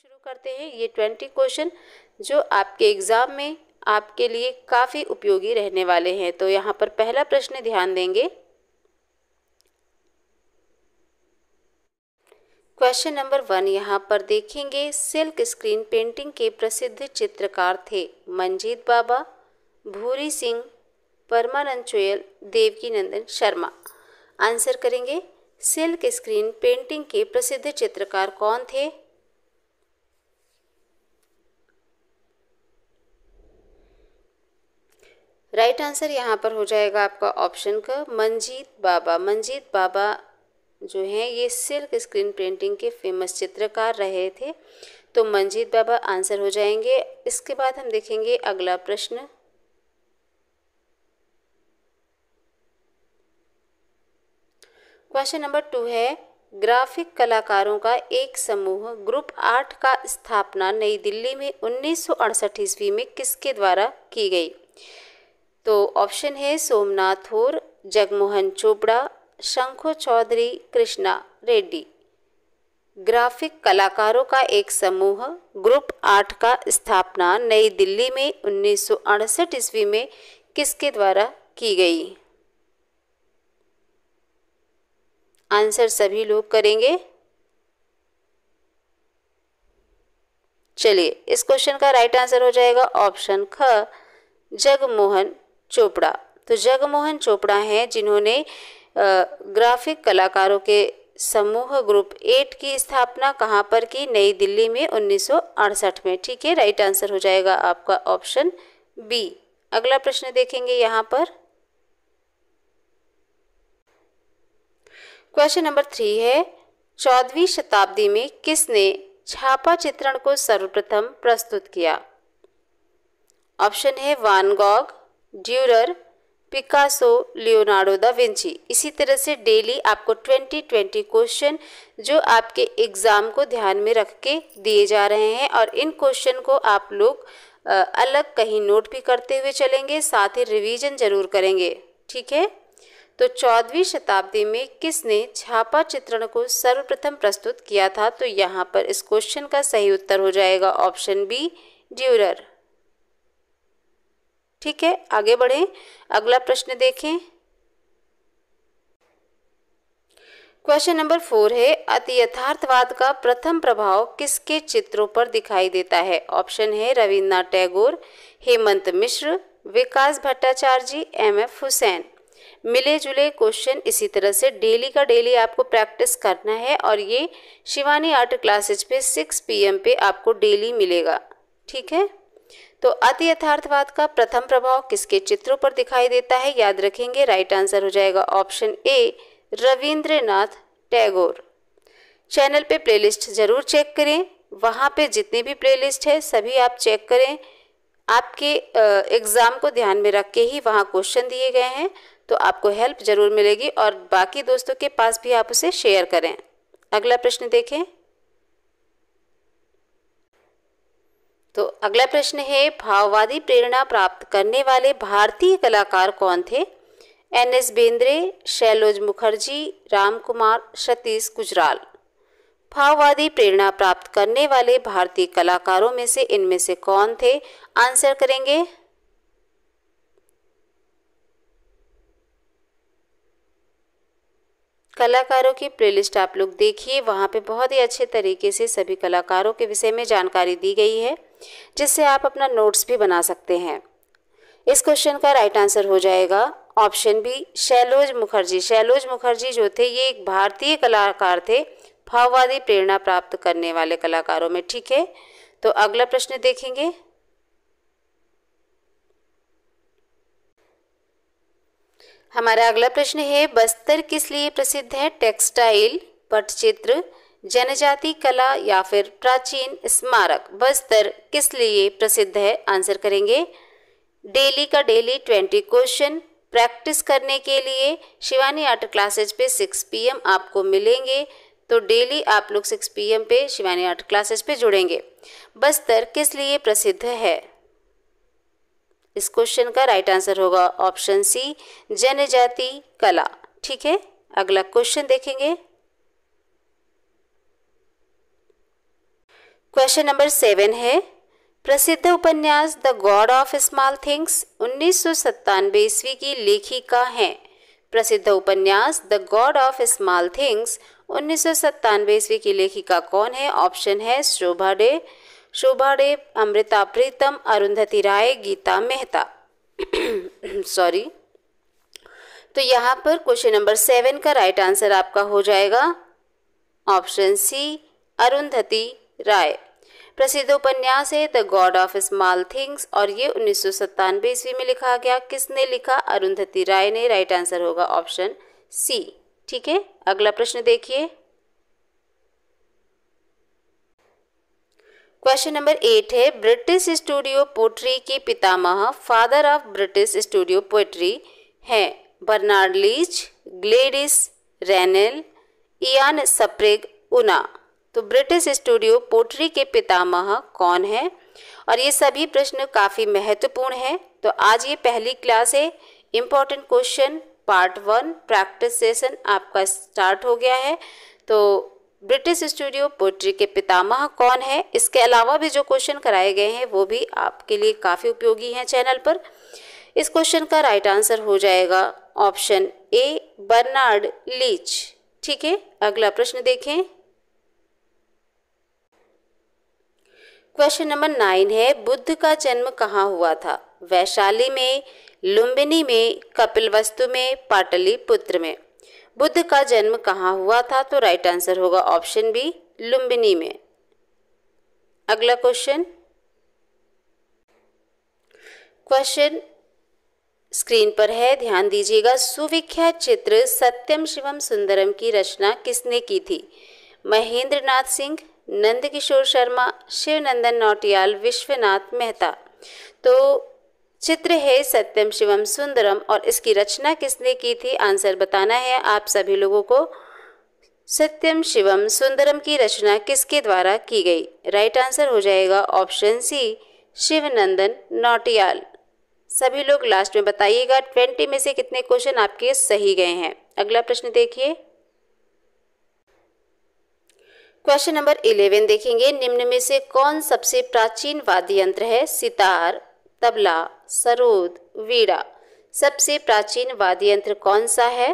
शुरू करते हैं ये ट्वेंटी क्वेश्चन जो आपके एग्ज़ाम में आपके लिए काफ़ी उपयोगी रहने वाले हैं तो यहाँ पर पहला प्रश्न ध्यान देंगे क्वेश्चन नंबर वन यहाँ पर देखेंगे सिल्क स्क्रीन पेंटिंग के प्रसिद्ध चित्रकार थे मंजीत बाबा भूरी सिंह परमानंद चोयल देवकी नंदन शर्मा आंसर करेंगे सिल्क स्क्रीन पेंटिंग के प्रसिद्ध चित्रकार कौन थे राइट right आंसर यहाँ पर हो जाएगा आपका ऑप्शन का मंजीत बाबा मंजीत बाबा जो हैं ये सिल्क स्क्रीन प्रिंटिंग के फेमस चित्रकार रहे थे तो मंजीत बाबा आंसर हो जाएंगे इसके बाद हम देखेंगे अगला प्रश्न क्वेश्चन नंबर टू है ग्राफिक कलाकारों का एक समूह ग्रुप आठ का स्थापना नई दिल्ली में उन्नीस ईस्वी में किसके द्वारा की गई तो ऑप्शन है सोमनाथ होर जगमोहन चोपड़ा शंखु चौधरी कृष्णा रेड्डी ग्राफिक कलाकारों का एक समूह ग्रुप आठ का स्थापना नई दिल्ली में उन्नीस ईस्वी में किसके द्वारा की गई आंसर सभी लोग करेंगे चलिए इस क्वेश्चन का राइट आंसर हो जाएगा ऑप्शन ख जगमोहन चोपड़ा तो जगमोहन चोपड़ा हैं जिन्होंने ग्राफिक कलाकारों के समूह ग्रुप एट की स्थापना कहाँ पर की नई दिल्ली में उन्नीस में ठीक है राइट आंसर हो जाएगा आपका ऑप्शन बी अगला प्रश्न देखेंगे यहाँ पर क्वेश्चन नंबर थ्री है चौदहवीं शताब्दी में किसने छापा चित्रण को सर्वप्रथम प्रस्तुत किया ऑप्शन है Van Gogh Durer Picasso Leonardo da Vinci इसी तरह से डेली आपको ट्वेंटी ट्वेंटी क्वेश्चन जो आपके एग्ज़ाम को ध्यान में रख के दिए जा रहे हैं और इन क्वेश्चन को आप लोग अलग कहीं नोट भी करते हुए चलेंगे साथ ही रिवीजन जरूर करेंगे ठीक है तो चौदहवीं शताब्दी में किसने छापा चित्रण को सर्वप्रथम प्रस्तुत किया था तो यहाँ पर इस क्वेश्चन का सही उत्तर हो जाएगा ऑप्शन बी ड्यूरर ठीक है आगे बढ़ें अगला प्रश्न देखें क्वेश्चन नंबर फोर है अति यथार्थवाद का प्रथम प्रभाव किसके चित्रों पर दिखाई देता है ऑप्शन है रविन्द्रनाथ टैगोर हेमंत मिश्र विकास भट्टाचार्य जी एम एफ हुसैन मिले जुले क्वेश्चन इसी तरह से डेली का डेली आपको प्रैक्टिस करना है और ये शिवानी आर्ट क्लासेज पे सिक्स पीएम पे आपको डेली मिलेगा ठीक है तो अति यथार्थवाद का प्रथम प्रभाव किसके चित्रों पर दिखाई देता है याद रखेंगे राइट आंसर हो जाएगा option A Rabindranath Tagore channel पे प्लेलिस्ट ज़रूर चेक करें वहाँ पे जितनी भी प्लेलिस्ट है सभी आप चेक करें आपके एग्ज़ाम को ध्यान में रख के ही वहाँ क्वेश्चन दिए गए हैं तो आपको हेल्प ज़रूर मिलेगी और बाकी दोस्तों के पास भी आप उसे शेयर करें अगला प्रश्न देखें तो अगला प्रश्न है भाववादी प्रेरणा प्राप्त करने वाले भारतीय कलाकार कौन थे एन एस बेंद्रे शैलोज मुखर्जी राम कुमार सतीश गुजराल भाववादी प्रेरणा प्राप्त करने वाले भारतीय कलाकारों में से इनमें से कौन थे आंसर करेंगे कलाकारों की प्लेलिस्ट आप लोग देखिए वहाँ पे बहुत ही अच्छे तरीके से सभी कलाकारों के विषय में जानकारी दी गई है जिससे आप अपना नोट्स भी बना सकते हैं इस क्वेश्चन का राइट आंसर हो जाएगा ऑप्शन बी शैलोज मुखर्जी शैलोज मुखर्जी जो थे ये एक भारतीय कलाकार थे भाववादी प्रेरणा प्राप्त करने वाले कलाकारों में ठीक है तो अगला प्रश्न देखेंगे हमारा अगला प्रश्न है बस्तर किस लिए प्रसिद्ध है टेक्सटाइल पटचित्र जनजाति कला या फिर प्राचीन स्मारक बस्तर किस लिए प्रसिद्ध है आंसर करेंगे डेली का डेली ट्वेंटी क्वेश्चन प्रैक्टिस करने के लिए शिवानी आर्ट क्लासेज पे सिक्स पीएम आपको मिलेंगे तो डेली आप लोग सिक्स पीएम पे शिवानी आर्ट क्लासेज पे जुड़ेंगे बस्तर किस लिए प्रसिद्ध है इस क्वेश्चन का राइट आंसर होगा ऑप्शन सी जनजाति कला ठीक है अगला क्वेश्चन देखेंगे क्वेश्चन नंबर सेवन है प्रसिद्ध उपन्यास The God of Small Things उन्नीस सौ ईस्वी की लेखिका हैं प्रसिद्ध उपन्यास The God of Small Things उन्नीस सौ ईस्वी की लेखिका कौन है ऑप्शन है शोभा डे शोभा डेप अमृता प्रीतम अरुंधति राय गीता मेहता सॉरी तो यहाँ पर क्वेश्चन नंबर सेवन का राइट आंसर आपका हो जाएगा ऑप्शन सी अरुंधति राय प्रसिद्ध उपन्यास है The God of Small Things और ये उन्नीस सौ ईस्वी में लिखा गया किसने लिखा अरुंधति राय ने राइट आंसर होगा ऑप्शन सी ठीक है अगला प्रश्न देखिए क्वेश्चन नंबर एट है ब्रिटिश स्टूडियो पोट्री के पितामह father of British studio poetry हैं Bernard Leach Gladys Reynell Ian Sprague उना तो ब्रिटिश स्टूडियो पोट्री के पितामह कौन हैं और ये सभी प्रश्न काफ़ी महत्वपूर्ण हैं तो आज ये पहली क्लास है important question part one practice session आपका स्टार्ट हो गया है तो ब्रिटिश स्टूडियो पोट्री के पितामह कौन है इसके अलावा भी जो क्वेश्चन कराए गए हैं वो भी आपके लिए काफ़ी उपयोगी हैं चैनल पर इस क्वेश्चन का राइट आंसर हो जाएगा ऑप्शन ए बर्नार्ड लीच ठीक है अगला प्रश्न देखें क्वेश्चन नंबर नाइन है बुद्ध का जन्म कहाँ हुआ था वैशाली में लुम्बिनी में कपिलवस्तु में पुत्र में बुद्ध का जन्म कहाँ हुआ था तो राइट आंसर होगा ऑप्शन बी लुम्बिनी में अगला क्वेश्चन क्वेश्चन स्क्रीन पर है ध्यान दीजिएगा सुविख्यात चित्र सत्यम शिवम सुंदरम की रचना किसने की थी महेंद्रनाथ सिंह नंदकिशोर शर्मा शिवनंदन नौटियाल विश्वनाथ मेहता तो चित्र है सत्यम शिवम सुंदरम और इसकी रचना किसने की थी आंसर बताना है आप सभी लोगों को सत्यम शिवम सुंदरम की रचना किसके द्वारा की गई राइट आंसर हो जाएगा ऑप्शन सी शिवनंदन नौटियाल सभी लोग लास्ट में बताइएगा ट्वेंटी में से कितने क्वेश्चन आपके सही गए हैं अगला प्रश्न देखिए क्वेश्चन नंबर इलेवन देखेंगे निम्न में से कौन सबसे प्राचीन वाद्य यंत्र है सितार तबला सरोद वीड़ा सबसे प्राचीन वाद्य यंत्र कौन सा है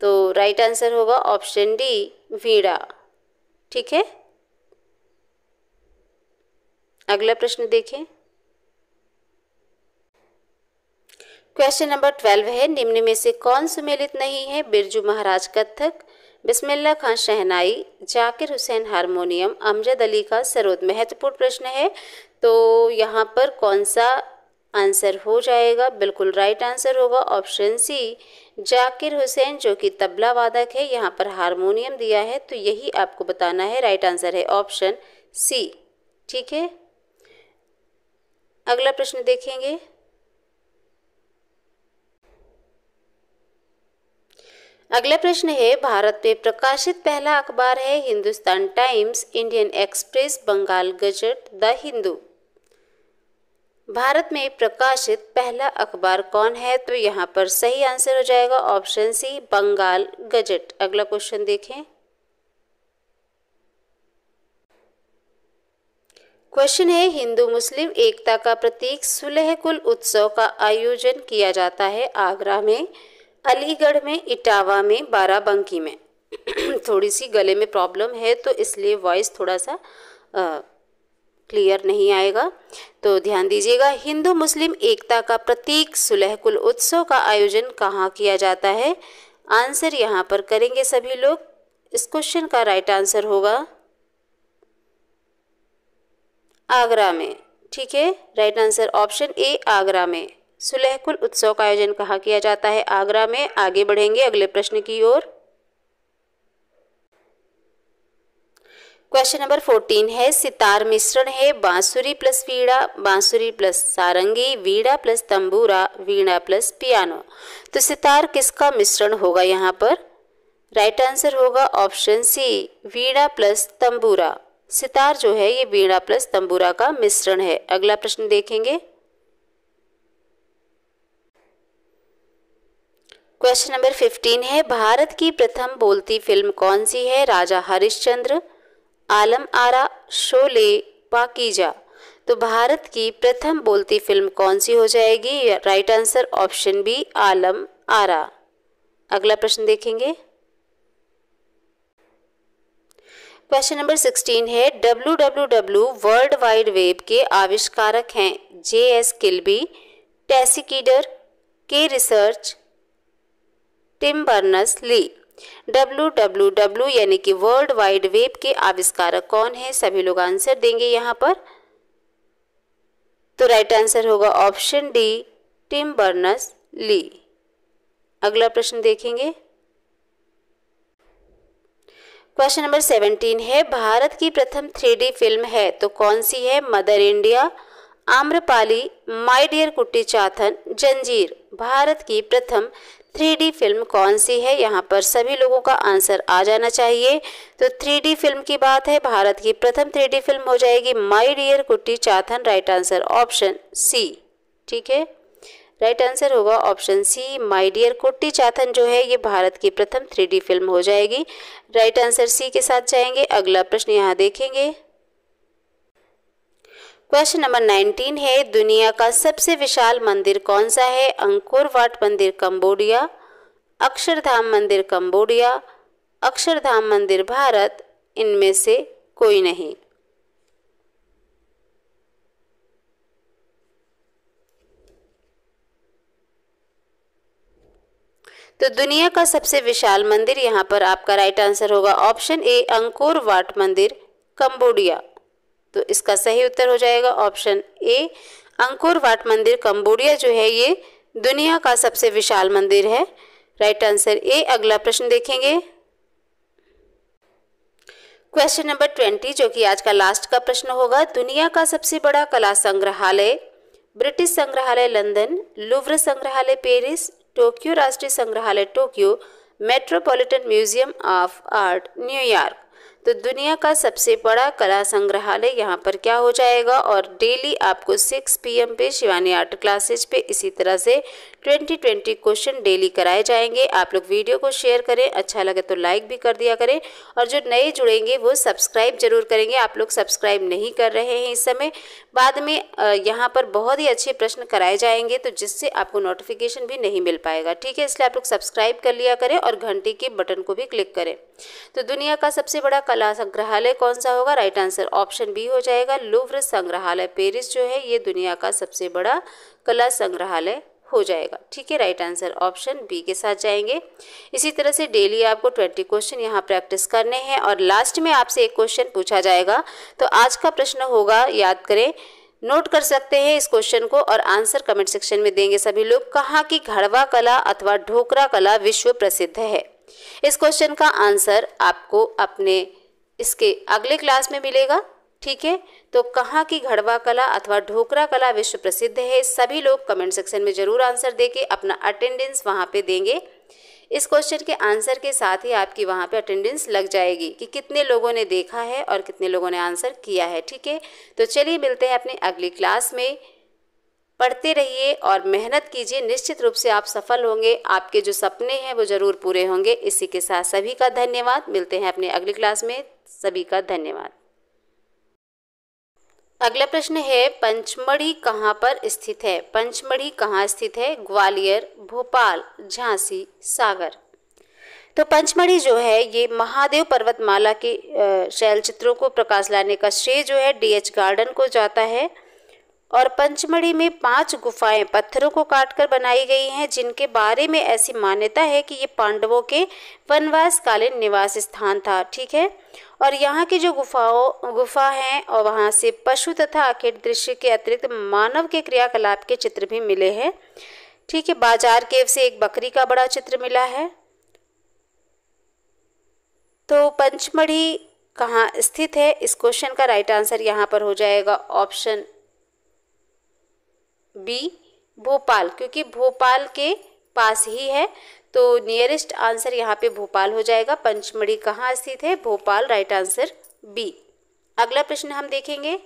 तो राइट आंसर होगा ऑप्शन डी वीड़ा ठीक है अगला प्रश्न देखें क्वेश्चन नंबर ट्वेल्व है निम्न में से कौन सुमेलित नहीं है बिरजू महाराज कथक बिस्मिल्ला खान शहनाई जाकिर हुसैन हारमोनियम अमजद अली का सरोद महत्वपूर्ण प्रश्न है तो यहाँ पर कौन सा आंसर हो जाएगा बिल्कुल राइट आंसर होगा ऑप्शन सी जाकिर हुसैन जो कि तबला वादक है यहाँ पर हारमोनियम दिया है तो यही आपको बताना है राइट आंसर है ऑप्शन सी ठीक है अगला प्रश्न देखेंगे अगला प्रश्न है भारत में प्रकाशित पहला अखबार है Hindustan Times Indian Express Bengal Gazette The Hindu Bharat में प्रकाशित पहला अखबार कौन है तो यहाँ पर सही आंसर हो जाएगा ऑप्शन सी बंगाल गजट अगला क्वेश्चन देखें क्वेश्चन है हिंदू मुस्लिम एकता का प्रतीक सुलह कुल उत्सव का आयोजन किया जाता है आगरा में अलीगढ़ में इटावा में बाराबंकी में थोड़ी सी गले में प्रॉब्लम है तो इसलिए वॉइस थोड़ा सा आ, क्लियर नहीं आएगा तो ध्यान दीजिएगा हिंदू मुस्लिम एकता का प्रतीक सुलह कुल उत्सव का आयोजन कहाँ किया जाता है आंसर यहाँ पर करेंगे सभी लोग इस क्वेश्चन का राइट आंसर होगा आगरा में ठीक है right answer option A Agra में सुलह कुल उत्सव का आयोजन कहाँ किया जाता है आगरा में आगे बढ़ेंगे अगले प्रश्न की ओर क्वेश्चन नंबर फोर्टीन है सितार मिश्रण है बांसुरी प्लस वीड़ा बांसुरी प्लस सारंगी वीड़ा प्लस तंबूरा वीणा प्लस पियानो तो सितार किसका मिश्रण होगा यहाँ पर राइट आंसर होगा ऑप्शन सी वीड़ा प्लस तंबूरा सितार जो है ये वीणा प्लस तंबूरा का मिश्रण है अगला प्रश्न देखेंगे क्वेश्चन नंबर फिफ्टीन है भारत की प्रथम बोलती फिल्म कौन सी है राजा हरिश्चंद्र आलम आरा शोले पाकीजा तो भारत की प्रथम बोलती फिल्म कौन सी हो जाएगी right answer option B Alam Ara अगला प्रश्न देखेंगे क्वेश्चन नंबर सिक्सटीन है W W W World Wide Web के आविष्कारक हैं जे एस किल्बी टेसिकीडर के research Tim Berners Lee W W W यानी कि वर्ल्ड वाइड वेब के आविष्कारक कौन है सभी लोग आंसर देंगे यहाँ पर तो राइट आंसर होगा option D Tim Berners Lee अगला प्रश्न देखेंगे क्वेश्चन नंबर सेवनटीन है भारत की प्रथम थ्री फिल्म है तो कौन सी है Mother India Amrapali My Dear Kutty Chathan जंजीर भारत की प्रथम थ्री फिल्म कौन सी है यहाँ पर सभी लोगों का आंसर आ जाना चाहिए तो थ्री फिल्म की बात है भारत की प्रथम थ्री फिल्म हो जाएगी My Dear Kutty Chathan right answer option C ठीक है राइट आंसर होगा option C My Dear Kutty Chathan जो है ये भारत की प्रथम थ्री फिल्म हो जाएगी राइट आंसर सी के साथ जाएंगे अगला प्रश्न यहाँ देखेंगे क्वेश्चन नंबर 19 है दुनिया का सबसे विशाल मंदिर कौन सा है अंकुरवाट मंदिर कंबोडिया अक्षरधाम मंदिर कंबोडिया अक्षरधाम मंदिर भारत इनमें से कोई नहीं तो दुनिया का सबसे विशाल मंदिर यहां पर आपका राइट आंसर होगा ऑप्शन ए अंकुर वाट मंदिर कंबोडिया तो इसका सही उत्तर हो जाएगा ऑप्शन ए अंकुर वाट मंदिर कंबोडिया जो है ये दुनिया का सबसे विशाल मंदिर है राइट आंसर ए अगला प्रश्न देखेंगे क्वेश्चन नंबर ट्वेंटी जो कि आज का लास्ट का प्रश्न होगा दुनिया का सबसे बड़ा कला संग्रहालय ब्रिटिश संग्रहालय लंदन लुव्र संग्रहालय पेरिस टोक्यो राष्ट्रीय संग्रहालय Tokyo Metropolitan Museum of Art New York तो दुनिया का सबसे बड़ा कला संग्रहालय यहाँ पर क्या हो जाएगा और डेली आपको 6 पीएम पे शिवानी आर्ट क्लासेज पे इसी तरह से ट्वेंटी ट्वेंटी क्वेश्चन डेली कराए जाएंगे आप लोग वीडियो को शेयर करें अच्छा लगे तो लाइक भी कर दिया करें और जो नए जुड़ेंगे वो सब्सक्राइब जरूर करेंगे आप लोग सब्सक्राइब नहीं कर रहे हैं इस समय बाद में यहाँ पर बहुत ही अच्छे प्रश्न कराए जाएंगे तो जिससे आपको नोटिफिकेशन भी नहीं मिल पाएगा ठीक है इसलिए आप लोग सब्सक्राइब कर लिया करें और घंटी के बटन को भी क्लिक करें तो दुनिया का सबसे बड़ा कला संग्रहालय कौन सा होगा राइट आंसर ऑप्शन बी हो जाएगा लुव्र संग्रहालय पेरिस जो है ये दुनिया का सबसे बड़ा कला संग्रहालय हो जाएगा ठीक है राइट आंसर ऑप्शन बी के साथ जाएंगे इसी तरह से डेली आपको ट्वेंटी क्वेश्चन यहाँ प्रैक्टिस करने हैं और लास्ट में आपसे एक क्वेश्चन पूछा जाएगा तो आज का प्रश्न होगा याद करें नोट कर सकते हैं इस क्वेश्चन को और आंसर कमेंट सेक्शन में देंगे सभी लोग कहाँ की घड़वा कला अथवा ढोकरा कला विश्व प्रसिद्ध है इस क्वेश्चन का आंसर आपको अपने इसके अगले क्लास में मिलेगा ठीक है तो कहाँ की घड़वा कला अथवा ढोकरा कला विश्व प्रसिद्ध है सभी लोग कमेंट सेक्शन में जरूर आंसर दे के अपना अटेंडेंस वहाँ पे देंगे इस क्वेश्चन के आंसर के साथ ही आपकी वहाँ पे अटेंडेंस लग जाएगी कि कितने लोगों ने देखा है और कितने लोगों ने आंसर किया है ठीक है तो चलिए मिलते हैं अपनी अगली क्लास में पढ़ते रहिए और मेहनत कीजिए निश्चित रूप से आप सफल होंगे आपके जो सपने हैं वो ज़रूर पूरे होंगे इसी के साथ सभी का धन्यवाद मिलते हैं अपने अगली क्लास में सभी का धन्यवाद अगला प्रश्न है पंचमढ़ी कहाँ पर स्थित है पंचमढ़ी कहाँ स्थित है ग्वालियर भोपाल झांसी सागर तो पंचमढ़ी जो है ये महादेव पर्वतमाला के शैलचित्रों को प्रकाश लाने का श्रेय जो है डीएच गार्डन को जाता है और पंचमढ़ी में पांच गुफाएं पत्थरों को काटकर बनाई गई हैं जिनके बारे में ऐसी मान्यता है कि ये पांडवों के वनवास कालीन निवास स्थान था ठीक है और यहाँ की जो गुफाओं गुफा हैं और वहाँ से पशु तथा आखिर दृश्य के अतिरिक्त मानव के क्रियाकलाप के चित्र भी मिले हैं ठीक है बाजार केव से एक बकरी का बड़ा चित्र मिला है तो पंचमढ़ी कहाँ स्थित है इस क्वेश्चन का राइट आंसर यहाँ पर हो जाएगा ऑप्शन बी भोपाल क्योंकि भोपाल के पास ही है तो नियरेस्ट आंसर यहाँ पे भोपाल हो जाएगा पंचमढ़ी कहाँ स्थित है भोपाल राइट आंसर बी अगला प्रश्न हम देखेंगे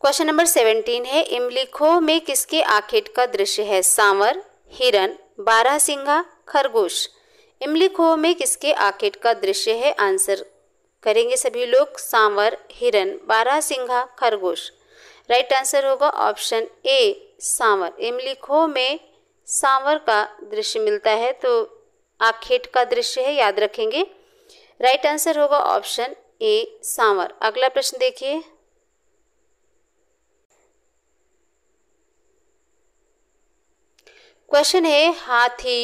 क्वेश्चन नंबर सेवेंटीन है इमलिखो में किसके आखेट का दृश्य है सांवर हिरन बारह सिंगा खरगोश इमलिखो में किसके आखेट का दृश्य है आंसर करेंगे सभी लोग सांवर हिरन बारह सिंघा खरगोश राइट आंसर होगा ऑप्शन ए सांवर इमली खो में सांवर का दृश्य मिलता है तो आखेट का दृश्य है याद रखेंगे राइट आंसर होगा ऑप्शन ए सांवर अगला प्रश्न देखिए क्वेश्चन है हाथी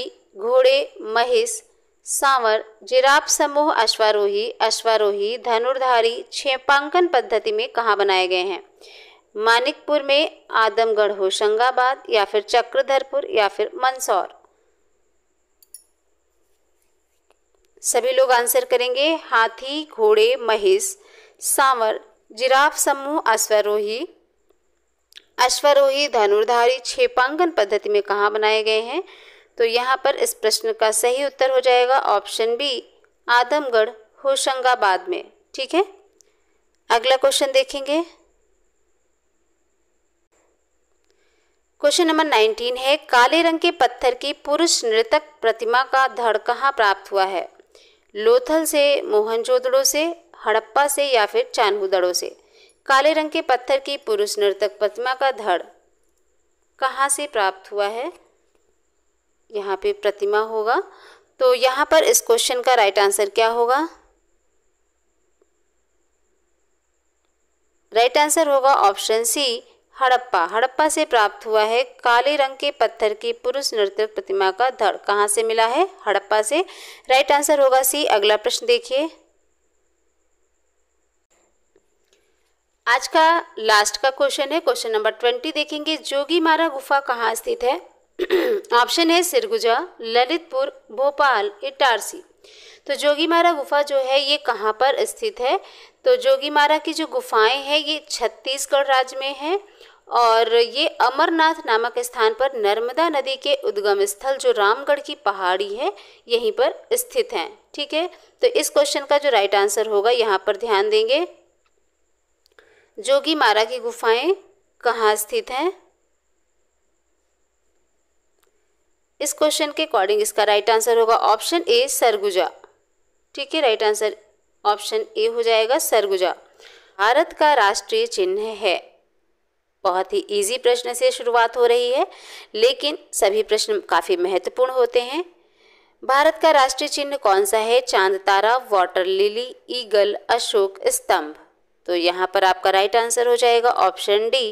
घोड़े महिष सांवर जिराप समूह अश्वारोही अश्वारोही धनुर्धारी छेपांकन पद्धति में कहाँ बनाए गए हैं मानिकपुर में आदमगढ़ होशंगाबाद या फिर चक्रधरपुर या फिर मंदसौर सभी लोग आंसर करेंगे हाथी घोड़े महिष सांवर जिराफ समूह अश्वरोही अश्वरोही धनुर्धारी छेपांगन पद्धति में कहाँ बनाए गए हैं तो यहाँ पर इस प्रश्न का सही उत्तर हो जाएगा ऑप्शन बी आदमगढ़ होशंगाबाद में ठीक है अगला क्वेश्चन देखेंगे क्वेश्चन नंबर नाइनटीन है काले रंग के पत्थर की पुरुष नृतक प्रतिमा का धड़ कहाँ प्राप्त हुआ है लोथल से मोहनजोदड़ो से हड़प्पा से या फिर चानहुदड़ो से काले रंग के पत्थर की पुरुष नृतक प्रतिमा का धड़ कहाँ से प्राप्त हुआ है यहाँ पे प्रतिमा होगा तो यहाँ पर इस क्वेश्चन का राइट आंसर क्या होगा राइट आंसर होगा ऑप्शन सी हड़प्पा हड़प्पा से प्राप्त हुआ है काले रंग के पत्थर की पुरुष नृत्य प्रतिमा का धड़ कहाँ से मिला है हड़प्पा से राइट आंसर होगा सी अगला प्रश्न देखिए आज का लास्ट का क्वेश्चन है क्वेश्चन नंबर ट्वेंटी देखेंगे जोगी मारा गुफा कहाँ स्थित है ऑप्शन है सिरगुजा ललितपुर भोपाल इटारसी तो जोगीमारा गुफा जो है ये कहाँ पर स्थित है तो जोगीमारा की जो गुफाएं हैं ये छत्तीसगढ़ राज्य में है और ये अमरनाथ नामक स्थान पर नर्मदा नदी के उद्गम स्थल जो रामगढ़ की पहाड़ी है यहीं पर स्थित हैं ठीक है तो इस क्वेश्चन का जो राइट आंसर होगा यहाँ पर ध्यान देंगे जोगी मारा की गुफाएं कहाँ स्थित हैं इस क्वेश्चन के अकॉर्डिंग इसका राइट आंसर होगा ऑप्शन ए सरगुजा ठीक है राइट आंसर ऑप्शन ए हो जाएगा सरगुजा भारत का राष्ट्रीय चिन्ह है बहुत ही इजी प्रश्न से शुरुआत हो रही है लेकिन सभी प्रश्न काफ़ी महत्वपूर्ण होते हैं भारत का राष्ट्रीय चिन्ह कौन सा है चांद तारा वाटर लिली ईगल अशोक स्तंभ तो यहाँ पर आपका राइट आंसर हो जाएगा ऑप्शन डी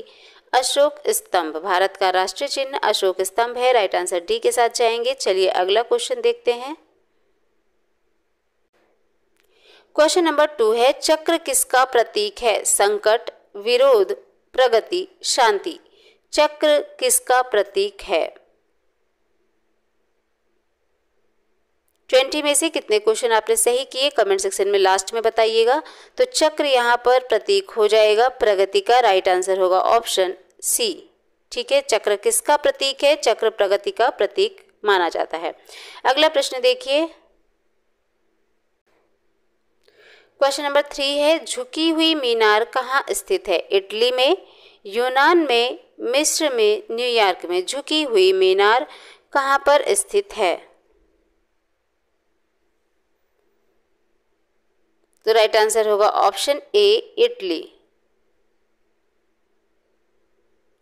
अशोक स्तंभ भारत का राष्ट्रीय चिन्ह अशोक स्तंभ है राइट आंसर डी के साथ जाएंगे चलिए अगला क्वेश्चन देखते हैं क्वेश्चन नंबर टू है चक्र किसका प्रतीक है संकट विरोध प्रगति शांति चक्र किसका प्रतीक है ट्वेंटी में से कितने क्वेश्चन आपने सही किए कमेंट सेक्शन में लास्ट में बताइएगा तो चक्र यहाँ पर प्रतीक हो जाएगा प्रगति का राइट आंसर होगा ऑप्शन सी ठीक है चक्र किसका प्रतीक है चक्र प्रगति का प्रतीक माना जाता है अगला प्रश्न देखिए क्वेश्चन नंबर थ्री है झुकी हुई मीनार कहाँ स्थित है इटली में यूनान में मिस्र में न्यूयॉर्क में झुकी हुई मीनार कहाँ पर स्थित है तो राइट आंसर होगा ऑप्शन ए इटली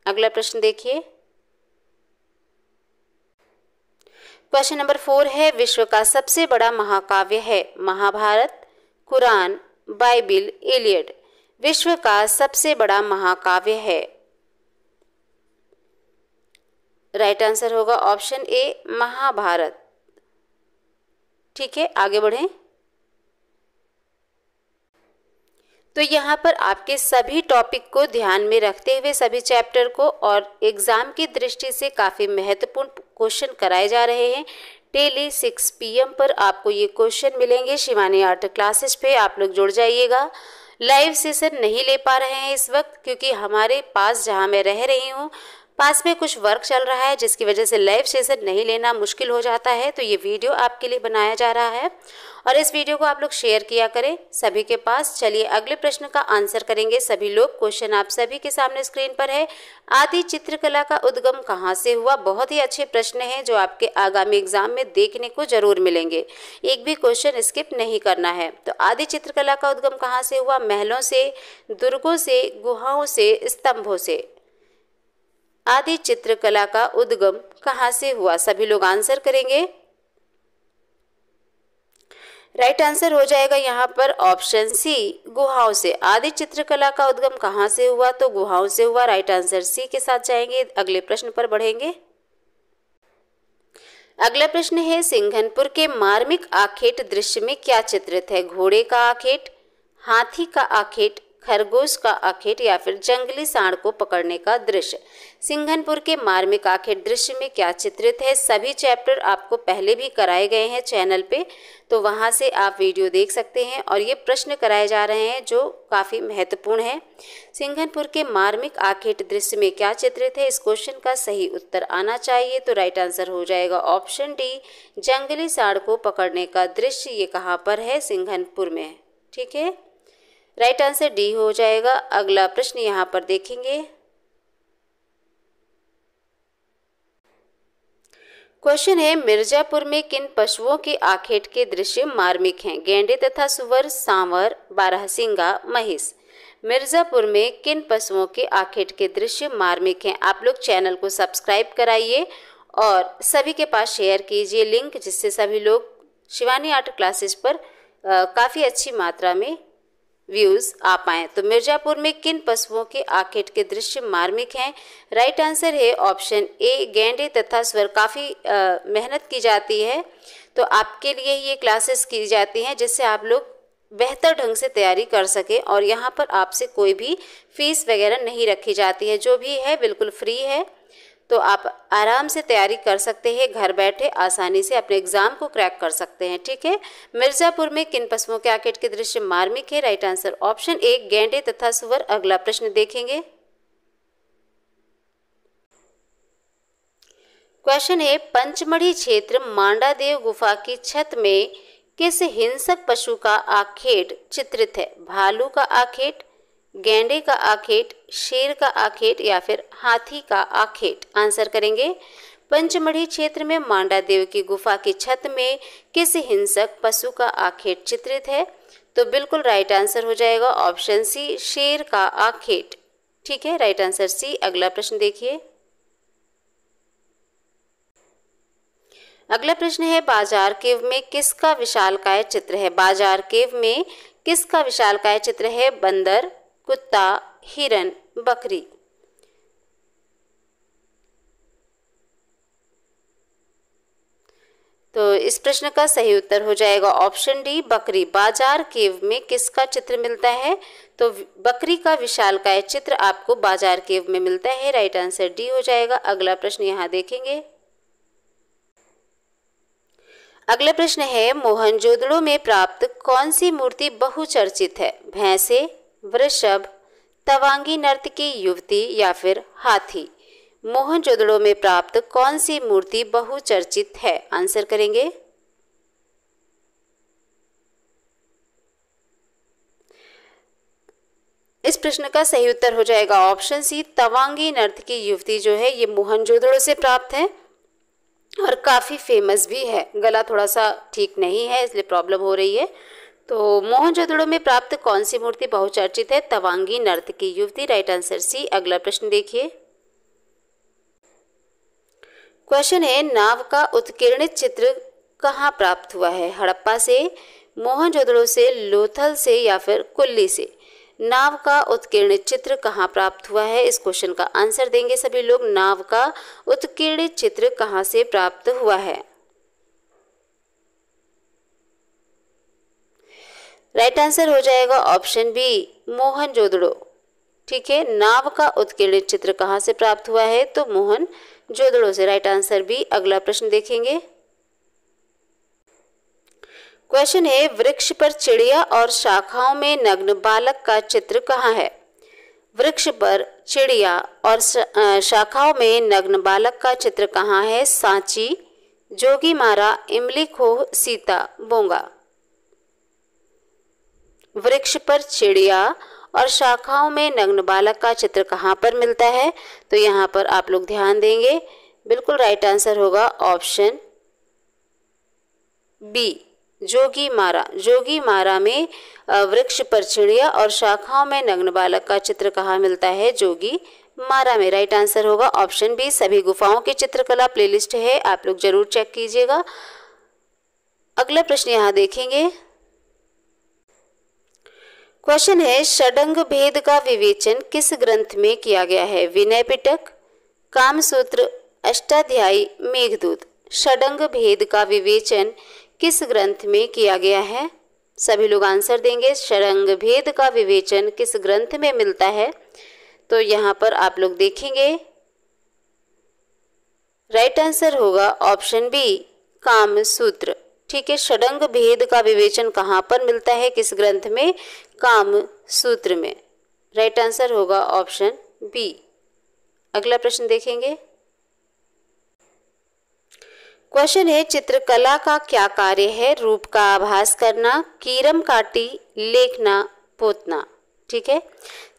अगला प्रश्न देखिए क्वेश्चन नंबर फोर है विश्व का सबसे बड़ा महाकाव्य है महाभारत कुरान बाइबिल एलियट विश्व का सबसे बड़ा महाकाव्य है राइट आंसर होगा ऑप्शन ए महाभारत ठीक है आगे बढ़ें तो यहाँ पर आपके सभी टॉपिक को ध्यान में रखते हुए सभी चैप्टर को और एग्ज़ाम की दृष्टि से काफ़ी महत्वपूर्ण क्वेश्चन कराए जा रहे हैं डेली सिक्स पीएम पर आपको ये क्वेश्चन मिलेंगे शिवानी आर्ट क्लासेस पे आप लोग जुड़ जाइएगा लाइव सेशन नहीं ले पा रहे हैं इस वक्त क्योंकि हमारे पास जहाँ मैं रह रही हूँ पास में कुछ वर्क चल रहा है जिसकी वजह से लाइव सेशन नहीं लेना मुश्किल हो जाता है तो ये वीडियो आपके लिए बनाया जा रहा है और इस वीडियो को आप लोग शेयर किया करें सभी के पास चलिए अगले प्रश्न का आंसर करेंगे सभी लोग क्वेश्चन आप सभी के सामने स्क्रीन पर है आदि चित्रकला का उद्गम कहाँ से हुआ बहुत ही अच्छे प्रश्न हैं जो आपके आगामी एग्जाम में देखने को जरूर मिलेंगे एक भी क्वेश्चन स्किप नहीं करना है तो आदि चित्रकला का उद्गम कहाँ से हुआ महलों से दुर्गों से गुहाओं से स्तंभों से आदि चित्रकला का उद्गम कहाँ से हुआ सभी लोग आंसर करेंगे राइट right आंसर हो जाएगा यहाँ पर ऑप्शन सी गुहाओं से आदि चित्रकला का उद्गम कहाँ से हुआ तो गुहाओं से हुआ राइट right आंसर सी के साथ जाएंगे अगले प्रश्न पर बढ़ेंगे अगला प्रश्न है सिंघनपुर के मार्मिक आखेट दृश्य में क्या चित्रित है घोड़े का आखेट हाथी का आखेट खरगोश का आखेट या फिर जंगली सांड को पकड़ने का दृश्य सिंघनपुर के मार्मिक आखेट दृश्य में क्या चित्रित है सभी चैप्टर आपको पहले भी कराए गए हैं चैनल पे तो वहाँ से आप वीडियो देख सकते हैं और ये प्रश्न कराए जा रहे हैं जो काफ़ी महत्वपूर्ण है सिंघनपुर के मार्मिक आखेट दृश्य में क्या चित्रित है इस क्वेश्चन का सही उत्तर आना चाहिए तो राइट आंसर हो जाएगा ऑप्शन डी जंगली साड़ को पकड़ने का दृश्य ये कहाँ पर है सिंघनपुर में ठीक है राइट आंसर डी हो जाएगा अगला प्रश्न यहाँ पर देखेंगे क्वेश्चन है मिर्जापुर में किन पशुओं की आखेट के दृश्य मार्मिक हैं गेंडे तथा सुवर सांवर बारहसिंगा महिष मिर्ज़ापुर में किन पशुओं के आखेट के दृश्य मार्मिक हैं आप लोग चैनल को सब्सक्राइब कराइए और सभी के पास शेयर कीजिए लिंक जिससे सभी लोग शिवानी आर्ट क्लासेस पर काफ़ी अच्छी मात्रा में व्यूज आ पाए तो मिर्जापुर में किन पशुओं के आखेट के दृश्य मार्मिक हैं राइट आंसर है ऑप्शन ए गेंडे तथा स्वर काफ़ी मेहनत की जाती है तो आपके लिए ये क्लासेस की जाती हैं जिससे आप लोग बेहतर ढंग से तैयारी कर सके और यहाँ पर आपसे कोई भी फीस वगैरह नहीं रखी जाती है जो भी है बिल्कुल फ्री है तो आप आराम से तैयारी कर सकते हैं घर बैठे आसानी से अपने एग्जाम को क्रैक कर सकते हैं ठीक है मिर्जापुर में किन पशुओं के आकेट के दृश्य मार्मिक है राइट आंसर ऑप्शन ए गेंडे तथा सुवर अगला प्रश्न देखेंगे क्वेश्चन है पंचमढ़ी क्षेत्र मांडा देव गुफा की छत में किस हिंसक पशु का आखेट चित्रित है भालू का आखेट गेंडे का आखेट शेर का आखेट या फिर हाथी का आखेट आंसर करेंगे पंचमढ़ी क्षेत्र में मांडा देव की गुफा की छत में किस हिंसक पशु का आखेट चित्रित है तो बिल्कुल राइट आंसर हो जाएगा ऑप्शन सी शेर का आखेट ठीक है राइट आंसर सी अगला प्रश्न देखिए अगला प्रश्न है बाजार केव में किसका विशालकाय चित्र है बाजार केव में किसका विशालकाय चित्र है बंदर कुत्ता हिरन बकरी तो इस प्रश्न का सही उत्तर हो जाएगा ऑप्शन डी बकरी बाजार केव में किसका चित्र मिलता है तो बकरी का विशाल का चित्र आपको बाजार केव में मिलता है राइट आंसर डी हो जाएगा अगला प्रश्न यहाँ देखेंगे अगला प्रश्न है मोहनजोदड़ो में प्राप्त कौन सी मूर्ति बहुचर्चित है भैंसे वृषभ तवांगी नर्तकी युवती या फिर हाथी मोहनजोदड़ो में प्राप्त कौन सी मूर्ति बहुचर्चित है आंसर करेंगे इस प्रश्न का सही उत्तर हो जाएगा ऑप्शन सी तवांगी नर्त की युवती जो है ये मोहनजोदड़ो से प्राप्त है और काफ़ी फेमस भी है गला थोड़ा सा ठीक नहीं है इसलिए प्रॉब्लम हो रही है तो मोहनजोदड़ो में प्राप्त कौन सी मूर्ति बहुचर्चित है तवांगी नर्त की युवती राइट आंसर सी अगला प्रश्न देखिए क्वेश्चन है नाव का उत्कीर्णित चित्र कहाँ प्राप्त हुआ है हड़प्पा से मोहनजोदड़ो से लोथल से या फिर कुल्ली से नाव का उत्कीर्णित चित्र कहाँ प्राप्त हुआ है इस क्वेश्चन का आंसर देंगे सभी लोग नाव का उत्कीर्णित चित्र कहाँ से प्राप्त हुआ है राइट आंसर हो जाएगा ऑप्शन बी मोहन जोदड़ो ठीक है नाव का उत्कीर्ण चित्र कहाँ से प्राप्त हुआ है तो मोहन जोदड़ो से राइट आंसर बी अगला प्रश्न देखेंगे क्वेश्चन है वृक्ष पर चिड़िया और शाखाओं में नग्न बालक का चित्र कहाँ है वृक्ष पर चिड़िया और शाखाओं में नग्न बालक का चित्र कहाँ है सांची जोगी मारा इमली खोह सीता बोंगा वृक्ष पर चिड़िया और शाखाओं में नग्न बालक का चित्र कहाँ पर मिलता है तो यहाँ पर आप लोग ध्यान देंगे बिल्कुल राइट आंसर होगा option B Jogimara Jogimara में वृक्ष पर चिड़िया और शाखाओं में नग्न बालक का चित्र कहाँ मिलता है जोगी मारा में राइट आंसर होगा ऑप्शन बी सभी गुफाओं की चित्रकला प्लेलिस्ट है आप लोग जरूर चेक कीजिएगा अगला प्रश्न यहाँ देखेंगे क्वेश्चन है षडंग भेद का विवेचन किस ग्रंथ में किया गया है विनय पिटक कामसूत्र अष्टाध्यायी मेघदूत षडंग भेद का विवेचन किस ग्रंथ में किया गया है सभी लोग आंसर देंगे षडंग भेद का विवेचन किस ग्रंथ में मिलता है तो यहाँ पर आप लोग देखेंगे राइट आंसर होगा ऑप्शन बी काम सूत्र ठीक है षडंग भेद का विवेचन कहाँ पर मिलता है किस ग्रंथ में काम सूत्र में राइट आंसर होगा ऑप्शन बी अगला प्रश्न देखेंगे क्वेश्चन है चित्रकला का क्या कार्य है रूप का आभास करना कीरम काटी लेखना पोतना ठीक है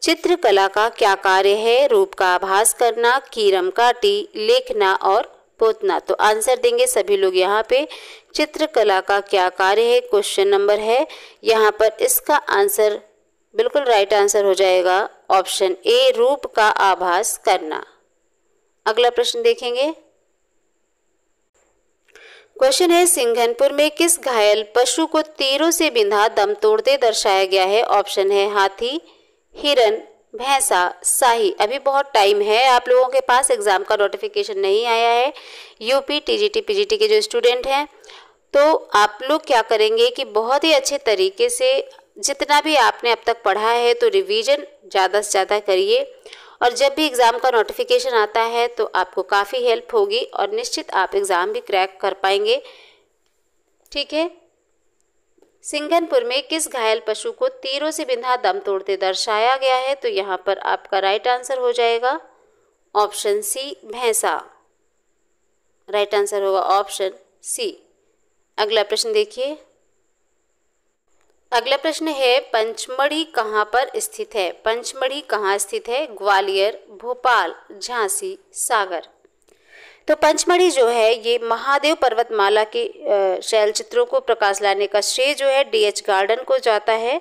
चित्रकला का क्या कार्य है रूप का आभास करना कीरम काटी लेखना और पोतना तो आंसर देंगे सभी लोग यहाँ पे चित्रकला का क्या कार्य है क्वेश्चन नंबर है यहाँ पर इसका आंसर बिल्कुल राइट आंसर हो जाएगा ऑप्शन ए रूप का आभास करना अगला प्रश्न देखेंगे क्वेश्चन है सिंघनपुर में किस घायल पशु को तीरों से बिंधा दम तोड़ते दर्शाया गया है ऑप्शन है हाथी हिरन भैंसा हाँ, शाही अभी बहुत टाइम है आप लोगों के पास एग्ज़ाम का नोटिफिकेशन नहीं आया है यूपी टीजीटी पीजीटी के जो स्टूडेंट हैं तो आप लोग क्या करेंगे कि बहुत ही अच्छे तरीके से जितना भी आपने अब तक पढ़ा है तो रिवीजन ज़्यादा से ज़्यादा करिए और जब भी एग्ज़ाम का नोटिफिकेशन आता है तो आपको काफ़ी हेल्प होगी और निश्चित आप एग्ज़ाम भी क्रैक कर पाएंगे ठीक है सिंघनपुर में किस घायल पशु को तीरों से बिंधा दम तोड़ते दर्शाया गया है तो यहाँ पर आपका राइट आंसर हो जाएगा ऑप्शन सी भैंसा राइट आंसर होगा ऑप्शन सी अगला प्रश्न देखिए अगला प्रश्न है पंचमढ़ी कहाँ पर स्थित है पंचमढ़ी कहाँ स्थित है ग्वालियर भोपाल झांसी सागर तो पंचमढ़ी जो है ये महादेव पर्वतमाला के शैल चित्रों को प्रकाश लाने का श्रेय जो है डीएच गार्डन को जाता है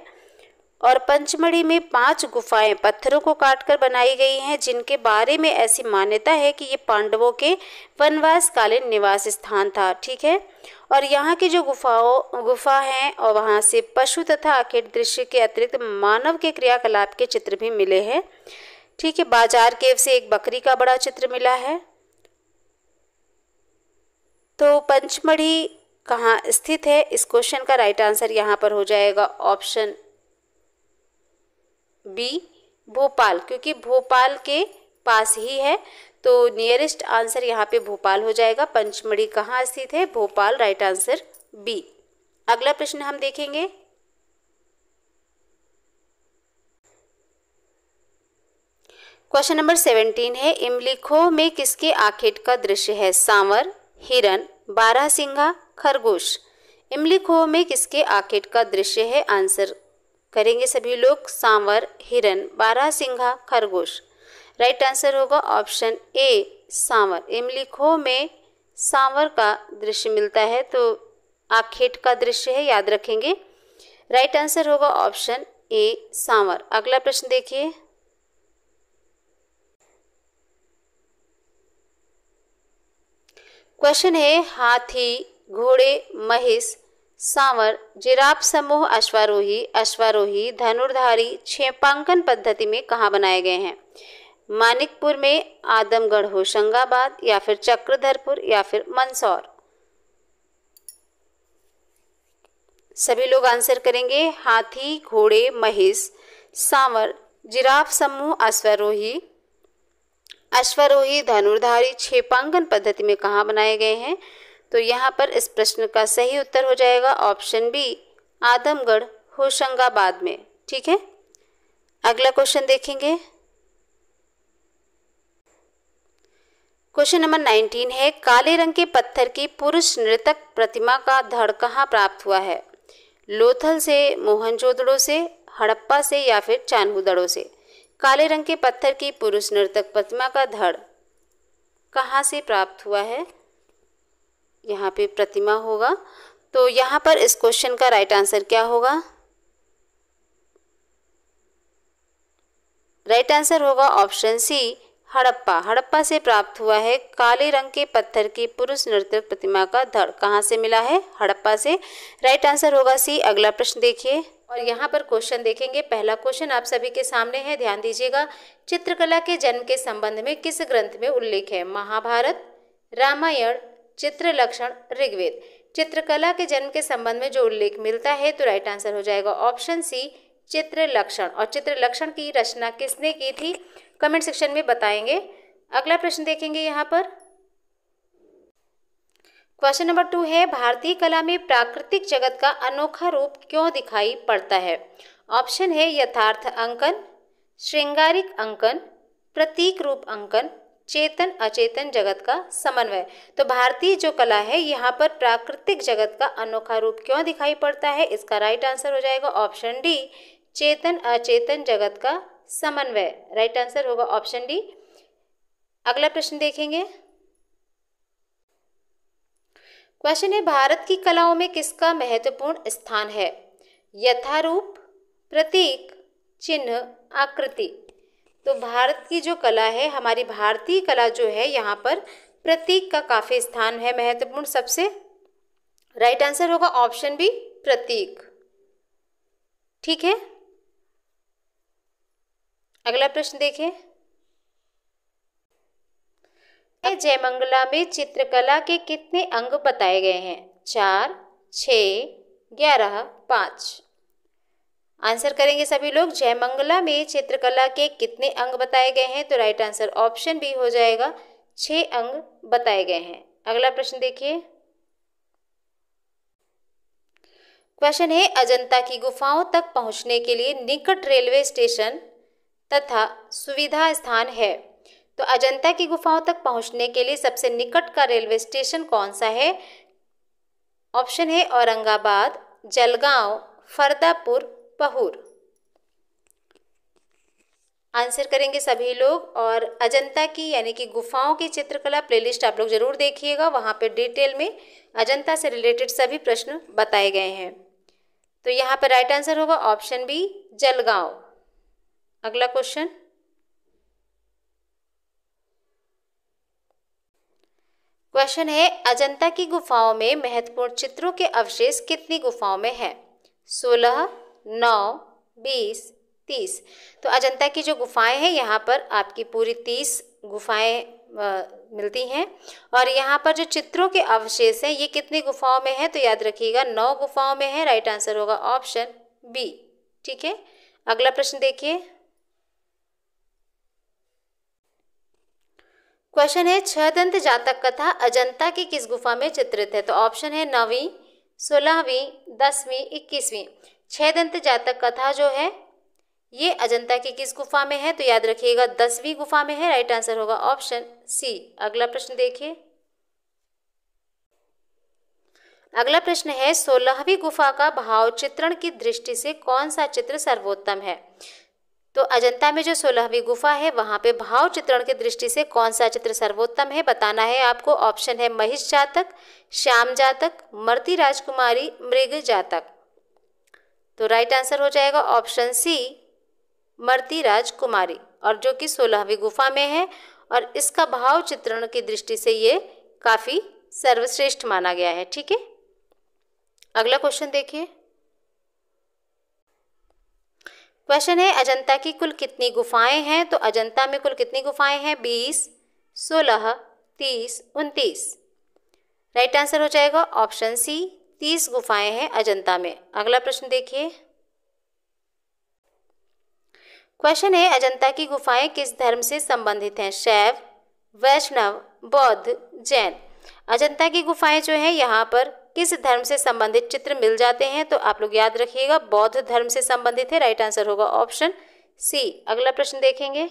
और पंचमढ़ी में पांच गुफाएं पत्थरों को काटकर बनाई गई हैं जिनके बारे में ऐसी मान्यता है कि ये पांडवों के वनवास कालीन निवास स्थान था ठीक है और यहाँ की जो गुफाओं गुफा हैं और वहाँ से पशु तथा आखिर दृश्य के अतिरिक्त मानव के क्रियाकलाप के चित्र भी मिले हैं ठीक है बाजार केव से एक बकरी का बड़ा चित्र मिला है तो पंचमढ़ी कहाँ स्थित है इस क्वेश्चन का राइट आंसर यहाँ पर हो जाएगा ऑप्शन बी भोपाल क्योंकि भोपाल के पास ही है तो नियरेस्ट आंसर यहाँ पे भोपाल हो जाएगा पंचमढ़ी कहाँ स्थित है भोपाल राइट आंसर बी अगला प्रश्न हम देखेंगे क्वेश्चन नंबर सेवेंटीन है इमलिखो में किसके आखेट का दृश्य है सांवर हिरन बारहसिंगा खरगोश इमली खोह में किसके आकेट का दृश्य है आंसर करेंगे सभी लोग सांवर हिरन बारहसिंगा खरगोश राइट आंसर होगा ऑप्शन ए सांवर इमली खोह में सांवर का दृश्य मिलता है तो आखेट का दृश्य है याद रखेंगे राइट आंसर होगा ऑप्शन ए सांवर अगला प्रश्न देखिए क्वेश्चन है हाथी घोड़े महिष सांवर जिराब समूह अश्वारोही अश्वारोही धनुर्धारी छेपांकन पद्धति में कहाँ बनाए गए हैं मानिकपुर में आदमगढ़ होशंगाबाद या फिर चक्रधरपुर या फिर मंदसौर सभी लोग आंसर करेंगे हाथी घोड़े महिष सांवर जिराफ समूह अश्वरोही अश्वरोही धनुर्धारी क्षेपांगन पद्धति में कहाँ बनाए गए हैं तो यहाँ पर इस प्रश्न का सही उत्तर हो जाएगा ऑप्शन बी आदमगढ़ होशंगाबाद में ठीक है अगला क्वेश्चन देखेंगे क्वेश्चन नंबर नाइनटीन है काले रंग के पत्थर की पुरुष नृतक प्रतिमा का धड़ कहाँ प्राप्त हुआ है लोथल से मोहनजोदड़ो से हड़प्पा से या फिर चानहुदड़ो से काले रंग के पत्थर की पुरुष नर्तक प्रतिमा का धड़ कहाँ से प्राप्त हुआ है यहाँ पे प्रतिमा होगा तो यहाँ पर इस क्वेश्चन का राइट आंसर क्या होगा राइट आंसर होगा ऑप्शन सी हड़प्पा हड़प्पा से प्राप्त हुआ है काले रंग के पत्थर की पुरुष नृत्य प्रतिमा का धड़ कहाँ से मिला है हड़प्पा से राइट आंसर होगा सी अगला प्रश्न देखिए और यहाँ पर क्वेश्चन देखेंगे पहला क्वेश्चन आप सभी के सामने है ध्यान दीजिएगा चित्रकला के जन्म के संबंध में किस ग्रंथ में उल्लेख है महाभारत रामायण चित्रलक्षण ऋग्वेद चित्रकला के जन्म के संबंध में जो उल्लेख मिलता है तो राइट आंसर हो जाएगा ऑप्शन सी चित्रलक्षण और चित्रलक्षण की रचना किसने की थी कमेंट सेक्शन में बताएंगे अगला प्रश्न देखेंगे यहाँ पर क्वेश्चन नंबर टू है भारतीय कला में प्राकृतिक जगत का अनोखा रूप क्यों दिखाई पड़ता है ऑप्शन है यथार्थ अंकन श्रृंगारिक अंकन प्रतीक रूप अंकन चेतन अचेतन जगत का समन्वय तो भारतीय जो कला है यहाँ पर प्राकृतिक जगत का अनोखा रूप क्यों दिखाई पड़ता है इसका राइट आंसर हो जाएगा ऑप्शन डी चेतन अचेतन जगत का समन्वय राइट आंसर होगा ऑप्शन डी अगला प्रश्न देखेंगे क्वेश्चन है भारत की कलाओं में किसका महत्वपूर्ण स्थान है यथारूप प्रतीक चिन्ह आकृति तो भारत की जो कला है हमारी भारतीय कला जो है यहाँ पर प्रतीक का काफ़ी स्थान है महत्वपूर्ण सबसे राइट आंसर होगा ऑप्शन बी प्रतीक ठीक है अगला प्रश्न देखिए जयमंगला में चित्रकला के कितने अंग बताए गए हैं चार छ ग्यारह पाँच आंसर करेंगे सभी लोग जयमंगला में चित्रकला के कितने अंग बताए गए हैं तो राइट आंसर ऑप्शन बी हो जाएगा छः अंग बताए गए हैं अगला प्रश्न देखिए क्वेश्चन है अजंता की गुफाओं तक पहुंचने के लिए निकट रेलवे स्टेशन तथा सुविधा स्थान है तो अजंता की गुफाओं तक पहुंचने के लिए सबसे निकट का रेलवे स्टेशन कौन सा है ऑप्शन है औरंगाबाद जलगांव फरदापुर पहुर आंसर करेंगे सभी लोग और अजंता की यानी कि गुफाओं की चित्रकला प्लेलिस्ट आप लोग ज़रूर देखिएगा वहाँ पर डिटेल में अजंता से रिलेटेड सभी प्रश्न बताए गए हैं तो यहाँ पर राइट आंसर होगा ऑप्शन बी जलगांव अगला क्वेश्चन क्वेश्चन है अजंता की गुफाओं में महत्वपूर्ण चित्रों के अवशेष कितनी गुफाओं में हैं सोलह नौ बीस तीस तो अजंता की जो गुफाएं हैं यहाँ पर आपकी पूरी तीस गुफाएं मिलती हैं और यहाँ पर जो चित्रों के अवशेष हैं ये कितनी गुफाओं में हैं तो याद रखिएगा नौ गुफाओं में है राइट आंसर होगा ऑप्शन बी ठीक है अगला प्रश्न देखिए क्वेश्चन है छह दंत जातक कथा अजंता की किस गुफा में चित्रित है तो ऑप्शन है नौवीं सोलहवीं दसवीं इक्कीसवीं छह दंत जातक कथा जो है ये अजंता की किस गुफा में है तो याद रखिएगा दसवीं गुफा में है राइट आंसर होगा ऑप्शन सी अगला प्रश्न देखिए अगला प्रश्न है सोलहवीं गुफा का भाव चित्रण की दृष्टि से कौन सा चित्र सर्वोत्तम है तो अजंता में जो सोलहवीं गुफा है वहाँ पे भाव चित्रण की दृष्टि से कौन सा चित्र सर्वोत्तम है बताना है आपको ऑप्शन है महिष जातक श्याम जातक मर्ती राजकुमारी मृग जातक तो राइट आंसर हो जाएगा ऑप्शन सी मर्ती राजकुमारी और जो कि सोलहवीं गुफा में है और इसका भाव चित्रण की दृष्टि से ये काफ़ी सर्वश्रेष्ठ माना गया है ठीक है अगला क्वेश्चन देखिए क्वेश्चन है अजंता की कुल कितनी गुफाएं हैं तो अजंता में कुल कितनी गुफाएं हैं बीस सोलह तीस उनतीस राइट आंसर हो जाएगा ऑप्शन सी तीस गुफाएं हैं अजंता में अगला प्रश्न देखिए क्वेश्चन है अजंता की गुफाएं किस धर्म से संबंधित हैं शैव वैष्णव बौद्ध जैन अजंता की गुफाएं जो हैं यहाँ पर किस धर्म से संबंधित चित्र मिल जाते हैं तो आप लोग याद रखिएगा बौद्ध धर्म से संबंधित है राइट आंसर होगा ऑप्शन सी अगला प्रश्न देखेंगे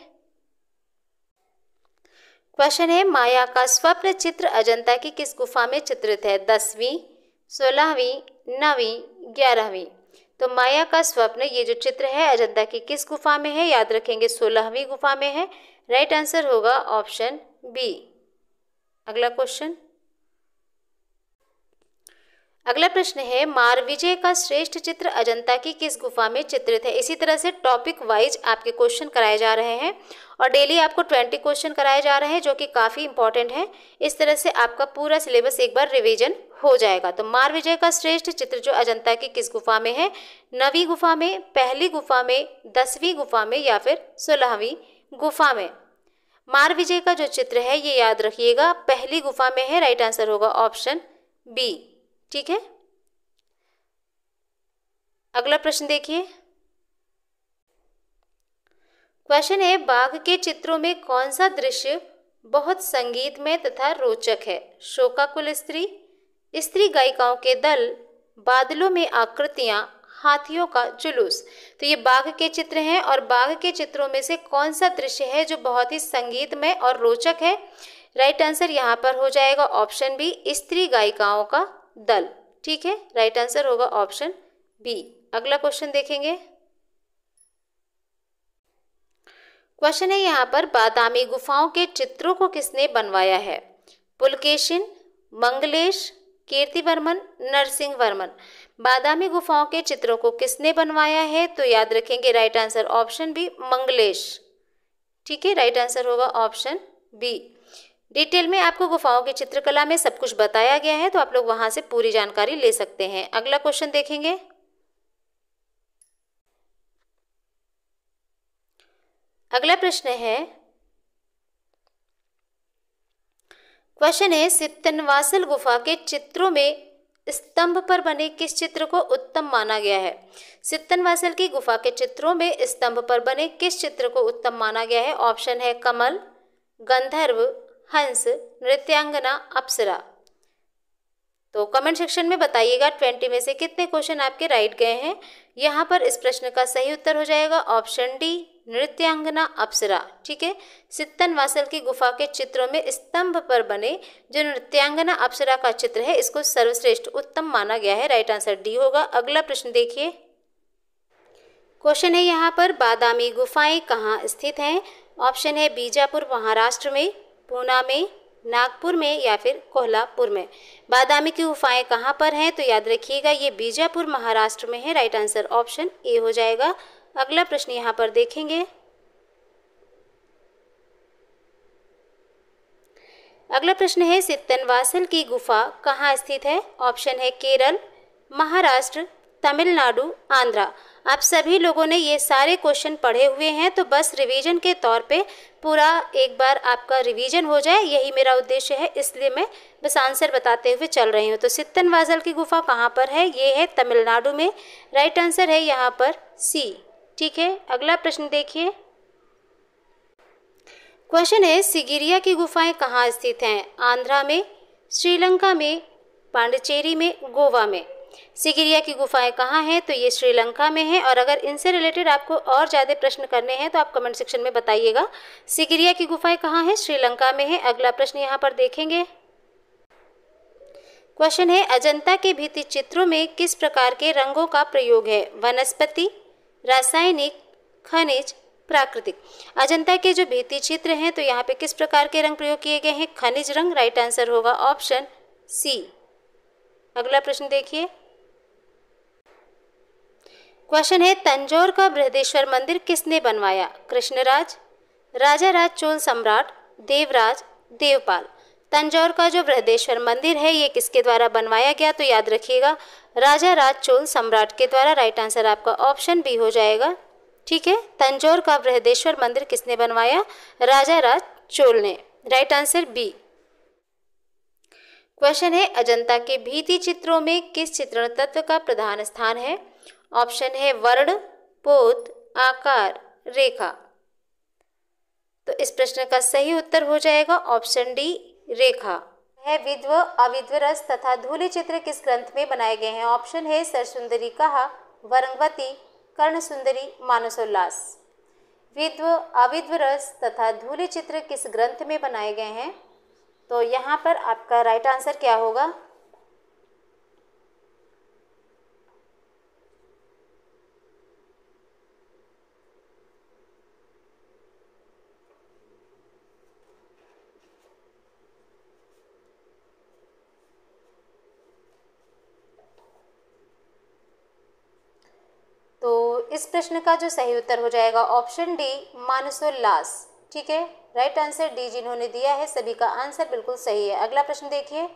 क्वेश्चन है माया का स्वप्न चित्र अजंता की किस गुफा में चित्रित है दसवीं सोलहवीं नवी ग्यारहवीं तो माया का स्वप्न ये जो चित्र है अजंता की किस गुफा में है याद रखेंगे सोलहवीं गुफा में है राइट आंसर होगा ऑप्शन बी अगला क्वेश्चन अगला प्रश्न है मारविजय का श्रेष्ठ चित्र अजंता की किस गुफा में चित्रित है इसी तरह से टॉपिक वाइज आपके क्वेश्चन कराए जा रहे हैं और डेली आपको ट्वेंटी क्वेश्चन कराए जा रहे हैं जो कि काफ़ी इंपॉर्टेंट है इस तरह से आपका पूरा सिलेबस एक बार रिविजन हो जाएगा तो मार विजय का श्रेष्ठ चित्र जो अजंता की किस गुफा में है नवी गुफा में पहली गुफा में दसवीं गुफा में या फिर सोलहवीं गुफा में मार विजय का जो चित्र है ये याद रखिएगा पहली गुफा में है राइट आंसर होगा ऑप्शन बी ठीक है अगला प्रश्न देखिए क्वेश्चन है बाघ के चित्रों में कौन सा दृश्य बहुत संगीतमय तथा रोचक है शोका कुल स्त्री स्त्री गायिकाओं के दल बादलों में आकृतियां हाथियों का जुलूस तो ये बाघ के चित्र हैं और बाघ के चित्रों में से कौन सा दृश्य है जो बहुत ही संगीतमय और रोचक है राइट आंसर यहाँ पर हो जाएगा ऑप्शन बी स्त्री गायिकाओं का दल ठीक है राइट आंसर होगा ऑप्शन बी अगला क्वेश्चन देखेंगे क्वेश्चन है यहाँ पर बादामी गुफाओं के चित्रों को किसने बनवाया है पुलकेशिन मंगलेश कीर्ति वर्मन नरसिंह वर्मन बादामी गुफाओं के चित्रों को किसने बनवाया है तो याद रखेंगे right answer option B Mangalesh ठीक है राइट आंसर होगा ऑप्शन बी डिटेल में आपको गुफाओं की चित्रकला में सब कुछ बताया गया है तो आप लोग वहां से पूरी जानकारी ले सकते हैं अगला क्वेश्चन देखेंगे अगला प्रश्न है क्वेश्चन है सितनवासल गुफा के चित्रों में स्तंभ पर बने किस चित्र को उत्तम माना गया है सितनवासल की गुफा के चित्रों में स्तंभ पर बने किस चित्र को उत्तम माना गया है ऑप्शन है कमल गंधर्व हंस नृत्यांगना अप्सरा तो कमेंट सेक्शन में बताइएगा ट्वेंटी में से कितने क्वेश्चन आपके राइट गए हैं यहाँ पर इस प्रश्न का सही उत्तर हो जाएगा ऑप्शन डी नृत्यांगना अप्सरा ठीक है सित्तन वासल की गुफा के चित्रों में स्तंभ पर बने जो नृत्यांगना अप्सरा का चित्र है इसको सर्वश्रेष्ठ उत्तम माना गया है राइट आंसर डी होगा अगला प्रश्न देखिए क्वेश्चन है यहाँ पर बादामी गुफाएं कहाँ स्थित हैं ऑप्शन है बीजापुर महाराष्ट्र में पूना में नागपुर में या फिर कोल्हापुर में बादामी की गुफाएं कहाँ पर हैं तो याद रखिएगा ये बीजापुर महाराष्ट्र में है राइट आंसर ऑप्शन ए हो जाएगा अगला प्रश्न यहाँ पर देखेंगे अगला प्रश्न है सित्तनवासल की गुफा कहाँ स्थित है ऑप्शन है केरल महाराष्ट्र तमिलनाडु आंध्रा आप सभी लोगों ने ये सारे क्वेश्चन पढ़े हुए हैं तो बस रिवीजन के तौर पे पूरा एक बार आपका रिवीजन हो जाए यही मेरा उद्देश्य है इसलिए मैं बस आंसर बताते हुए चल रही हूँ तो सित्तन वाजल की गुफा कहाँ पर है ये है तमिलनाडु में राइट आंसर है यहाँ पर सी ठीक है अगला प्रश्न देखिए क्वेश्चन है सिगिरिया की गुफाएं कहाँ स्थित हैं आंध्रा में श्रीलंका में पांडिचेरी में गोवा में सिगिरिया की गुफाएं कहाँ हैं तो ये श्रीलंका में है और अगर इनसे रिलेटेड आपको और ज़्यादा प्रश्न करने हैं तो आप कमेंट सेक्शन में बताइएगा सिगिरिया की गुफाएं कहाँ हैं श्रीलंका में है अगला प्रश्न यहाँ पर देखेंगे क्वेश्चन है अजंता के भित्ति चित्रों में किस प्रकार के रंगों का प्रयोग है वनस्पति रासायनिक खनिज प्राकृतिक अजंता के जो भित्ति चित्र हैं तो यहाँ पे किस प्रकार के रंग प्रयोग किए गए हैं खनिज रंग राइट आंसर होगा ऑप्शन सी अगला प्रश्न देखिए क्वेश्चन है तंजौर का बृहदेश्वर मंदिर किसने बनवाया कृष्णराज राजा राज चोल सम्राट देवराज देवपाल तंजौर का जो बृहदेश्वर मंदिर है ये किसके द्वारा बनवाया गया तो याद रखिएगा राजा राज चोल सम्राट के द्वारा राइट आंसर आपका ऑप्शन बी हो जाएगा ठीक है तंजौर का बृहदेश्वर मंदिर किसने बनवाया राजा राज चोल ने राइट आंसर बी क्वेश्चन है अजंता के भीति चित्रों में किस चित्रण तत्व का प्रधान स्थान है ऑप्शन है वर्ण पोत आकार रेखा तो इस प्रश्न का सही उत्तर हो जाएगा ऑप्शन डी रेखा है विध्व अविध्व रस तथा धूलि चित्र किस ग्रंथ में बनाए गए हैं ऑप्शन है सरसुंदरी कहा वरंगवती कर्ण सुंदरी मानसोल्लास विध्व अविध्व रस तथा धूलि चित्र किस ग्रंथ में बनाए गए हैं तो यहाँ पर आपका राइट आंसर क्या होगा प्रश्न का जो सही उत्तर हो जाएगा ऑप्शन डी मानसोल्लास ठीक है राइट आंसर डी जिन्होंने दिया है सभी का आंसर बिल्कुल सही है अगला प्रश्न देखिए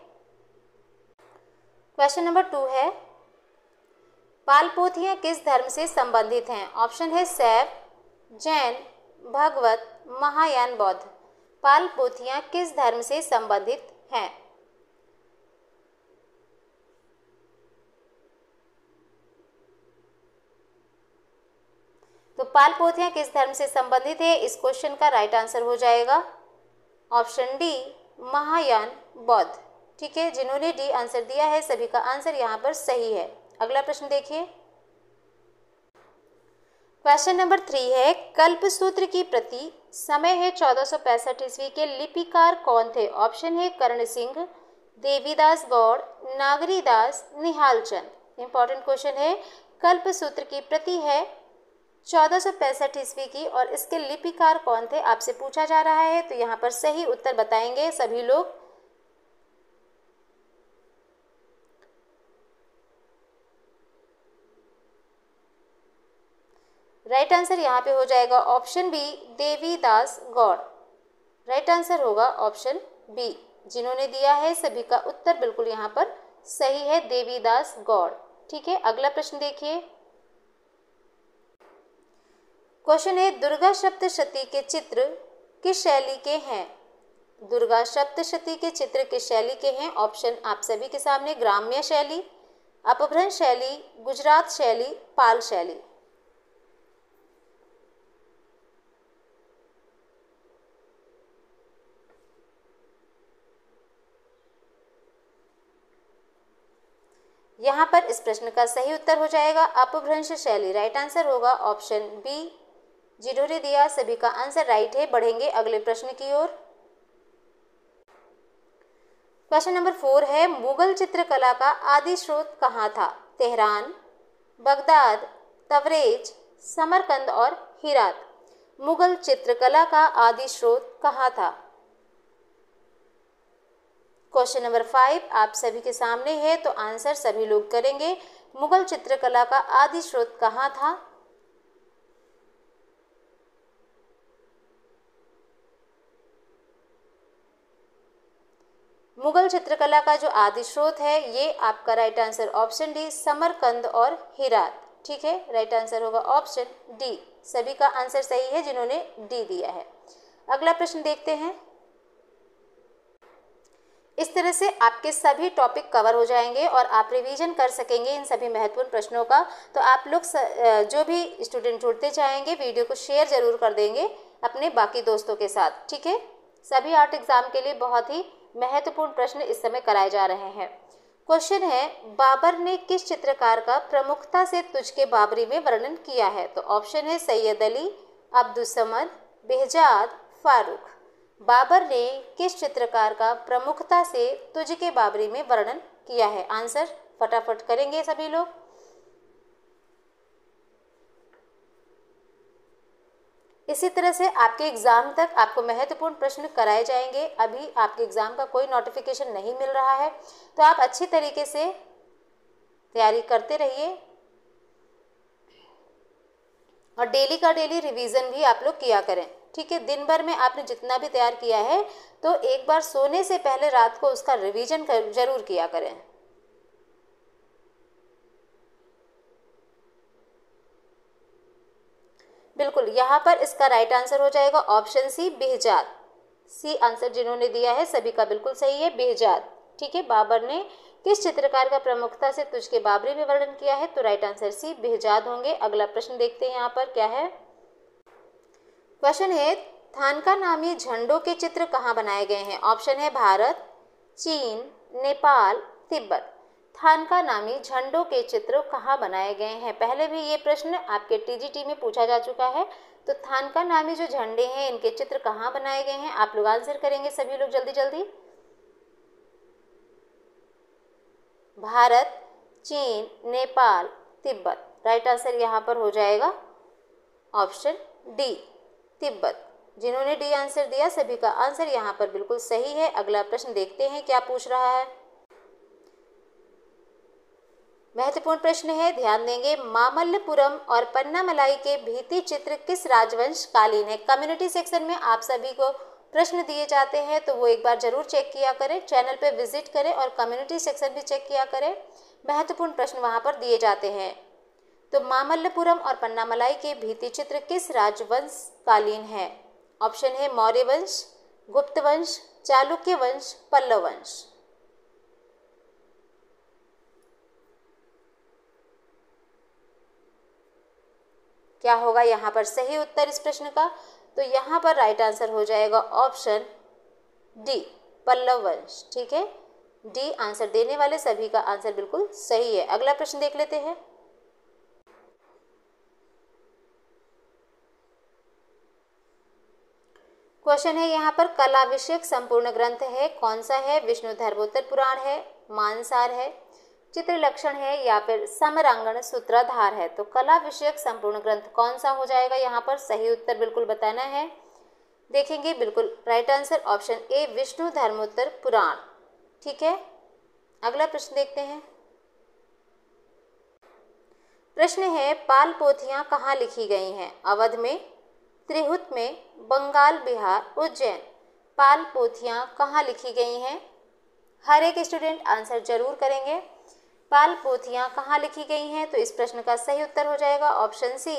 क्वेश्चन नंबर टू है पोथियाँ किस धर्म से संबंधित हैं ऑप्शन है सैव जैन भगवत महायान बौद्ध पोथियाँ किस धर्म से संबंधित हैं तो पाल पोथियाँ किस धर्म से संबंधित है इस क्वेश्चन का राइट आंसर हो जाएगा ऑप्शन डी महायान बौद्ध ठीक है जिन्होंने डी आंसर दिया है सभी का आंसर यहाँ पर सही है अगला प्रश्न देखिए क्वेश्चन नंबर थ्री है कल्प सूत्र की प्रति समय है चौदह सौ पैंसठ ईस्वी के लिपिकार कौन थे ऑप्शन है कर्ण सिंह देवीदास गौड़ नागरीदास निहाल चंद इंपॉर्टेंट क्वेश्चन है कल्प सूत्र की प्रति है चौदह सौ पैंसठ ईस्वी की और इसके लिपिकार कौन थे आपसे पूछा जा रहा है तो यहाँ पर सही उत्तर बताएंगे सभी लोग राइट आंसर यहाँ पे हो जाएगा option B Devidas Gaur right answer होगा ऑप्शन बी जिन्होंने दिया है सभी का उत्तर बिल्कुल यहाँ पर सही है देवीदास गौड़ ठीक है अगला प्रश्न देखिए क्वेश्चन है दुर्गा सप्तशती के चित्र किस शैली के हैं दुर्गा सप्तशती के चित्र किस शैली के हैं ऑप्शन आप सभी के सामने ग्राम्य शैली अपभ्रंश शैली गुजरात शैली पाल शैली यहाँ पर इस प्रश्न का सही उत्तर हो जाएगा अपभ्रंश शैली राइट आंसर होगा ऑप्शन बी जिन्होंने दिया सभी का आंसर राइट है बढ़ेंगे अगले प्रश्न की ओर क्वेश्चन नंबर फोर है मुगल चित्रकला का आदि स्रोत कहाँ था तेहरान बगदाद तवरेज समरकंद और हिरात मुगल चित्रकला का आदि स्रोत कहाँ था क्वेश्चन नंबर फाइव आप सभी के सामने है तो आंसर सभी लोग करेंगे मुगल चित्रकला का आदि स्रोत कहाँ था मुगल चित्रकला का जो आदि स्रोत है ये आपका right answer option D Samarkand और हिरात ठीक है राइट आंसर होगा ऑप्शन डी सभी का आंसर सही है जिन्होंने डी दिया है अगला प्रश्न देखते हैं इस तरह से आपके सभी टॉपिक कवर हो जाएंगे और आप रिवीजन कर सकेंगे इन सभी महत्वपूर्ण प्रश्नों का तो आप लोग जो भी स्टूडेंट जुड़ते जाएंगे वीडियो को शेयर ज़रूर कर देंगे अपने बाकी दोस्तों के साथ ठीक है सभी आर्ट एग्ज़ाम के लिए बहुत ही महत्वपूर्ण प्रश्न इस समय कराए जा रहे हैं क्वेश्चन है बाबर ने किस चित्रकार का प्रमुखता से तुझके बाबरी में वर्णन किया है तो ऑप्शन है सैयद अली अब्दुलसमद बेहजाद फारूक बाबर ने किस चित्रकार का प्रमुखता से तुझ के बाबरी में वर्णन किया है आंसर फटाफट करेंगे सभी लोग इसी तरह से आपके एग्ज़ाम तक आपको महत्वपूर्ण प्रश्न कराए जाएंगे अभी आपके एग्ज़ाम का कोई नोटिफिकेशन नहीं मिल रहा है तो आप अच्छी तरीके से तैयारी करते रहिए और डेली का डेली रिवीजन भी आप लोग किया करें ठीक है दिन भर में आपने जितना भी तैयार किया है तो एक बार सोने से पहले रात को उसका रिवीजन कर जरूर किया करें बिल्कुल यहाँ पर इसका राइट आंसर हो जाएगा option C Behzad C answer जिन्होंने दिया है सभी का बिल्कुल सही है बेहजाद ठीक है बाबर ने किस चित्रकार का प्रमुखता से तुझके बाबरी में वर्णन किया है तो राइट आंसर सी बेहजाद होंगे अगला प्रश्न देखते हैं यहाँ पर क्या है क्वेश्चन है थानका नामी झंडों के चित्र कहाँ बनाए गए हैं ऑप्शन है भारत चीन नेपाल तिब्बत थानका नामी झंडों के चित्र कहाँ बनाए गए हैं पहले भी ये प्रश्न आपके टीजीटी में पूछा जा चुका है तो थानका नामी जो झंडे हैं इनके चित्र कहाँ बनाए गए हैं आप लोग आंसर करेंगे सभी लोग जल्दी जल्दी भारत चीन नेपाल तिब्बत राइट आंसर यहाँ पर हो जाएगा ऑप्शन डी तिब्बत जिन्होंने डी आंसर दिया सभी का आंसर यहाँ पर बिल्कुल सही है अगला प्रश्न देखते हैं क्या पूछ रहा है महत्वपूर्ण प्रश्न है ध्यान देंगे मामल्लपुरम और पन्नामलाई के भीति चित्र किस राजवंश कालीन है कम्युनिटी सेक्शन में आप सभी को प्रश्न दिए जाते हैं तो वो एक बार जरूर चेक किया करें चैनल पर विजिट करें और कम्युनिटी सेक्शन भी चेक किया करें महत्वपूर्ण प्रश्न वहाँ पर दिए जाते हैं तो मामल्लपुरम और पन्नामलाई के भीति चित्र किस राजवंश कालीन है ऑप्शन है मौर्य वंश गुप्त वंश चालुक्य वंश पल्लव वंश क्या होगा यहाँ पर सही उत्तर इस प्रश्न का तो यहाँ पर राइट आंसर हो जाएगा ऑप्शन डी पल्लव वंश ठीक है डी आंसर देने वाले सभी का आंसर बिल्कुल सही है अगला प्रश्न देख लेते हैं क्वेश्चन है यहाँ पर कलाभिषेक संपूर्ण ग्रंथ है कौन सा है विष्णु धर्मोत्तर पुराण है मानसार है चित्रलक्षण है या फिर समरांगण सूत्राधार है तो कला विषयक संपूर्ण ग्रंथ कौन सा हो जाएगा यहाँ पर सही उत्तर बिल्कुल बताना है देखेंगे बिल्कुल right answer option A Vishnu Dharmottara Purana ठीक है अगला प्रश्न देखते हैं प्रश्न है पाल पोथियाँ कहाँ लिखी गई हैं अवध में त्रिहुत में बंगाल बिहार उज्जैन पाल पोथियाँ कहाँ लिखी गई हैं हर एक स्टूडेंट आंसर जरूर करेंगे पाल पोथियाँ कहाँ लिखी गई हैं तो इस प्रश्न का सही उत्तर हो जाएगा ऑप्शन सी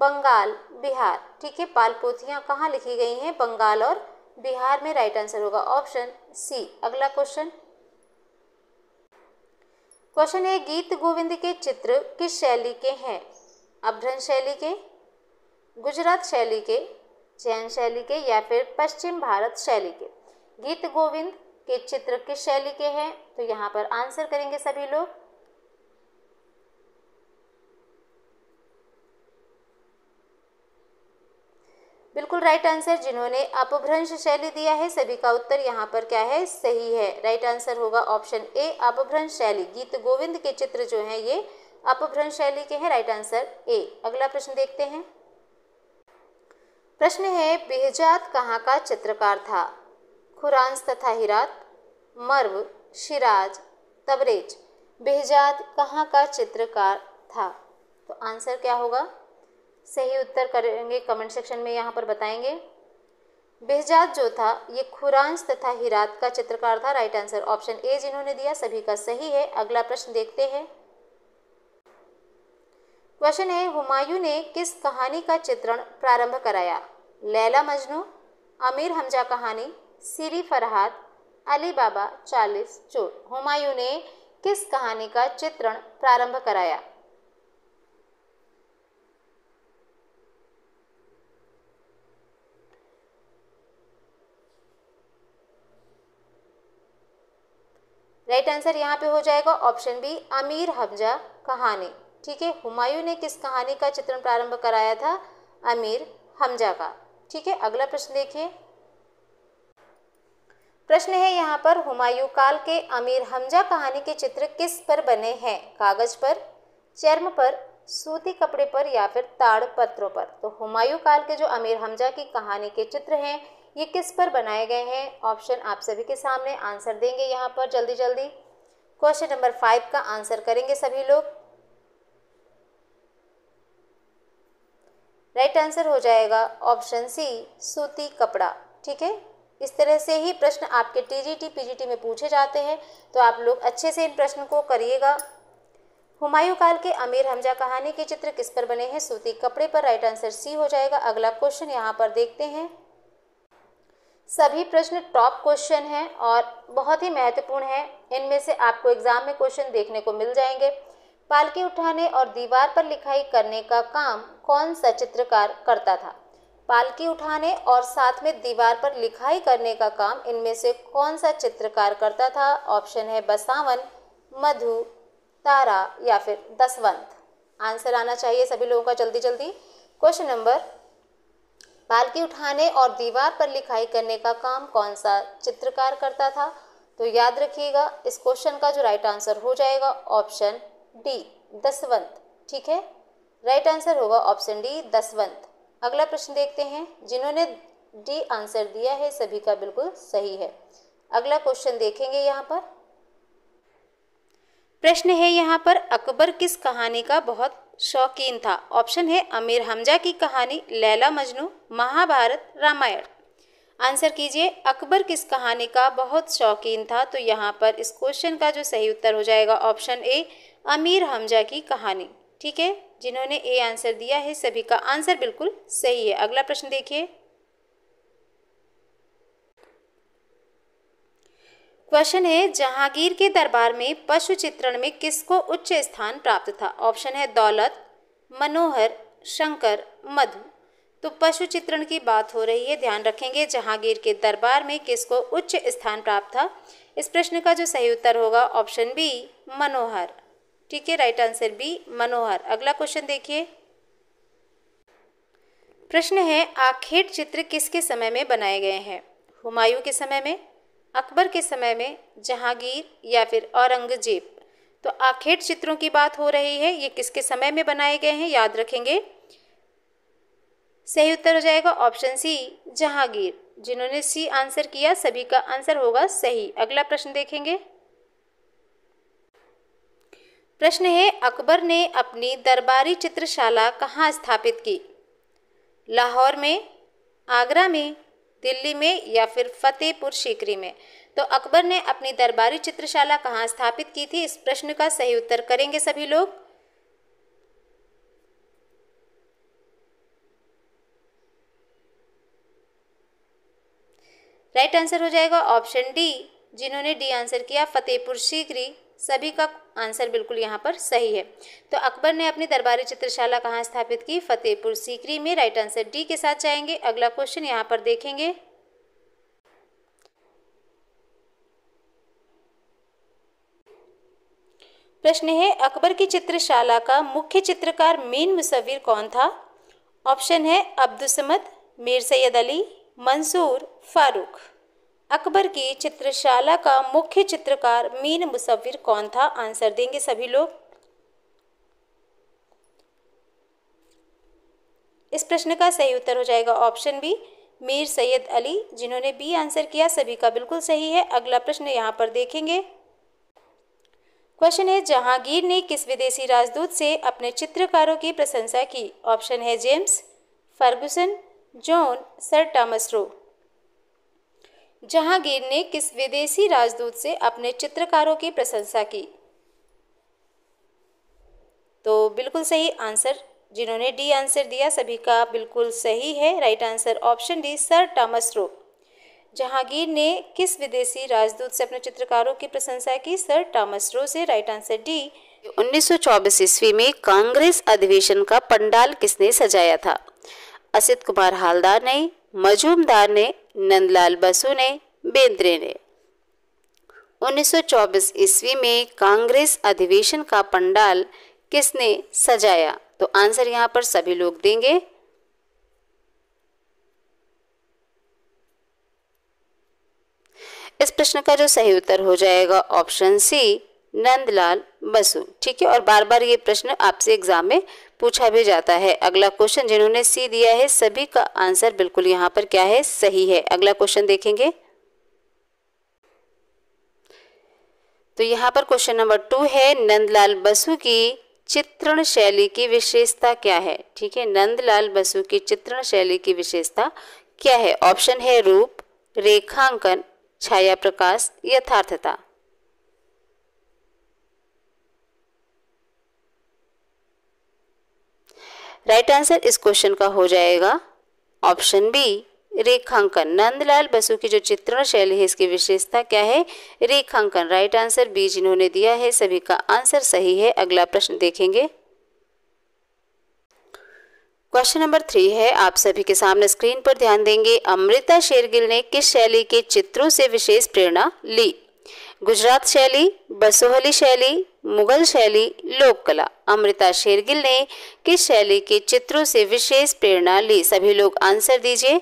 बंगाल बिहार ठीक है पाल पोथियाँ कहाँ लिखी गई हैं बंगाल और बिहार में राइट आंसर होगा ऑप्शन सी अगला क्वेश्चन क्वेश्चन है गीत गोविंद के चित्र किस शैली के हैं अभ्रन शैली के गुजरात शैली के जैन शैली के या फिर पश्चिम भारत शैली के गीत गोविंद के चित्र किस शैली के हैं तो यहाँ पर आंसर करेंगे सभी लोग बिल्कुल राइट आंसर जिन्होंने अपभ्रंश शैली दिया है सभी का उत्तर यहाँ पर क्या है सही है राइट आंसर होगा ऑप्शन ए अपभ्रंश शैली गीत गोविंद के चित्र जो हैं ये अपभ्रंश शैली के हैं राइट आंसर ए अगला प्रश्न देखते हैं प्रश्न है बेहजात कहाँ का चित्रकार था खुरांस तथा Herat Merv Shiraz Tabriz Behzad कहाँ का चित्रकार था तो आंसर क्या होगा सही उत्तर करेंगे कमेंट सेक्शन में यहाँ पर बताएंगे बेहजाद जो था ये खुरांस तथा हिरात का चित्रकार था राइट आंसर ऑप्शन ए जिन्होंने दिया सभी का सही है अगला प्रश्न देखते हैं क्वेश्चन है हुमायूं ने किस कहानी का चित्रण प्रारंभ कराया लैला मजनू अमीर हमजा कहानी सीरी फरहाद अली बाबा चालीस चोर हुमायूं ने किस कहानी का चित्रण प्रारंभ कराया राइट आंसर यहाँ पे हो जाएगा ऑप्शन बी अमीर हमजा कहानी ठीक है हुमायूं ने किस कहानी का चित्रण प्रारंभ कराया था अमीर हमजा का ठीक है अगला प्रश्न देखिए प्रश्न है यहाँ पर हुमायूं काल के अमीर हमजा कहानी के चित्र किस पर बने हैं कागज पर चर्म पर सूती कपड़े पर या फिर ताड़ पत्रों पर तो हुमायूं काल के जो अमीर हमजा की कहानी के चित्र हैं ये किस पर बनाए गए हैं ऑप्शन आप सभी के सामने आंसर देंगे यहाँ पर जल्दी जल्दी क्वेश्चन नंबर फाइव का आंसर करेंगे सभी लोग राइट आंसर हो जाएगा ऑप्शन सी सूती कपड़ा ठीक है इस तरह से ही प्रश्न आपके टीजीटी पीजीटी में पूछे जाते हैं तो आप लोग अच्छे से इन प्रश्नों को करिएगा हुमायूं काल के अमीर हमजा कहानी के चित्र किस पर बने हैं सूती कपड़े पर राइट आंसर सी हो जाएगा अगला क्वेश्चन यहाँ पर देखते हैं सभी प्रश्न टॉप क्वेश्चन हैं और बहुत ही महत्वपूर्ण हैं इनमें से आपको एग्जाम में क्वेश्चन देखने को मिल जाएंगे पालकी उठाने और दीवार पर लिखाई करने का काम कौन सा चित्रकार करता था पालकी उठाने और साथ में दीवार पर लिखाई करने का काम इनमें से कौन सा चित्रकार करता था ऑप्शन है बसावन मधु तारा या फिर दसवंत आंसर आना चाहिए सभी लोगों का जल्दी जल्दी क्वेश्चन नंबर पालकी उठाने और दीवार पर लिखाई करने का काम कौन सा चित्रकार करता था तो याद रखिएगा इस क्वेश्चन का जो राइट आंसर हो जाएगा ऑप्शन डी दसवंत ठीक है राइट आंसर होगा ऑप्शन डी दसवंत अगला प्रश्न देखते हैं जिन्होंने डी आंसर दिया है सभी का बिल्कुल सही है अगला क्वेश्चन देखेंगे यहाँ पर प्रश्न है यहाँ पर अकबर किस कहानी का बहुत शौकीन था ऑप्शन है अमीर हमजा की कहानी लैला मजनू महाभारत रामायण आंसर कीजिए अकबर किस कहानी का बहुत शौकीन था तो यहाँ पर इस क्वेश्चन का जो सही उत्तर हो जाएगा ऑप्शन ए अमीर हमजा की कहानी ठीक है जिन्होंने ए आंसर दिया है सभी का आंसर बिल्कुल सही है अगला प्रश्न देखिए क्वेश्चन है जहांगीर के दरबार में पशु चित्रण में किसको उच्च स्थान प्राप्त था ऑप्शन है दौलत मनोहर शंकर मधु तो पशु चित्रण की बात हो रही है ध्यान रखेंगे जहांगीर के दरबार में किसको उच्च स्थान प्राप्त था इस प्रश्न का जो सही उत्तर होगा ऑप्शन बी मनोहर ठीक है राइट आंसर बी मनोहर अगला क्वेश्चन देखिए प्रश्न है आखेट चित्र किसके समय में बनाए गए हैं हुमायूं के समय में अकबर के समय में जहांगीर या फिर औरंगजेब तो आखेट चित्रों की बात हो रही है ये किसके समय में बनाए गए हैं याद रखेंगे सही उत्तर हो जाएगा ऑप्शन सी जहांगीर जिन्होंने सी आंसर किया सभी का आंसर होगा सही अगला प्रश्न देखेंगे प्रश्न है अकबर ने अपनी दरबारी चित्रशाला कहाँ स्थापित की लाहौर में आगरा में दिल्ली में या फिर फतेहपुर सीकरी में तो अकबर ने अपनी दरबारी चित्रशाला कहाँ स्थापित की थी इस प्रश्न का सही उत्तर करेंगे सभी लोग राइट आंसर हो जाएगा ऑप्शन डी जिन्होंने डी आंसर किया फतेहपुर सीकरी सभी का आंसर बिल्कुल यहाँ पर सही है तो अकबर ने अपनी दरबारी चित्रशाला कहाँ स्थापित की फतेहपुर सीकरी में राइट आंसर डी के साथ जाएंगे अगला क्वेश्चन यहाँ पर देखेंगे प्रश्न है अकबर की चित्रशाला का मुख्य चित्रकार मेन मुसविर कौन था ऑप्शन है अब्दुल समद मीर सैयद अली मंसूर फारूक अकबर की चित्रशाला का मुख्य चित्रकार मीन मुसविर कौन था आंसर देंगे सभी लोग इस प्रश्न का सही उत्तर हो जाएगा ऑप्शन बी मीर सैयद अली जिन्होंने बी आंसर किया सभी का बिल्कुल सही है अगला प्रश्न यहाँ पर देखेंगे क्वेश्चन है जहांगीर ने किस विदेशी राजदूत से अपने चित्रकारों की प्रशंसा की ऑप्शन है James Fergusson John Sir Thomas Roe Jahangir ने किस विदेशी राजदूत से अपने चित्रकारों की प्रशंसा की तो बिल्कुल सही आंसर जिन्होंने डी आंसर दिया सभी का बिल्कुल सही है right answer option D Sir Thomas Roe Jahangir ने किस विदेशी राजदूत से अपने चित्रकारों की प्रशंसा की सर टॉमस रो से राइट आंसर डी 1924 ईस्वी में कांग्रेस अधिवेशन का पंडाल किसने सजाया था असित कुमार हालदार ने मजूमदार ने नंदलाल बसु ने बेंद्रे ने 1924 ईस्वी में कांग्रेस अधिवेशन का पंडाल किसने सजाया तो आंसर यहां पर सभी लोग देंगे इस प्रश्न का जो सही उत्तर हो जाएगा ऑप्शन सी नंदलाल बसु ठीक है और बार बार ये प्रश्न आपसे एग्जाम में पूछा भी जाता है अगला क्वेश्चन जिन्होंने सी दिया है सभी का आंसर बिल्कुल यहाँ पर क्या है सही है अगला क्वेश्चन देखेंगे तो यहाँ पर क्वेश्चन नंबर टू है नंदलाल बसु की चित्रण शैली की विशेषता क्या है ठीक है नंदलाल बसु की चित्रण शैली की विशेषता क्या है ऑप्शन है रूप रेखांकन छाया प्रकाश यथार्थता राइट आंसर इस क्वेश्चन का हो जाएगा ऑप्शन बी रेखांकन नंदलाल बसु की जो चित्रण शैली है इसकी विशेषता क्या है रेखांकन राइट आंसर बी जिन्होंने दिया है सभी का आंसर सही है अगला प्रश्न देखेंगे क्वेश्चन नंबर थ्री है आप सभी के सामने स्क्रीन पर ध्यान देंगे अमृता शेरगिल ने किस शैली के चित्रों से विशेष प्रेरणा ली गुजरात शैली बसोहली शैली मुगल शैली लोक कला अमृता शेरगिल ने किस शैली के चित्रों से विशेष प्रेरणा ली सभी लोग आंसर दीजिए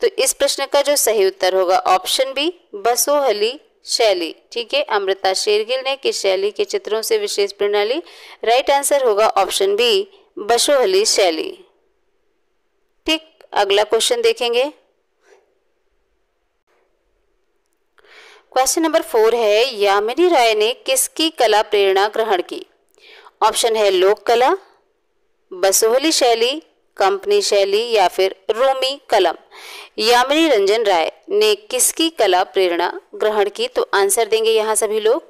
तो इस प्रश्न का जो सही उत्तर होगा ऑप्शन बी बसोहली शैली ठीक है अमृता शेरगिल ने किस शैली के चित्रों से विशेष प्रेरणा ली राइट आंसर होगा ऑप्शन बी बसोहली शैली अगला क्वेश्चन देखेंगे क्वेश्चन नंबर फोर है यामिनी राय ने किसकी कला प्रेरणा ग्रहण की ऑप्शन है लोक कला बसोहली शैली कंपनी शैली या फिर रोमी कलम यामिनी रंजन राय ने किसकी कला प्रेरणा ग्रहण की तो आंसर देंगे यहां सभी लोग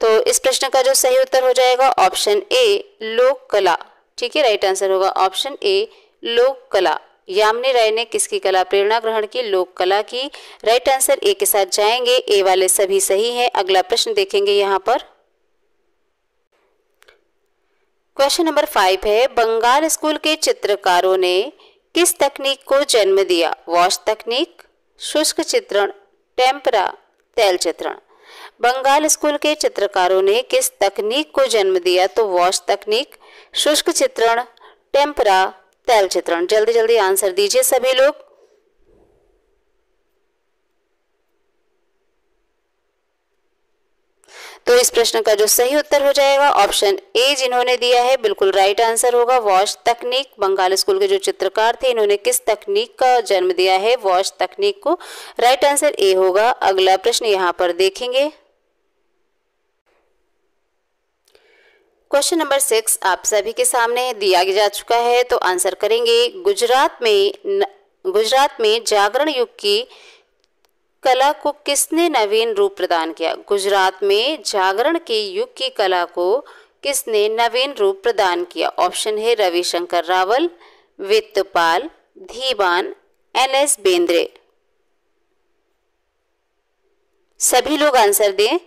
तो इस प्रश्न का जो सही उत्तर हो जाएगा ऑप्शन ए लोक कला ठीक है राइट आंसर होगा ऑप्शन ए लोक कला यामिनी राय ने किसकी कला प्रेरणा ग्रहण की लोक कला की राइट आंसर ए के साथ जाएंगे ए वाले सभी सही है अगला प्रश्न देखेंगे यहाँ पर क्वेश्चन नंबर फाइव है बंगाल स्कूल के चित्रकारों ने किस तकनीक को जन्म दिया वॉश तकनीक शुष्क चित्रण टेम्परा तैल चित्रण बंगाल स्कूल के चित्रकारों ने किस तकनीक को जन्म दिया तो वॉश तकनीक शुष्क चित्रण टेम्परा तैल चित्रण जल्दी जल्दी आंसर दीजिए सभी लोग तो इस प्रश्न का जो सही उत्तर हो जाएगा ऑप्शन ए जिन्होंने दिया है बिल्कुल राइट आंसर होगा वॉश तकनीक बंगाल स्कूल के जो चित्रकार थे इन्होंने किस तकनीक का जन्म दिया है वॉश तकनीक को राइट आंसर ए होगा अगला प्रश्न यहाँ पर देखेंगे क्वेश्चन नंबर सिक्स आप सभी के सामने दिया जा चुका है तो आंसर करेंगे गुजरात में गुजरात में जागरण युग की कला को किसने नवीन रूप प्रदान किया गुजरात में जागरण के युग की कला को किसने नवीन रूप प्रदान किया ऑप्शन है रविशंकर रावल वित्तपाल धीवान एन एस बेंद्रे सभी लोग आंसर दें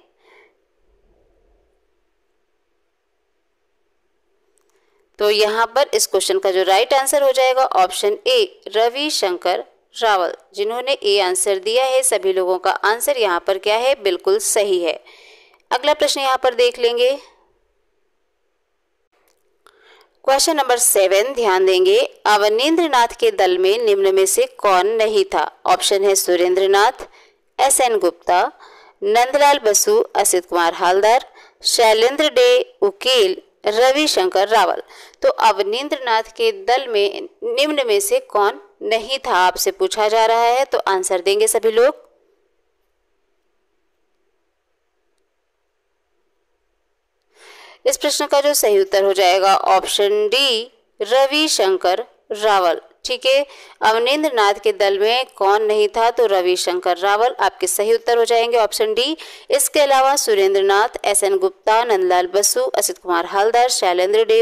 तो यहां पर इस क्वेश्चन का जो राइट आंसर हो जाएगा ऑप्शन ए रविशंकर रावल जिन्होंने ए आंसर दिया है सभी लोगों का आंसर यहाँ पर क्या है बिल्कुल सही है अगला प्रश्न यहाँ पर देख लेंगे क्वेश्चन नंबर सेवन ध्यान देंगे अवनिंद्र के दल में निम्न में से कौन नहीं था ऑप्शन है सुरेंद्र नाथ एस एन गुप्ता नंदलाल बसु असित कुमार हालदार शैलेंद्र डे उकेल रविशंकर रावल तो अवनीन्द्र नाथ के दल में निम्न में से कौन नहीं था आपसे पूछा जा रहा है तो आंसर देंगे सभी लोग इस प्रश्न का जो सही उत्तर हो जाएगा ऑप्शन डी रविशंकर रावल ठीक है अवनेन्द्र नाथ के दल में कौन नहीं था तो रविशंकर रावल आपके सही उत्तर हो जाएंगे ऑप्शन डी इसके अलावा सुरेंद्र नाथ एस एन गुप्ता नंदलाल बसु असित कुमार हालदार शैलेंद्र डे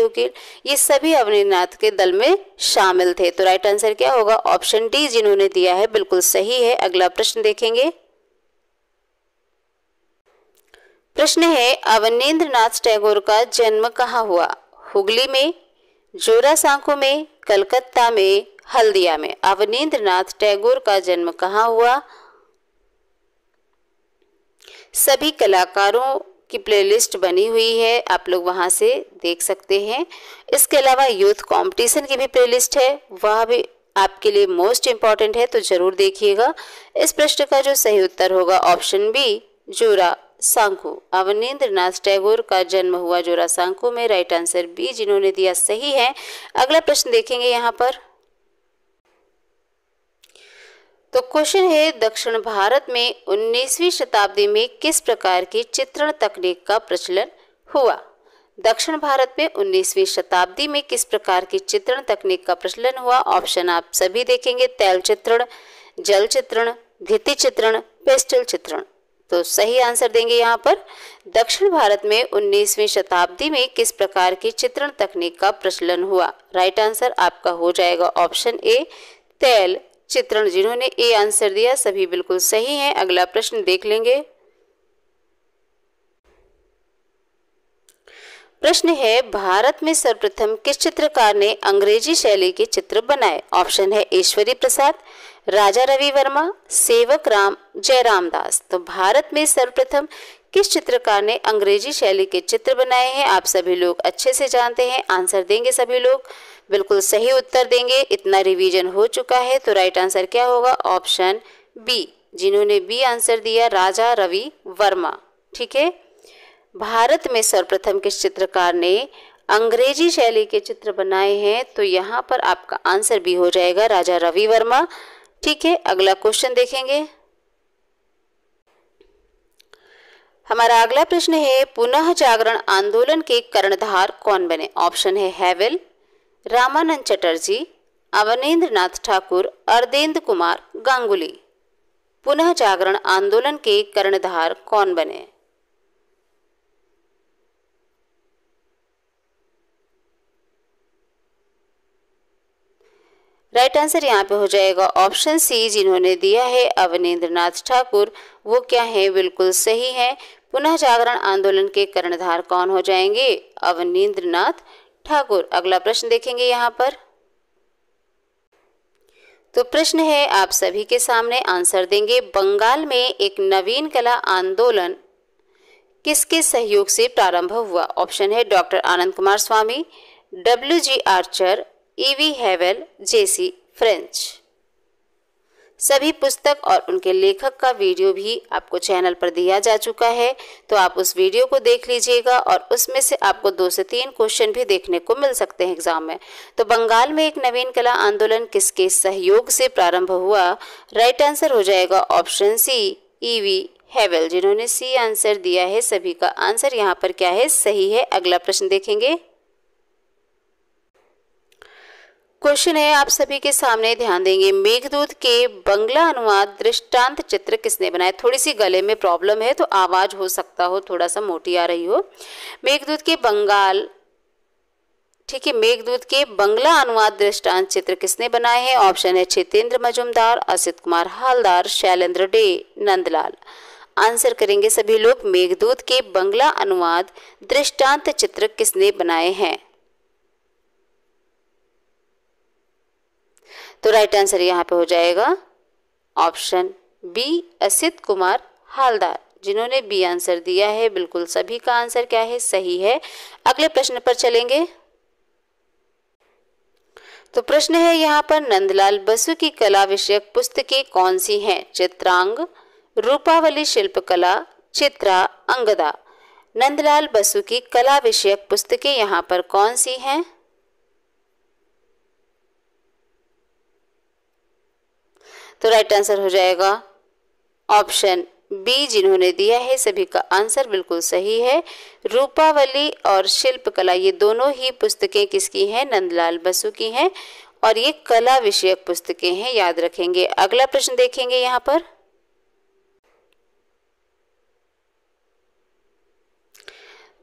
ये सभी अवनेन्द्र नाथ के दल में शामिल थे तो राइट आंसर क्या होगा ऑप्शन डी जिन्होंने दिया है बिल्कुल सही है अगला प्रश्न देखेंगे प्रश्न है अवनेन्द्र नाथ टैगोर का जन्म कहाँ हुआ हुगली में जोरासांको में कलकत्ता में हल्दिया में अवनीन्द्रनाथ टैगोर का जन्म कहाँ हुआ सभी कलाकारों की प्लेलिस्ट बनी हुई है आप लोग वहां से देख सकते हैं इसके अलावा यूथ कंपटीशन की भी प्लेलिस्ट है वह भी आपके लिए मोस्ट इम्पॉर्टेंट है तो ज़रूर देखिएगा इस प्रश्न का जो सही उत्तर होगा option B Jorasanko Abanindra Nath Tagore का जन्म हुआ जोरा सांकू में राइट आंसर बी जिन्होंने दिया सही है अगला प्रश्न देखेंगे यहाँ पर तो क्वेश्चन है दक्षिण भारत में 19वीं शताब्दी में किस प्रकार की चित्रण तकनीक का प्रचलन हुआ दक्षिण भारत में 19वीं शताब्दी में किस प्रकार की चित्रण तकनीक का प्रचलन हुआ ऑप्शन आप सभी देखेंगे तैल चित्रण जल चित्रण भित्ति चित्रण पेस्टल चित्रण तो सही आंसर देंगे यहाँ पर दक्षिण भारत में 19वीं शताब्दी में किस प्रकार की चित्रण तकनीक का प्रचलन हुआ राइट आंसर आपका हो जाएगा ऑप्शन ए तेल चित्रण जिन्होंने ए आंसर दिया सभी बिल्कुल सही हैं अगला प्रश्न देख लेंगे प्रश्न है भारत में सर्वप्रथम किस चित्रकार ने अंग्रेजी शैली के चित्र बनाए ऑप्शन है ईश्वरी प्रसाद राजा रवि वर्मा सेवक राम जयराम दास तो भारत में सर्वप्रथम किस चित्रकार ने अंग्रेजी शैली के चित्र बनाए हैं आप सभी लोग अच्छे से जानते हैं आंसर देंगे सभी लोग बिल्कुल सही उत्तर देंगे इतना रिवीजन हो चुका है तो राइट आंसर क्या होगा ऑप्शन बी जिन्होंने बी आंसर दिया राजा रवि वर्मा ठीक है भारत में सर्वप्रथम किस चित्रकार ने अंग्रेजी शैली के चित्र बनाए हैं तो यहाँ पर आपका आंसर भी हो जाएगा राजा रवि वर्मा ठीक है अगला क्वेश्चन देखेंगे हमारा अगला प्रश्न है पुनः जागरण आंदोलन के कर्णधार कौन बने ऑप्शन है हैवेल रामानंद चटर्जी अवनेन्द्र नाथ ठाकुर अर्देन्द्र कुमार गांगुली पुनः जागरण आंदोलन के कर्णधार कौन बने राइट आंसर यहाँ पे हो जाएगा ऑप्शन सी जिन्होंने दिया है अवनेन्द्र ठाकुर वो क्या है बिल्कुल सही है पुनः जागरण आंदोलन के कर्णधार कौन हो जाएंगे अवनेन्द्र ठाकुर अगला प्रश्न देखेंगे यहाँ पर तो प्रश्न है आप सभी के सामने आंसर देंगे बंगाल में एक नवीन कला आंदोलन किसके सहयोग से प्रारंभ हुआ ऑप्शन है doctor Ananda Coomaraswamy W G Archer E V Havell J C French सभी पुस्तक और उनके लेखक का वीडियो भी आपको चैनल पर दिया जा चुका है तो आप उस वीडियो को देख लीजिएगा और उसमें से आपको दो से तीन क्वेश्चन भी देखने को मिल सकते हैं एग्जाम में तो बंगाल में एक नवीन कला आंदोलन किसके सहयोग से प्रारंभ हुआ राइट आंसर हो जाएगा ऑप्शन सी ईवी हैवेल जिन्होंने सी आंसर दिया है सभी का आंसर यहाँ पर क्या है सही है अगला प्रश्न देखेंगे क्वेश्चन है आप सभी के सामने ध्यान देंगे मेघदूत के बंगला अनुवाद दृष्टांत चित्र किसने बनाया थोड़ी सी गले में प्रॉब्लम है तो आवाज हो सकता हो थोड़ा सा मोटी आ रही हो मेघदूत के बंगाल ठीक है मेघदूत के बंगला अनुवाद दृष्टांत चित्र किसने बनाए हैं ऑप्शन है क्षेत्रेंद्र मजुमदार असित कुमार हालदार शैलेंद्र डे नंदलाल आंसर करेंगे सभी लोग मेघदूत के बंगला अनुवाद दृष्टांत चित्र किसने बनाए हैं तो राइट आंसर यहाँ पे हो जाएगा ऑप्शन बी असित कुमार हालदार जिन्होंने बी आंसर दिया है बिल्कुल सभी का आंसर क्या है सही है अगले प्रश्न पर चलेंगे तो प्रश्न है यहाँ पर नंदलाल बसु की कला विषयक पुस्तकें कौन सी हैं चित्रांग रूपावली शिल्पकला चित्रा अंगदा नंदलाल बसु की कला विषयक पुस्तकें यहाँ पर कौन सी हैं तो राइट आंसर हो जाएगा ऑप्शन बी जिन्होंने दिया है सभी का आंसर बिल्कुल सही है रूपावली और शिल्पकला ये दोनों ही पुस्तकें किसकी हैं नंदलाल बसु की हैं और ये कला विषयक पुस्तकें हैं याद रखेंगे अगला प्रश्न देखेंगे यहाँ पर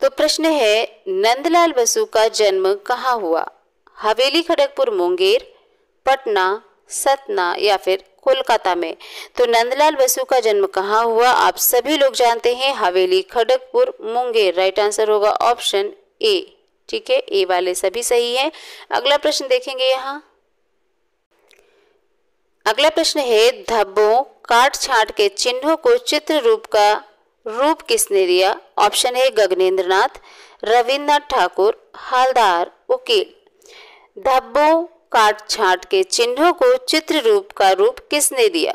तो प्रश्न है नंदलाल बसु का जन्म कहाँ हुआ हवेली खड़गपुर मुंगेर पटना सतना या फिर कोलकाता में तो नंदलाल बसु का जन्म कहाँ हुआ आप सभी लोग जानते हैं हवेली खड़गपुर मुंगेर राइट आंसर होगा ऑप्शन ए ठीक है ए वाले सभी सही हैं अगला प्रश्न देखेंगे यहाँ अगला प्रश्न है धब्बों काट छाट के चिन्हों को चित्र रूप का रूप किसने दिया ऑप्शन है गगनेन्द्रनाथ रविन्द्रनाथ ठाकुर हालदार उकील धब्बों काट छाट के चिन्हों को चित्र रूप का रूप किसने दिया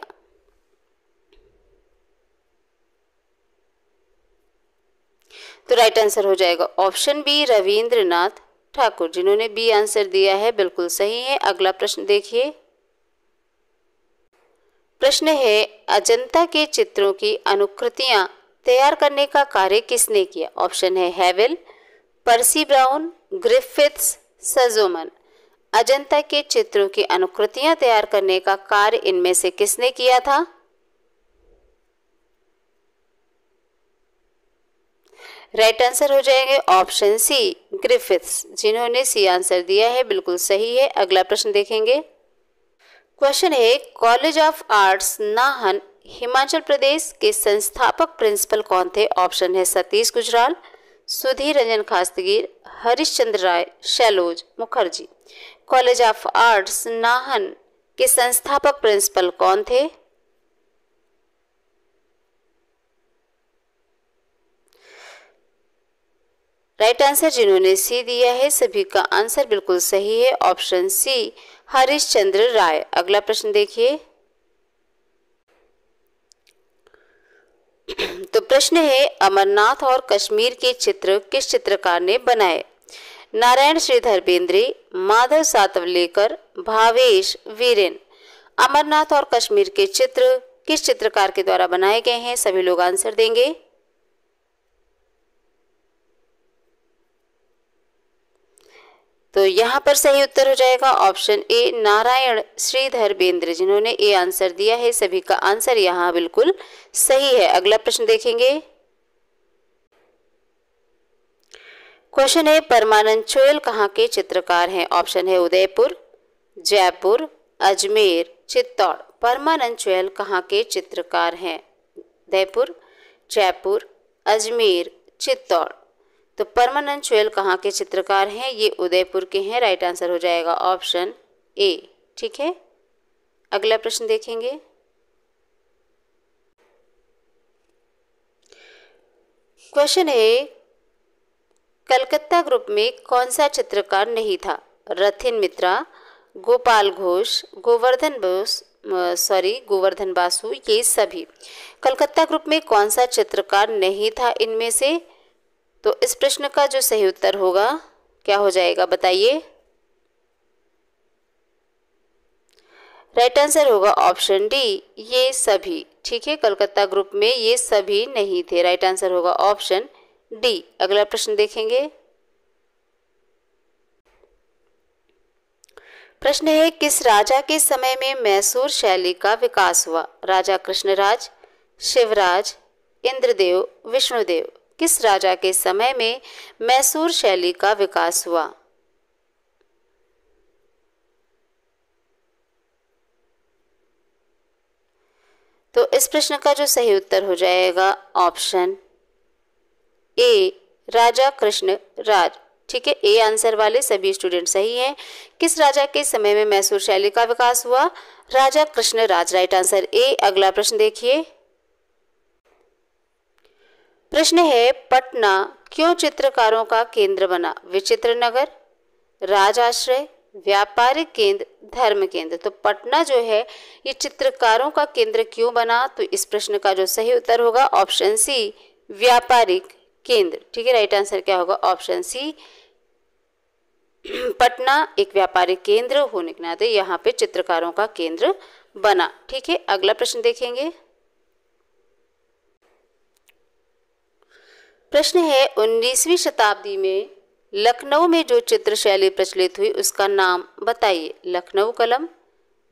तो राइट आंसर हो जाएगा ऑप्शन बी रविंद्रनाथ ठाकुर जिन्होंने बी आंसर दिया है बिल्कुल सही है अगला प्रश्न देखिए प्रश्न है अजंता के चित्रों की अनुकृतियां तैयार करने का कार्य किसने किया ऑप्शन है Havell Percy Brown Griffiths Solomon Ajanta के चित्रों की अनुकृतियां तैयार करने का कार्य इनमें से किसने किया था राइट right आंसर हो जाएंगे ऑप्शन सी ग्रिफिथ्स जिन्होंने सी आंसर दिया है बिल्कुल सही है अगला प्रश्न देखेंगे क्वेश्चन है college of arts Nahan Himachal Pradesh के संस्थापक प्रिंसिपल कौन थे ऑप्शन है Satish Gujral Sudhir Ranjan Khastgir Harishchandra Rai Sailoz Mukherjee college of arts Nahan के संस्थापक प्रिंसिपल कौन थे राइट आंसर जिन्होंने सी दिया है सभी का आंसर बिल्कुल सही है ऑप्शन सी हरीश चंद्र राय अगला प्रश्न देखिए तो प्रश्न है अमरनाथ और कश्मीर के चित्र किस चित्रकार ने बनाए नारायण श्रीधर बेंद्रे माधव सातवलेकर भावेश वीरेन अमरनाथ और कश्मीर के चित्र किस चित्रकार के द्वारा बनाए गए हैं सभी लोग आंसर देंगे तो यहाँ पर सही उत्तर हो जाएगा ऑप्शन ए नारायण श्रीधर बेंद्र जिन्होंने ए आंसर दिया है सभी का आंसर यहाँ बिल्कुल सही है अगला प्रश्न देखेंगे क्वेश्चन है परमानंद चोयल कहाँ के चित्रकार हैं ऑप्शन है उदयपुर जयपुर अजमेर चित्तौड़ परमानंद चोयल कहाँ के चित्रकार हैं उदयपुर जयपुर अजमेर चित्तौड़ तो परमानंद चोयल कहाँ के चित्रकार हैं ये उदयपुर के हैं राइट आंसर हो जाएगा ऑप्शन ए ठीक है अगला प्रश्न देखेंगे क्वेश्चन है कलकत्ता ग्रुप में कौन सा चित्रकार नहीं था रथिन मित्रा गोपाल घोष गोवर्धन बोस सॉरी गोवर्धन बासु ये सभी कलकत्ता ग्रुप में कौन सा चित्रकार नहीं था इनमें से तो इस प्रश्न का जो सही उत्तर होगा क्या हो जाएगा बताइए राइट आंसर होगा ऑप्शन डी ये सभी ठीक है कलकत्ता ग्रुप में ये सभी नहीं थे राइट आंसर होगा ऑप्शन डी अगला प्रश्न देखेंगे प्रश्न है किस राजा के समय में मैसूर शैली का विकास हुआ राजा कृष्णराज शिवराज इंद्रदेव विष्णुदेव किस राजा के समय में मैसूर शैली का विकास हुआ तो इस प्रश्न का जो सही उत्तर हो जाएगा ऑप्शन ए राजा कृष्ण राज ठीक है ए आंसर वाले सभी स्टूडेंट सही हैं किस राजा के समय में मैसूर शैली का विकास हुआ Raja Krishna Raj right answer A अगला प्रश्न देखिए प्रश्न है पटना क्यों चित्रकारों का केंद्र बना विचित्र नगर राज आश्रय व्यापारिक केंद्र धर्म केंद्र तो पटना जो है ये चित्रकारों का केंद्र क्यों बना तो इस प्रश्न का जो सही उत्तर होगा ऑप्शन सी व्यापारिक केंद्र ठीक है राइट आंसर क्या होगा ऑप्शन सी पटना एक व्यापारिक केंद्र होने के नाते यहाँ पे चित्रकारों का केंद्र बना ठीक है अगला प्रश्न देखेंगे प्रश्न है 19वीं शताब्दी में लखनऊ में जो चित्र शैली प्रचलित हुई उसका नाम बताइए लखनऊ कलम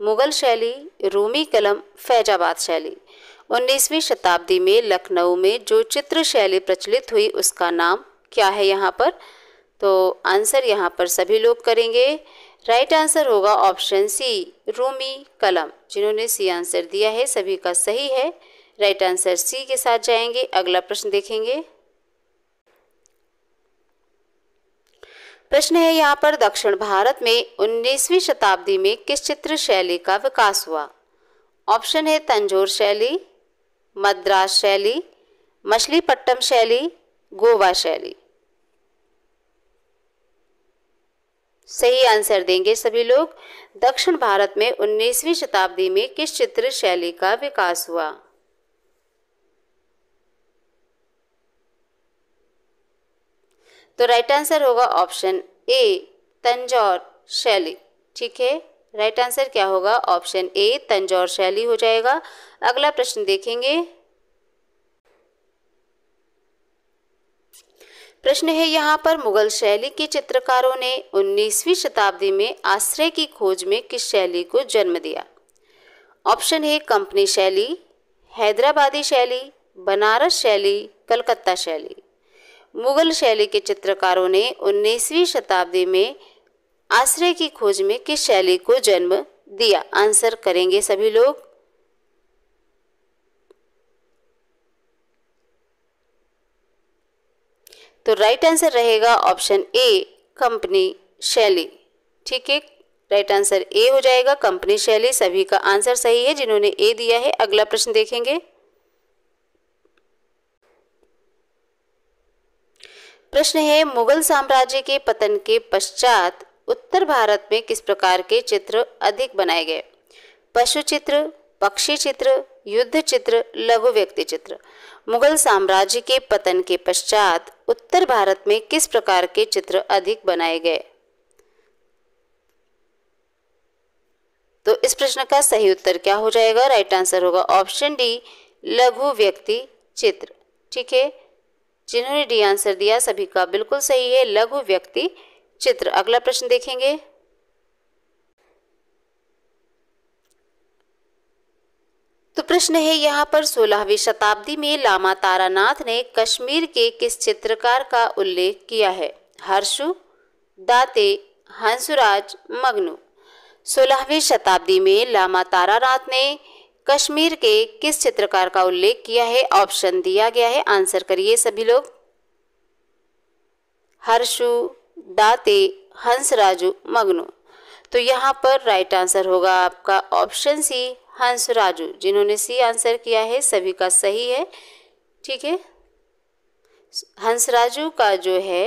मुगल शैली रूमी कलम फैजाबाद शैली 19वीं शताब्दी में लखनऊ में जो चित्र शैली प्रचलित हुई उसका नाम क्या है यहाँ पर तो आंसर यहाँ पर सभी लोग करेंगे राइट आंसर होगा ऑप्शन सी रूमी कलम जिन्होंने सी आंसर दिया है सभी का सही है राइट आंसर सी के साथ जाएंगे अगला प्रश्न देखेंगे प्रश्न है यहाँ पर दक्षिण भारत में 19वीं शताब्दी में किस चित्र शैली का विकास हुआ ऑप्शन है तंजोर शैली मद्रास शैली मछलीपट्टम शैली गोवा शैली सही आंसर देंगे सभी लोग दक्षिण भारत में 19वीं शताब्दी में किस चित्र शैली का विकास हुआ तो राइट आंसर होगा ऑप्शन ए तंजौर शैली ठीक है राइट आंसर क्या होगा ऑप्शन ए तंजौर शैली हो जाएगा अगला प्रश्न देखेंगे प्रश्न है यहाँ पर मुगल शैली के चित्रकारों ने 19वीं शताब्दी में आश्रय की खोज में किस शैली को जन्म दिया ऑप्शन है कंपनी शैली हैदराबादी शैली बनारस शैली कलकत्ता शैली मुगल शैली के चित्रकारों ने 19वीं शताब्दी में आश्रय की खोज में किस शैली को जन्म दिया आंसर करेंगे सभी लोग तो राइट आंसर रहेगा ऑप्शन ए कंपनी शैली ठीक है राइट आंसर ए हो जाएगा कंपनी शैली सभी का आंसर सही है जिन्होंने ए दिया है अगला प्रश्न देखेंगे प्रश्न है मुगल साम्राज्य के पतन के पश्चात उत्तर भारत में किस प्रकार के चित्र अधिक बनाए गए पशु चित्र पक्षी चित्र युद्ध चित्र लघु व्यक्ति चित्र मुगल साम्राज्य के पतन के पश्चात उत्तर भारत में किस प्रकार के चित्र अधिक बनाए गए तो इस प्रश्न का सही उत्तर क्या हो जाएगा राइट आंसर होगा ऑप्शन डी लघु व्यक्ति चित्र ठीक है जिन्होंने डी आंसर दिया सभी का बिल्कुल सही है लघु व्यक्ति चित्र अगला प्रश्न देखेंगे तो प्रश्न है यहाँ पर सोलहवीं शताब्दी में लामा तारानाथ ने कश्मीर के किस चित्रकार का उल्लेख किया है हर्षु दाते हंसराज मगनू सोलहवीं शताब्दी में लामा तारानाथ ने कश्मीर के किस चित्रकार का उल्लेख किया है ऑप्शन दिया गया है आंसर करिए सभी लोग हर्षु दाते हंसराजू मगनू तो यहाँ पर राइट आंसर होगा आपका ऑप्शन सी राजू जिन्होंने सी आंसर किया है सभी का सही है ठीक है राजू का जो है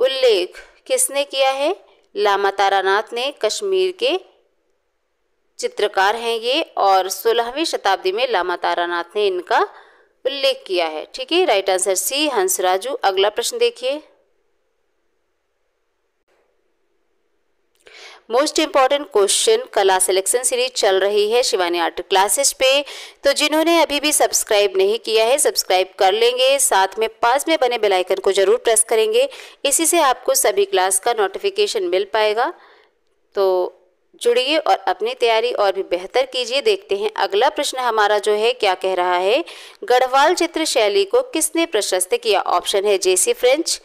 उल्लेख किसने किया है लामा तारानाथ ने कश्मीर के चित्रकार हैं ये और सोलहवीं शताब्दी में लामा तारानाथ ने इनका उल्लेख किया है ठीक है राइट आंसर सी हंसराजू अगला प्रश्न देखिए मोस्ट इम्पॉर्टेंट क्वेश्चन कला सिलेक्शन सीरीज चल रही है शिवानी आर्ट क्लासेस पे तो जिन्होंने अभी भी सब्सक्राइब नहीं किया है सब्सक्राइब कर लेंगे साथ में पास में बने बेलाइकन को जरूर प्रेस करेंगे इसी से आपको सभी क्लास का नोटिफिकेशन मिल पाएगा तो जुड़िए और अपनी तैयारी और भी बेहतर कीजिए देखते हैं अगला प्रश्न हमारा जो है क्या कह रहा है गढ़वाल चित्र शैली को किसने प्रशस्त किया ऑप्शन है J C French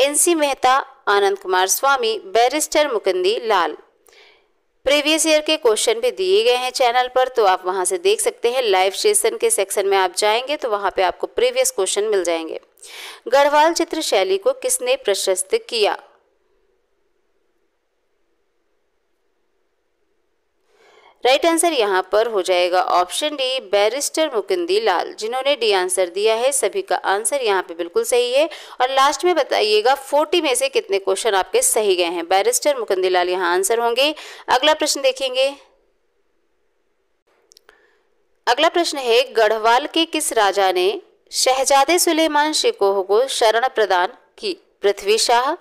N C Mehta Ananda Coomaraswamy barrister Mukundi Lal previous year के क्वेश्चन भी दिए गए हैं चैनल पर तो आप वहां से देख सकते हैं लाइव सेशन के सेक्शन में आप जाएंगे तो वहां पे आपको प्रीवियस क्वेश्चन मिल जाएंगे गढ़वाल चित्र शैली को किसने प्रशस्त किया राइट आंसर यहाँ पर हो जाएगा option D barrister Mukundi Lal जिन्होंने डी आंसर दिया है सभी का आंसर यहाँ पे बिल्कुल सही है और लास्ट में बताइएगा फोर्टी में से कितने क्वेश्चन आपके सही गए हैं बैरिस्टर मुकुंदी लाल यहाँ आंसर होंगे अगला प्रश्न देखेंगे अगला प्रश्न है गढ़वाल के किस राजा ने शहजादे सुलेमान शिकोह को शरण प्रदान की पृथ्वी शाह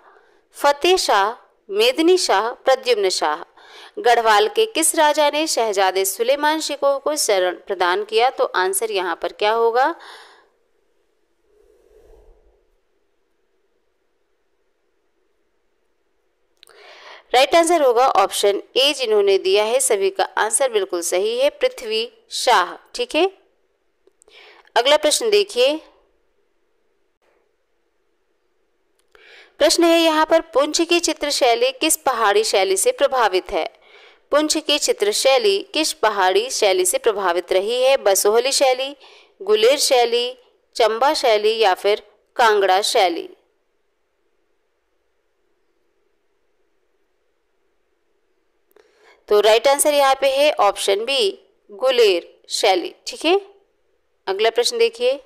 फतेह शाह मेदनी शाह प्रद्युम्न शाह गढ़वाल के किस राजा ने शहजादे सुलेमान शिकोह को शरण प्रदान किया तो आंसर यहाँ पर क्या होगा राइट आंसर होगा ऑप्शन ए जिन्होंने दिया है सभी का आंसर बिल्कुल सही है पृथ्वी शाह ठीक है अगला प्रश्न देखिए प्रश्न है यहाँ पर पुंछ की चित्र शैली किस पहाड़ी शैली से प्रभावित है पुंछ की चित्र शैली किस पहाड़ी शैली से प्रभावित रही है बसोहली शैली गुलेर शैली चंबा शैली या फिर कांगड़ा शैली तो राइट आंसर यहाँ पे है ऑप्शन बी गुलेर शैली ठीक है अगला प्रश्न देखिए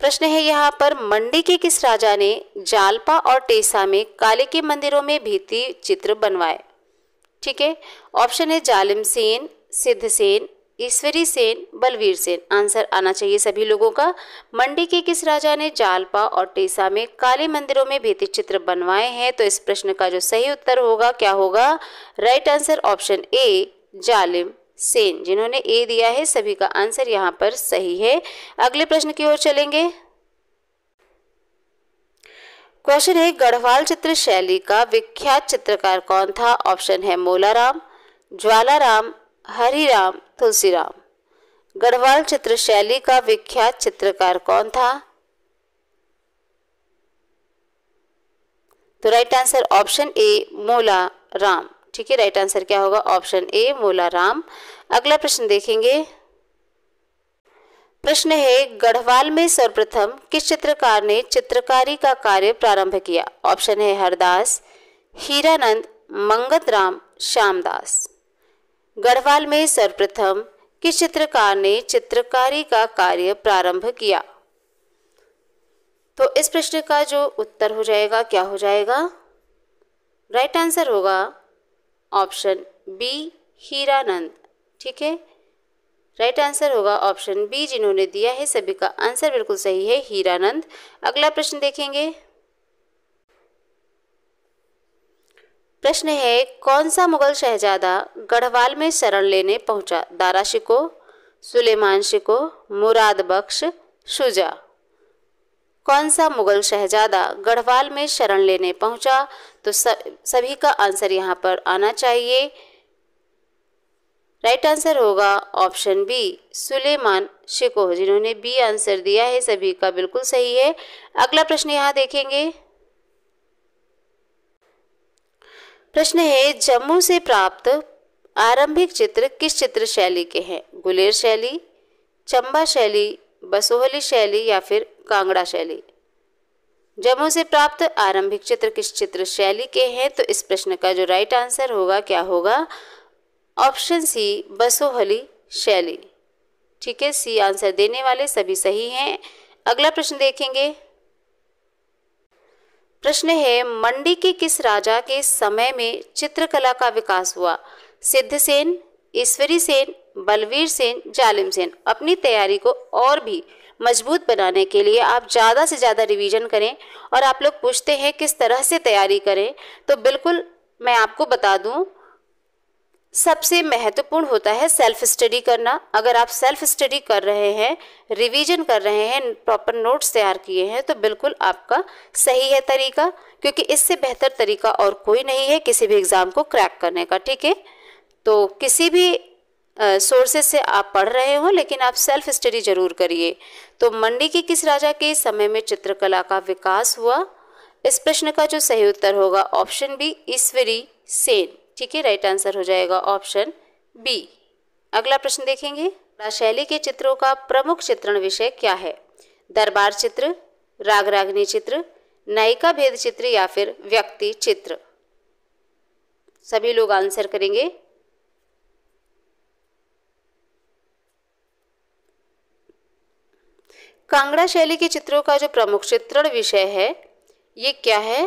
प्रश्न है यहाँ पर मंडी के किस राजा ने जालपा और टेसा में काले के मंदिरों में भीति चित्र बनवाए ठीक है ऑप्शन है जालिम सेन सिद्ध सेन ईश्वरी सेन बलवीर सेन आंसर आना चाहिए सभी लोगों का मंडी के किस राजा ने जालपा और टेसा में काले मंदिरों में भीति चित्र बनवाए हैं तो इस प्रश्न का जो सही उत्तर होगा क्या होगा राइट आंसर ऑप्शन ए जालिम सेन जिन्होंने ए दिया है सभी का आंसर यहाँ पर सही है अगले प्रश्न की ओर चलेंगे क्वेश्चन है गढ़वाल चित्र शैली का विख्यात चित्रकार कौन था ऑप्शन है मोलाराम ज्वालाराम हरिराम तुलसीराम गढ़वाल चित्र शैली का विख्यात चित्रकार कौन था तो राइट आंसर ऑप्शन ए मोला राम ठीक है राइट आंसर क्या होगा ऑप्शन ए मोलाराम अगला प्रश्न देखेंगे प्रश्न है गढ़वाल में सर्वप्रथम किस चित्रकार ने चित्रकारी का कार्य प्रारंभ किया ऑप्शन है हरदास हीरानंद मंगत राम श्यामदास गढ़वाल में सर्वप्रथम किस चित्रकार ने चित्रकारी का कार्य प्रारंभ किया तो इस प्रश्न का जो उत्तर हो जाएगा क्या हो जाएगा राइट आंसर होगा ऑप्शन बी हीरानंद ठीक है राइट आंसर होगा ऑप्शन बी जिन्होंने दिया है सभी का आंसर बिल्कुल सही है हीरानंद अगला प्रश्न देखेंगे प्रश्न है कौन सा मुगल शहजादा गढ़वाल में शरण लेने पहुंचा दारा शिको सुलेमान शिको मुराद बख्श शुजा कौन सा मुगल शहजादा गढ़वाल में शरण लेने पहुंचा तो सभी का आंसर यहाँ पर आना चाहिए राइट आंसर होगा ऑप्शन बी सुलेमान शिकोह जिन्होंने बी आंसर दिया है सभी का बिल्कुल सही है अगला प्रश्न यहाँ देखेंगे प्रश्न है जम्मू से प्राप्त आरंभिक चित्र किस चित्र शैली के हैं गुलेर शैली चंबा शैली बसोहली शैली या फिर कांगड़ा शैली जम्मू से प्राप्त आरंभिक चित्र किस चित्र शैली के हैं तो इस प्रश्न का जो राइट आंसर होगा क्या होगा ऑप्शन सी बसोहली शैली ठीक है सी आंसर देने वाले सभी सही हैं अगला प्रश्न देखेंगे प्रश्न है मंडी के किस राजा के समय में चित्रकला का विकास हुआ सिद्धसेन ईश्वरी सेन बलवीर सेन जालिम सेन अपनी तैयारी को और भी मजबूत बनाने के लिए आप ज़्यादा से ज़्यादा रिवीजन करें और आप लोग पूछते हैं किस तरह से तैयारी करें तो बिल्कुल मैं आपको बता दूं सबसे महत्वपूर्ण होता है सेल्फ स्टडी करना अगर आप सेल्फ स्टडी कर रहे हैं रिवीजन कर रहे हैं प्रॉपर नोट्स तैयार किए हैं तो बिल्कुल आपका सही है तरीका क्योंकि इससे बेहतर तरीका और कोई नहीं है किसी भी एग्ज़ाम को क्रैक करने का ठीक है तो किसी भी सोर्सेज से आप पढ़ रहे हो लेकिन आप सेल्फ स्टडी जरूर करिए तो मंडी के किस राजा के समय में चित्रकला का विकास हुआ इस प्रश्न का जो सही उत्तर होगा ऑप्शन बी ईश्वरी सेन ठीक है राइट आंसर हो जाएगा ऑप्शन बी अगला प्रश्न देखेंगे शैली के चित्रों का प्रमुख चित्रण विषय क्या है दरबार चित्र राग रागनी चित्र नायिका भेद चित्र या फिर व्यक्ति चित्र सभी लोग आंसर करेंगे कांगड़ा शैली के चित्रों का जो प्रमुख चित्रण विषय है ये क्या है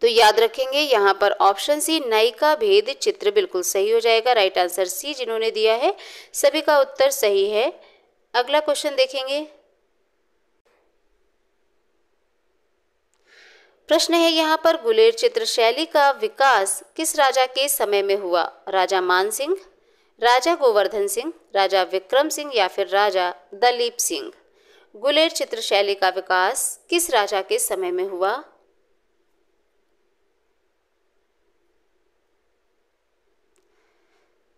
तो याद रखेंगे यहाँ पर ऑप्शन सी नई का भेद चित्र बिल्कुल सही हो जाएगा राइट आंसर सी जिन्होंने दिया है सभी का उत्तर सही है अगला क्वेश्चन देखेंगे प्रश्न है यहाँ पर गुलेर चित्र शैली का विकास किस राजा के समय में हुआ राजा मान सिंह राजा गोवर्धन सिंह राजा विक्रम सिंह या फिर राजा दलीप सिंह गुलेर चित्र शैली का विकास किस राजा के समय में हुआ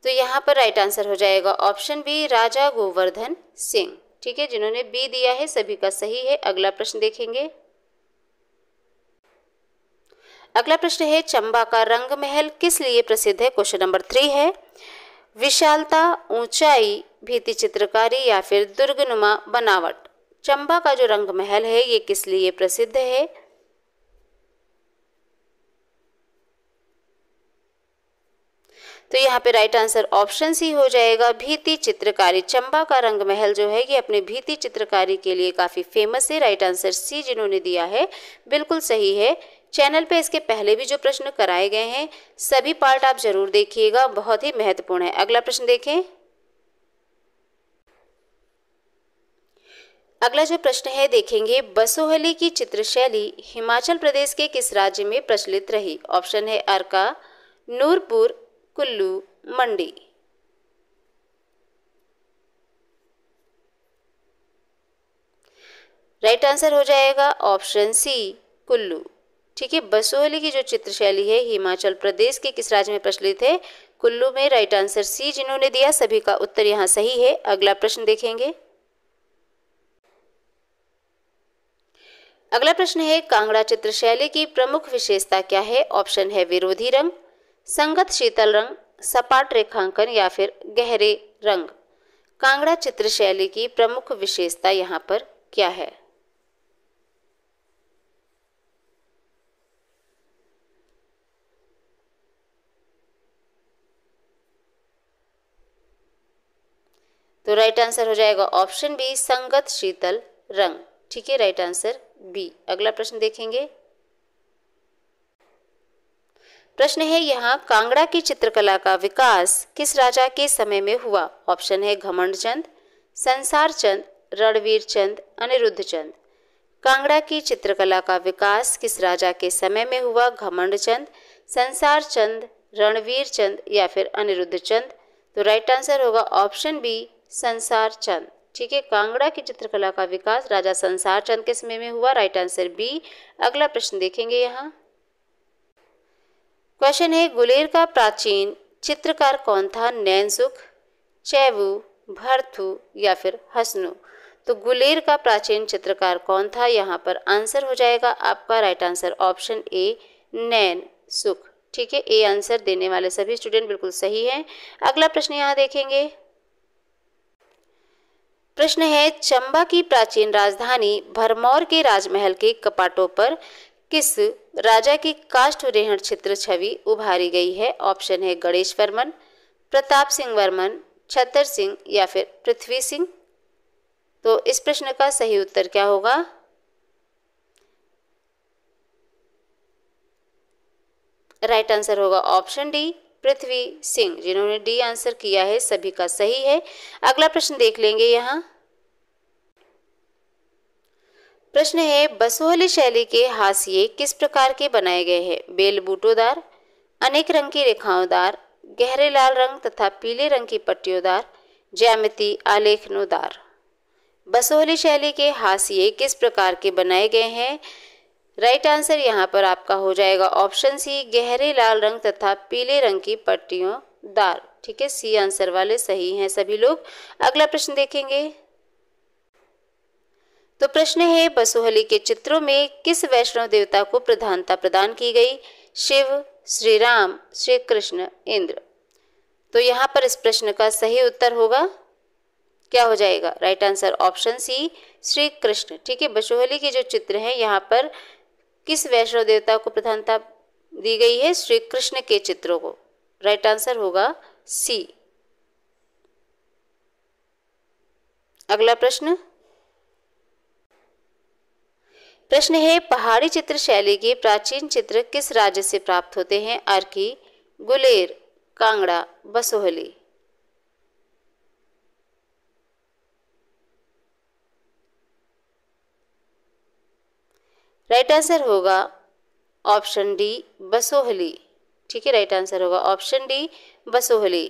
तो यहाँ पर राइट आंसर हो जाएगा ऑप्शन बी राजा गोवर्धन सिंह ठीक है जिन्होंने बी दिया है सभी का सही है अगला प्रश्न देखेंगे अगला प्रश्न है चंबा का रंग महल किस लिए प्रसिद्ध है क्वेश्चन नंबर थ्री है विशालता ऊंचाई भीति चित्रकारी या फिर दुर्गनुमा बनावट चंबा का जो रंग महल है ये किस लिए प्रसिद्ध है तो यहाँ पे राइट आंसर ऑप्शन सी हो जाएगा भीति चित्रकारी चंबा का रंग महल जो है ये अपने भीति चित्रकारी के लिए काफ़ी फेमस है राइट आंसर सी जिन्होंने दिया है बिल्कुल सही है चैनल पे इसके पहले भी जो प्रश्न कराए गए हैं सभी पार्ट आप जरूर देखिएगा बहुत ही महत्वपूर्ण है अगला प्रश्न देखें अगला जो प्रश्न है देखेंगे बसोहली की चित्र शैली हिमाचल प्रदेश के किस राज्य में प्रचलित रही ऑप्शन है अर्का नूरपुर कुल्लू मंडी राइट आंसर हो जाएगा ऑप्शन सी कुल्लू ठीक है बसोहली की जो चित्र शैली है हिमाचल प्रदेश के किस राज्य में प्रचलित है कुल्लू में राइट आंसर सी जिन्होंने दिया सभी का उत्तर यहाँ सही है अगला प्रश्न देखेंगे अगला प्रश्न है कांगड़ा चित्रशैली की प्रमुख विशेषता क्या है ऑप्शन है विरोधी रंग संगत शीतल रंग सपाट रेखांकन या फिर गहरे रंग कांगड़ा चित्र शैली की प्रमुख विशेषता यहाँ पर क्या है तो राइट आंसर हो जाएगा ऑप्शन बी संगत शीतल रंग ठीक है राइट आंसर बी अगला प्रश्न देखेंगे प्रश्न है यहाँ कांगड़ा की चित्रकला का विकास किस राजा के समय में हुआ ऑप्शन है घमंड चंद संसार चंद रणवीर चंद अनिरुद्ध चंद कांगड़ा की चित्रकला का विकास किस राजा के समय में हुआ घमंड चंद संसार चंद रणवीर चंद या फिर अनिरुद्ध चंद तो राइट आंसर होगा ऑप्शन बी संसार चंद ठीक है कांगड़ा की चित्रकला का विकास राजा संसार चंद के समय में हुआ राइट आंसर बी अगला प्रश्न देखेंगे यहाँ क्वेश्चन है गुलेर का प्राचीन चित्रकार कौन था नैनसुख चैवू भरथु या फिर हसनु तो गुलेर का प्राचीन चित्रकार कौन था यहाँ पर आंसर हो जाएगा आपका right answer option A Nainsukh ठीक है ए आंसर देने वाले सभी स्टूडेंट बिल्कुल सही हैं अगला प्रश्न यहाँ देखेंगे प्रश्न है चंबा की प्राचीन राजधानी भरमौर के राजमहल के कपाटों पर किस राजा की काष्ठ रेहण चित्र छवि उभारी गई है ऑप्शन है गणेश वर्मन प्रताप सिंह वर्मन छतर सिंह या फिर पृथ्वी सिंह तो इस प्रश्न का सही उत्तर क्या होगा राइट आंसर होगा ऑप्शन डी पृथ्वी सिंह जिन्होंने डी आंसर किया है सभी का सही है अगला प्रश्न देख लेंगे यहाँ प्रश्न है बसोहली शैली के हाशिए किस प्रकार के बनाए गए हैं बेल बूटोदार अनेक रंग की रेखाओंदार गहरे लाल रंग तथा पीले रंग की पट्टियोंदार ज्यामिति आलेखनोदार बसोहली शैली के हासिये किस प्रकार के बनाए गए हैं राइट आंसर यहाँ पर आपका हो जाएगा ऑप्शन सी गहरे लाल रंग तथा पीले रंग की पट्टियों दार ठीक है सी आंसर वाले सही हैं सभी लोग अगला प्रश्न देखेंगे तो प्रश्न है बसुहली के चित्रों में किस वैष्णव देवता को प्रधानता प्रदान की गई शिव श्री राम श्री कृष्ण इंद्र तो यहाँ पर इस प्रश्न का सही उत्तर होगा क्या हो जाएगा right answer option C Shri Krishna ठीक है बसोहली के जो चित्र हैं यहाँ पर किस वैष्णव देवता को प्रधानता दी गई है श्री कृष्ण के चित्रों को राइट आंसर होगा सी अगला प्रश्न प्रश्न है पहाड़ी चित्र शैली के प्राचीन चित्र किस राज्य से प्राप्त होते हैं अर्की गुलेर कांगड़ा बसोहली राइट आंसर होगा ऑप्शन डी बसोहली ठीक है राइट आंसर होगा ऑप्शन डी बसोहली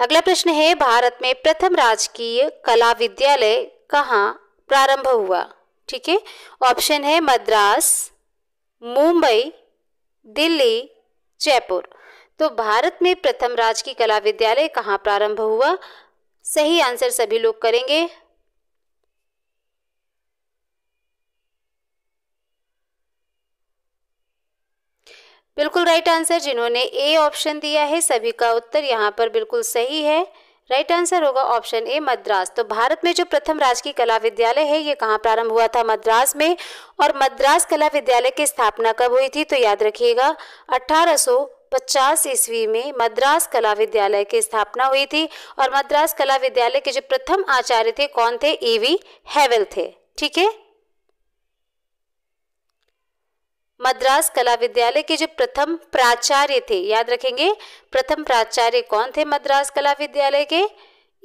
अगला प्रश्न है भारत में प्रथम राजकीय कला विद्यालय कहाँ प्रारंभ हुआ ठीक है ऑप्शन है मद्रास मुंबई दिल्ली जयपुर तो भारत में प्रथम राजकीय कला विद्यालय कहाँ प्रारंभ हुआ सही आंसर सभी लोग करेंगे बिल्कुल राइट आंसर जिन्होंने ए ऑप्शन दिया है सभी का उत्तर यहाँ पर बिल्कुल सही है राइट right आंसर होगा ऑप्शन ए मद्रास तो भारत में जो प्रथम राजकीय कला विद्यालय है ये कहाँ प्रारंभ हुआ था मद्रास में और मद्रास कला विद्यालय की स्थापना कब हुई थी तो याद रखिएगा अठारह 1850 ईस्वी में मद्रास कला विद्यालय की स्थापना हुई थी और मद्रास कला विद्यालय के जो प्रथम आचार्य थे कौन थे ईवी e हैवेल थे ठीक है मद्रास कला विद्यालय के जो प्रथम प्राचार्य थे याद रखेंगे प्रथम प्राचार्य कौन थे मद्रास कला विद्यालय के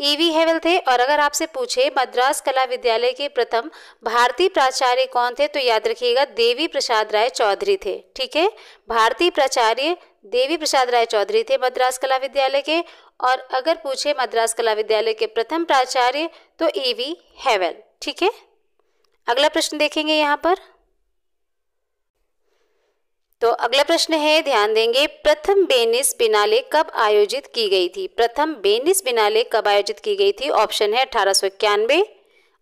ईवी e हेवल थे और अगर आपसे पूछे मद्रास कला विद्यालय के प्रथम भारतीय प्राचार्य कौन थे तो याद रखिएगा देवी प्रसाद राय चौधरी थे ठीक है भारतीय प्राचार्य देवी प्रसाद राय चौधरी थे मद्रास कला विद्यालय के और अगर पूछे मद्रास कला विद्यालय के प्रथम प्राचार्य तो ईवी e हेवल ठीक है अगला प्रश्न देखेंगे यहाँ पर तो अगला प्रश्न है ध्यान देंगे प्रथम बेनिस बिनाले कब आयोजित की गई थी प्रथम बेनिस बिनाले कब आयोजित की गई थी ऑप्शन है अठारह सौ इक्यानवे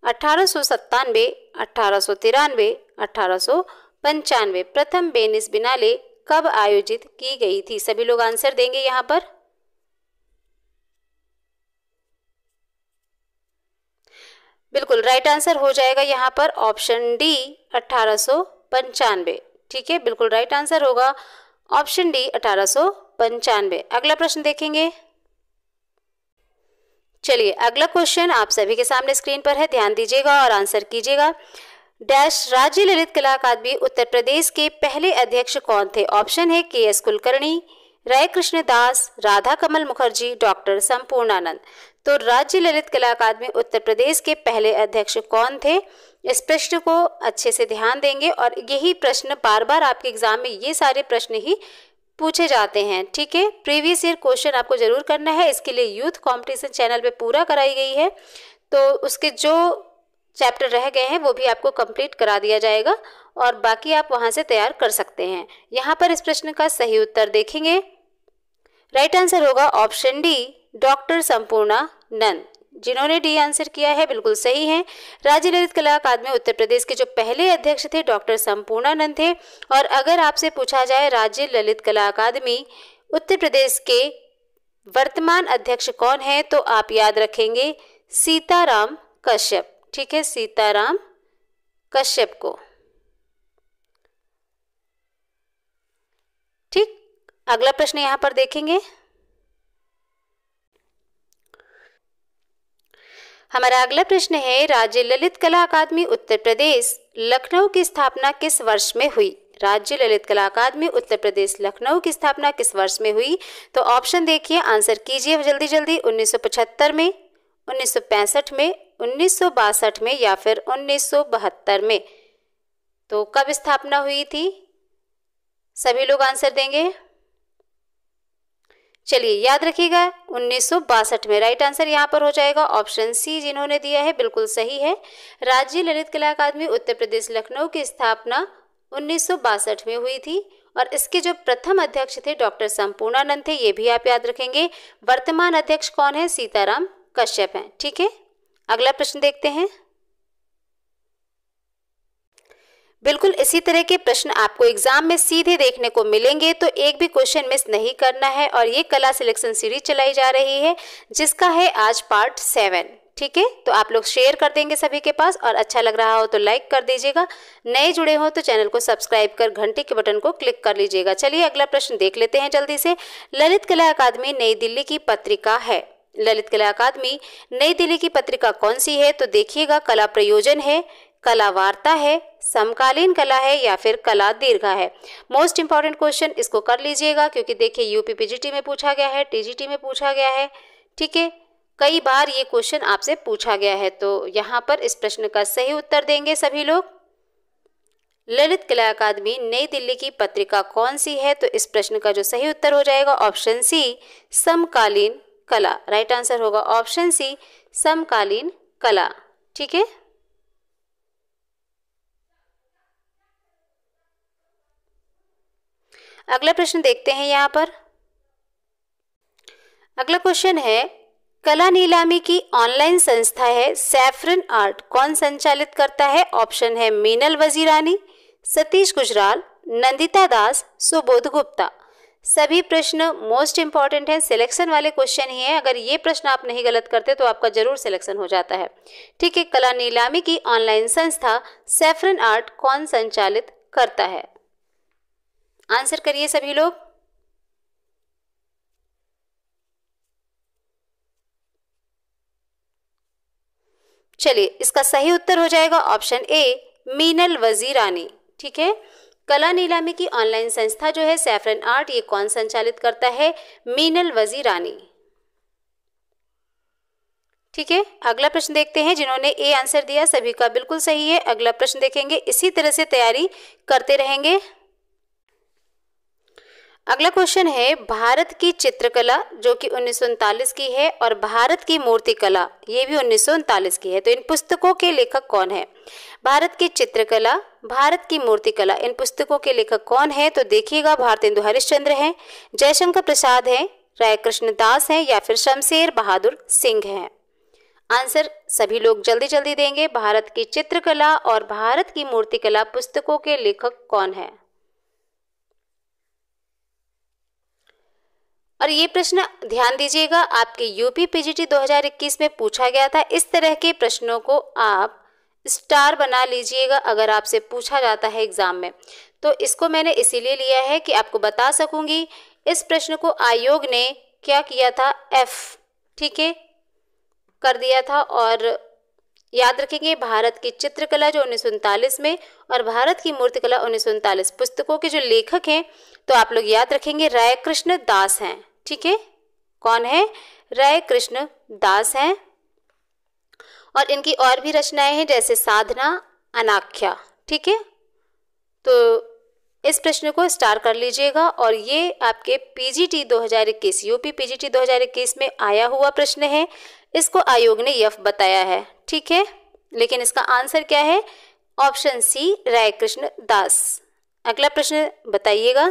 अठारह सो सत्तानवे अठारह सो तिरानवे अठारह सो पंचानवे प्रथम बेनिस बिनाले कब आयोजित की गई थी सभी लोग आंसर देंगे यहां पर बिल्कुल राइट आंसर हो जाएगा यहां पर ऑप्शन डी अठारह सो पंचानवे ठीक है बिल्कुल राइट आंसर होगा ऑप्शन डी अठारह अगला प्रश्न देखेंगे चलिए अगला क्वेश्चन आप सभी के सामने स्क्रीन पर है ध्यान दीजिएगा और आंसर कीजिएगा डैश राज्य ललित कला अकादमी उत्तर प्रदेश के पहले अध्यक्ष कौन थे ऑप्शन है K S Kulkarni Rai Krishna Das Radha Kamal Mukherjee doctor Sampurnanand तो राज्य ललित कला अकादमी उत्तर प्रदेश के पहले अध्यक्ष कौन थे इस प्रश्न को अच्छे से ध्यान देंगे और यही प्रश्न बार बार आपके एग्जाम में ये सारे प्रश्न ही पूछे जाते हैं ठीक है प्रीवियस ईयर क्वेश्चन आपको जरूर करना है इसके लिए यूथ कॉम्पिटिशन चैनल पर पूरा कराई गई है तो उसके जो चैप्टर रह गए हैं वो भी आपको कंप्लीट करा दिया जाएगा और बाकी आप वहाँ से तैयार कर सकते हैं यहाँ पर इस प्रश्न का सही उत्तर देखेंगे राइट आंसर होगा option D doctor Sampurnanand जिन्होंने डी आंसर किया है बिल्कुल सही है राज्य ललित कला अकादमी उत्तर प्रदेश के जो पहले अध्यक्ष थे डॉक्टर संपूर्णानंद थे और अगर आपसे पूछा जाए राज्य ललित कला अकादमी उत्तर प्रदेश के वर्तमान अध्यक्ष कौन है तो आप याद रखेंगे सीताराम कश्यप ठीक है सीताराम कश्यप को ठीक अगला प्रश्न यहाँ पर देखेंगे हमारा अगला प्रश्न है राज्य ललित कला अकादमी उत्तर प्रदेश लखनऊ की स्थापना किस वर्ष में हुई राज्य ललित कला अकादमी उत्तर प्रदेश लखनऊ की स्थापना किस वर्ष में हुई तो ऑप्शन देखिए आंसर कीजिए जल्दी जल्दी 1975 में 1965 में उन्नीस में या फिर उन्नीस में तो कब स्थापना हुई थी सभी लोग आंसर देंगे चलिए याद रखिएगा उन्नीस में राइट आंसर यहाँ पर हो जाएगा ऑप्शन सी जिन्होंने दिया है बिल्कुल सही है राज्य ललित कला अकादमी उत्तर प्रदेश लखनऊ की स्थापना उन्नीस में हुई थी और इसके जो प्रथम अध्यक्ष थे डॉक्टर संपूर्णानंद थे ये भी आप याद रखेंगे वर्तमान अध्यक्ष कौन है सीताराम कश्यप हैं ठीक है अगला प्रश्न देखते हैं बिल्कुल इसी तरह के प्रश्न आपको एग्जाम में सीधे देखने को मिलेंगे तो एक भी क्वेश्चन मिस नहीं करना है और ये कला सिलेक्शन सीरीज चलाई जा रही है जिसका है आज पार्ट सेवन ठीक है तो आप लोग शेयर कर देंगे सभी के पास और अच्छा लग रहा हो तो लाइक कर दीजिएगा नए जुड़े हो तो चैनल को सब्सक्राइब कर घंटे के बटन को क्लिक कर लीजिएगा चलिए अगला प्रश्न देख लेते हैं जल्दी से ललित कला अकादमी नई दिल्ली की पत्रिका है ललित कला अकादमी नई दिल्ली की पत्रिका कौन सी है तो देखिएगा कला प्रयोजन है कला वार्ता है समकालीन कला है या फिर कला दीर्घा है मोस्ट इंपॉर्टेंट क्वेश्चन इसको कर लीजिएगा क्योंकि देखिए यूपी पीजीटी में पूछा गया है टीजीटी में पूछा गया है ठीक है कई बार ये क्वेश्चन आपसे पूछा गया है तो यहाँ पर इस प्रश्न का सही उत्तर देंगे सभी लोग ललित कला अकादमी नई दिल्ली की पत्रिका कौन सी है तो इस प्रश्न का जो सही उत्तर हो जाएगा ऑप्शन सी समकालीन कला राइट आंसर होगा ऑप्शन सी समकालीन कला ठीक है अगला प्रश्न देखते हैं यहाँ पर अगला क्वेश्चन है कला नीलामी की ऑनलाइन संस्था है सैफरन आर्ट कौन संचालित करता है ऑप्शन है मीनल वजीरानी सतीश गुजराल नंदिता दास सुबोध गुप्ता सभी प्रश्न मोस्ट इंपॉर्टेंट हैं सिलेक्शन वाले क्वेश्चन ही हैं अगर ये प्रश्न आप नहीं गलत करते तो आपका जरूर सिलेक्शन हो जाता है ठीक है कला नीलामी की ऑनलाइन संस्था सैफरन आर्ट कौन संचालित करता है आंसर करिए सभी लोग चलिए इसका सही उत्तर हो जाएगा ऑप्शन ए मीनल वजीरानी ठीक है कला नीलामी की ऑनलाइन संस्था जो है सैफरन आर्ट ये कौन संचालित करता है मीनल वजीरानी ठीक है अगला प्रश्न देखते हैं जिन्होंने ए आंसर दिया सभी का बिल्कुल सही है अगला प्रश्न देखेंगे इसी तरह से तैयारी करते रहेंगे अगला क्वेश्चन है भारत की चित्रकला जो कि उन्नीस की है और भारत की मूर्तिकला ये भी उन्नीस की है तो इन पुस्तकों के लेखक कौन है भारत की चित्रकला भारत की मूर्तिकला इन पुस्तकों के लेखक कौन है तो देखिएगा भारतेंदु हरिश्चंद्र हैं जयशंकर प्रसाद हैं राय कृष्ण दास हैं या फिर शमशेर बहादुर सिंह हैं आंसर सभी लोग जल्दी जल्दी देंगे भारत की चित्रकला और भारत की मूर्तिकला पुस्तकों के लेखक कौन है और ये प्रश्न ध्यान दीजिएगा आपके यूपी पीजीटी 2021 में पूछा गया था इस तरह के प्रश्नों को आप स्टार बना लीजिएगा अगर आपसे पूछा जाता है एग्जाम में तो इसको मैंने इसीलिए लिया है कि आपको बता सकूंगी इस प्रश्न को आयोग ने क्या किया था एफ ठीक है कर दिया था और याद रखेंगे भारत की चित्रकला जो उन्नीस में और भारत की मूर्तिकला उन्नीस पुस्तकों के जो लेखक हैं तो आप लोग याद रखेंगे राय कृष्ण दास हैं ठीक है कौन है राय कृष्ण दास हैं और इनकी और भी रचनाएं हैं जैसे साधना अनाख्या ठीक है तो इस प्रश्न को स्टार कर लीजिएगा और ये आपके पीजीटी 2021 यूपी पीजीटी 2021 में आया हुआ प्रश्न है इसको आयोग ने यफ बताया है ठीक है लेकिन इसका आंसर क्या है ऑप्शन सी राय कृष्ण दास अगला प्रश्न बताइएगा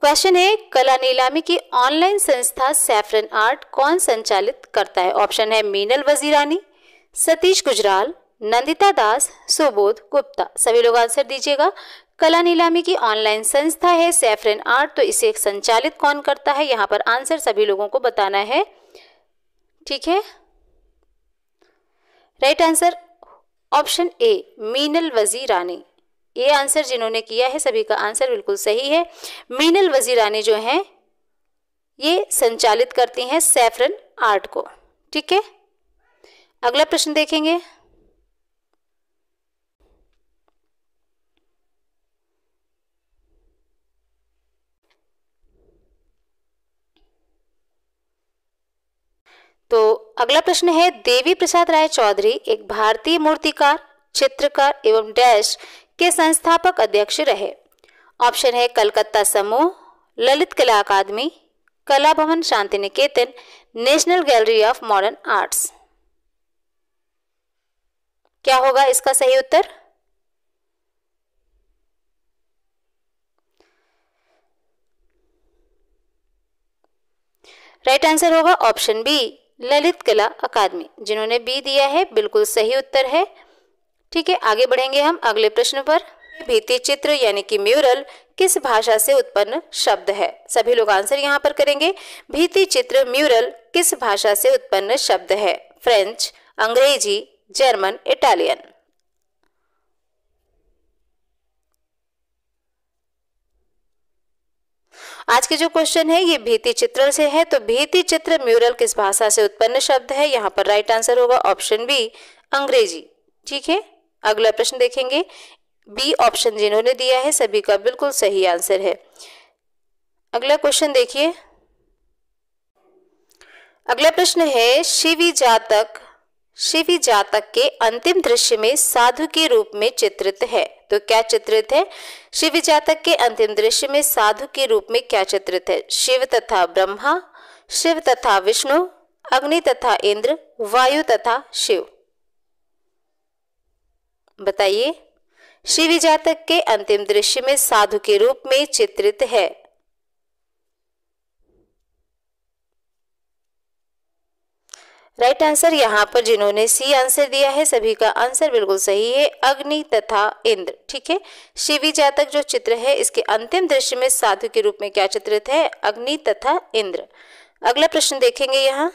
क्वेश्चन है कला नीलामी की ऑनलाइन संस्था सैफरन आर्ट कौन संचालित करता है ऑप्शन है मीनल वजीरानी सतीश गुजराल नंदिता दास सुबोध गुप्ता सभी लोग आंसर दीजिएगा कला नीलामी की ऑनलाइन संस्था है सैफरन आर्ट तो इसे संचालित कौन करता है यहाँ पर आंसर सभी लोगों को बताना है ठीक है right answer option A Meenal Wazirani ये आंसर जिन्होंने किया है सभी का आंसर बिल्कुल सही है मीनल वजीरानी जो हैं ये संचालित करती हैं सैफरन आर्ट को ठीक है अगला प्रश्न देखेंगे तो अगला प्रश्न है देवी प्रसाद राय चौधरी एक भारतीय मूर्तिकार चित्रकार एवं डैश के संस्थापक अध्यक्ष रहे ऑप्शन है कलकत्ता समूह Lalit Kala Akademi Kala Bhavan Shantiniketan national gallery of modern arts क्या होगा इसका सही उत्तर राइट आंसर होगा ऑप्शन बी ललित कला अकादमी जिन्होंने बी दिया है बिल्कुल सही उत्तर है ठीक है आगे बढ़ेंगे हम अगले प्रश्न पर भित्ति चित्र यानी कि म्यूरल किस भाषा से उत्पन्न शब्द है सभी लोग आंसर यहाँ पर करेंगे भित्ति चित्र म्यूरल किस भाषा से उत्पन्न शब्द है फ्रेंच अंग्रेजी जर्मन इटालियन आज के जो क्वेश्चन है ये भीति चित्र से है तो भीति चित्र म्यूरल किस भाषा से उत्पन्न शब्द है यहाँ पर राइट आंसर होगा ऑप्शन बी अंग्रेजी ठीक है अगला प्रश्न देखेंगे बी ऑप्शन जिन्होंने दिया है सभी का बिल्कुल सही आंसर है अगला क्वेश्चन देखिए अगला प्रश्न है शिवी जातक शिवी जातक के अंतिम दृश्य में साधु के रूप में चित्रित है तो क्या चित्रित है शिव जातक के अंतिम दृश्य में साधु के रूप में क्या चित्रित है शिव तथा ब्रह्मा शिव तथा विष्णु अग्नि तथा इंद्र वायु तथा शिव बताइए शिव जातक के अंतिम दृश्य में साधु के रूप में चित्रित है राइट आंसर यहाँ पर जिन्होंने सी आंसर दिया है सभी का आंसर बिल्कुल सही है अग्नि तथा इंद्र ठीक है शिवी जातक जो चित्र है इसके अंतिम दृश्य में साधु के रूप में क्या चित्रित है अग्नि तथा इंद्र अगला प्रश्न देखेंगे यहाँ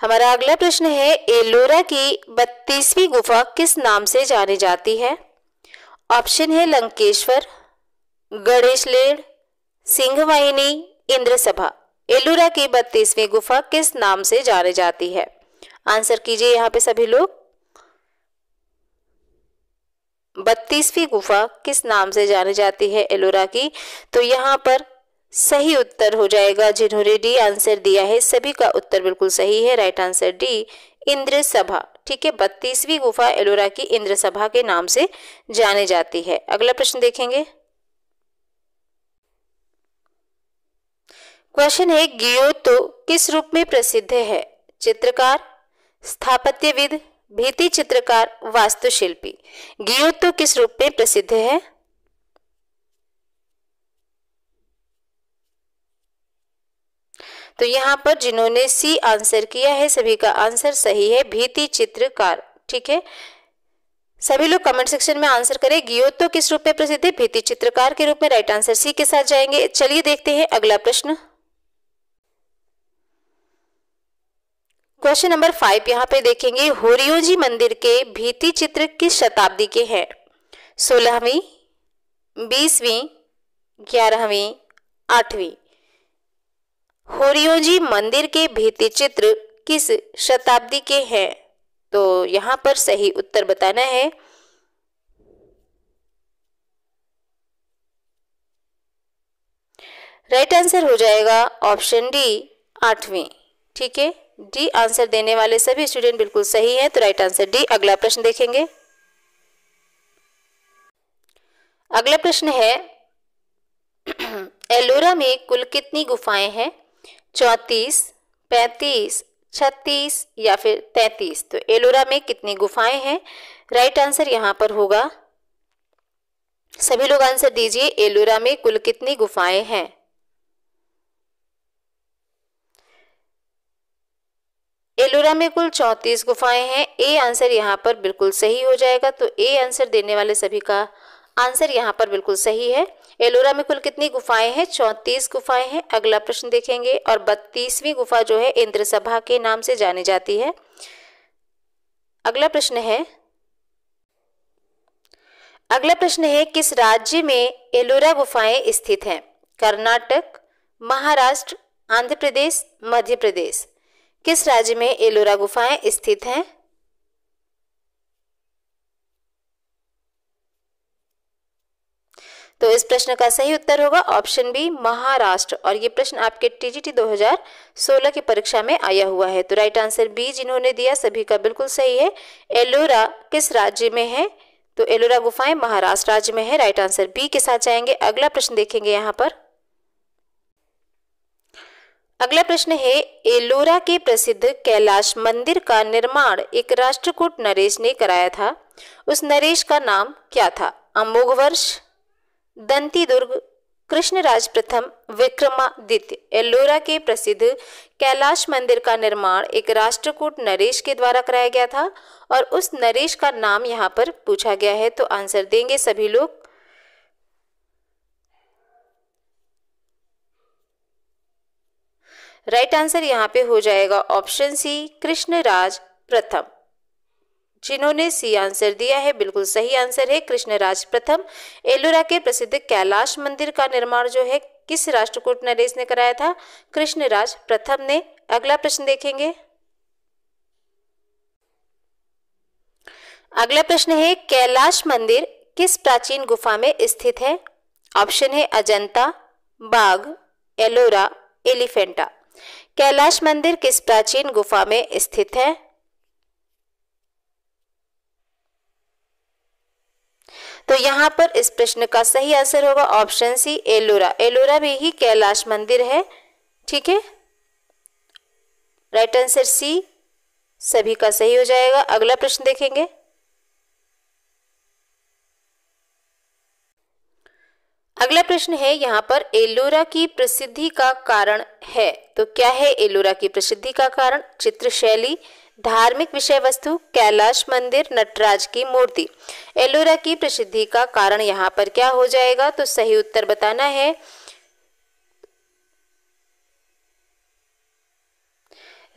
हमारा अगला प्रश्न है एलोरा की बत्तीसवीं गुफा किस नाम से जानी जाती है ऑप्शन है लंकेश्वर गणेश लेड़ सिंहवाहिनी इंद्र सभा एलुरा की बत्तीसवीं गुफा किस नाम से जाने जाती है आंसर कीजिए यहाँ पे सभी लोग बत्तीसवीं गुफा किस नाम से जानी जाती है एलोरा की तो यहाँ पर सही उत्तर हो जाएगा जिन्होंने डी आंसर दिया है सभी का उत्तर बिल्कुल सही है राइट आंसर डी इंद्र सभा ठीक है बत्तीसवीं गुफा एलोरा की इंद्र सभा के नाम से जानी जाती है अगला प्रश्न देखेंगे क्वेश्चन है गियोतो किस रूप में प्रसिद्ध है चित्रकार स्थापत्यविद भीति चित्रकार वास्तुशिल्पी गियोतो किस रूप में प्रसिद्ध है तो यहाँ पर जिन्होंने सी आंसर किया है सभी का आंसर सही है भीति चित्रकार ठीक है सभी लोग कमेंट सेक्शन में आंसर करें तो किस रूप में प्रसिद्ध है भीति चित्रकार के रूप में राइट आंसर सी के साथ जाएंगे चलिए देखते हैं अगला प्रश्न क्वेश्चन नंबर फाइव यहाँ पे देखेंगे होरियोजी मंदिर के भीति चित्र किस शताब्दी के हैं सोलहवीं बीसवीं ग्यारहवीं आठवीं होरियोजी मंदिर के भीति चित्र किस शताब्दी के हैं तो यहाँ पर सही उत्तर बताना है राइट आंसर हो जाएगा ऑप्शन डी आठवीं ठीक है डी आंसर देने वाले सभी स्टूडेंट बिल्कुल सही हैं तो राइट आंसर डी अगला प्रश्न देखेंगे अगला प्रश्न है एलोरा में कुल कितनी गुफाएं हैं चौंतीस पैंतीस छत्तीस या फिर तैंतीस तो एलोरा में कितनी गुफाएं हैं राइट आंसर यहां पर होगा सभी लोग आंसर दीजिए एलोरा में कुल कितनी गुफाएं हैं एलोरा में कुल चौंतीस गुफाएं हैं ए आंसर यहाँ पर बिल्कुल सही हो जाएगा तो ए आंसर देने वाले सभी का आंसर यहाँ पर बिल्कुल सही है एलोरा में कुल कितनी गुफाएं हैं चौंतीस गुफाएं हैं अगला प्रश्न देखेंगे और बत्तीसवीं गुफा जो है इंद्र सभा के नाम से जानी जाती है अगला प्रश्न है अगला प्रश्न है किस राज्य में एलोरा गुफाएं स्थित हैं कर्नाटक महाराष्ट्र आंध्र प्रदेश मध्य प्रदेश किस राज्य में एलोरा गुफाएं स्थित हैं तो इस प्रश्न का सही उत्तर होगा ऑप्शन बी महाराष्ट्र और ये प्रश्न आपके टीजीटी 2016 की परीक्षा में आया हुआ है तो राइट आंसर बी जिन्होंने दिया सभी का बिल्कुल सही है एलोरा किस राज्य में है तो एलोरा गुफाएं महाराष्ट्र राज्य में है राइट आंसर बी के साथ जाएंगे अगला प्रश्न देखेंगे यहाँ पर अगला प्रश्न है एलोरा के प्रसिद्ध कैलाश मंदिर का निर्माण एक राष्ट्रकूट नरेश ने कराया था उस नरेश का नाम क्या था अमोघवर्ष दंती दुर्ग कृष्णराज प्रथम विक्रमादित्य एलोरा के प्रसिद्ध कैलाश मंदिर का निर्माण एक राष्ट्रकूट नरेश के द्वारा कराया गया था और उस नरेश का नाम यहाँ पर पूछा गया है तो आंसर देंगे सभी लोग राइट आंसर यहाँ पे हो जाएगा ऑप्शन सी कृष्णराज प्रथम जिन्होंने सी आंसर दिया है बिल्कुल सही आंसर है कृष्णराज प्रथम एलोरा के प्रसिद्ध कैलाश मंदिर का निर्माण जो है किस राष्ट्रकूट नरेश ने कराया था कृष्णराज प्रथम ने अगला प्रश्न देखेंगे अगला प्रश्न है कैलाश मंदिर किस प्राचीन गुफा में स्थित है ऑप्शन है अजंता बाघ एलोरा एलिफेंटा कैलाश मंदिर किस प्राचीन गुफा में स्थित है तो यहां पर इस प्रश्न का सही आंसर होगा ऑप्शन सी एलोरा एलोरा भी ही कैलाश मंदिर है ठीक है राइट आंसर सी सभी का सही हो जाएगा अगला प्रश्न देखेंगे अगला प्रश्न है यहाँ पर एलोरा की प्रसिद्धि का कारण है तो क्या है एलोरा की प्रसिद्धि का कारण चित्र शैली धार्मिक विषय वस्तु कैलाश मंदिर नटराज की मूर्ति एलोरा की प्रसिद्धि का कारण यहाँ पर क्या हो जाएगा तो सही उत्तर बताना है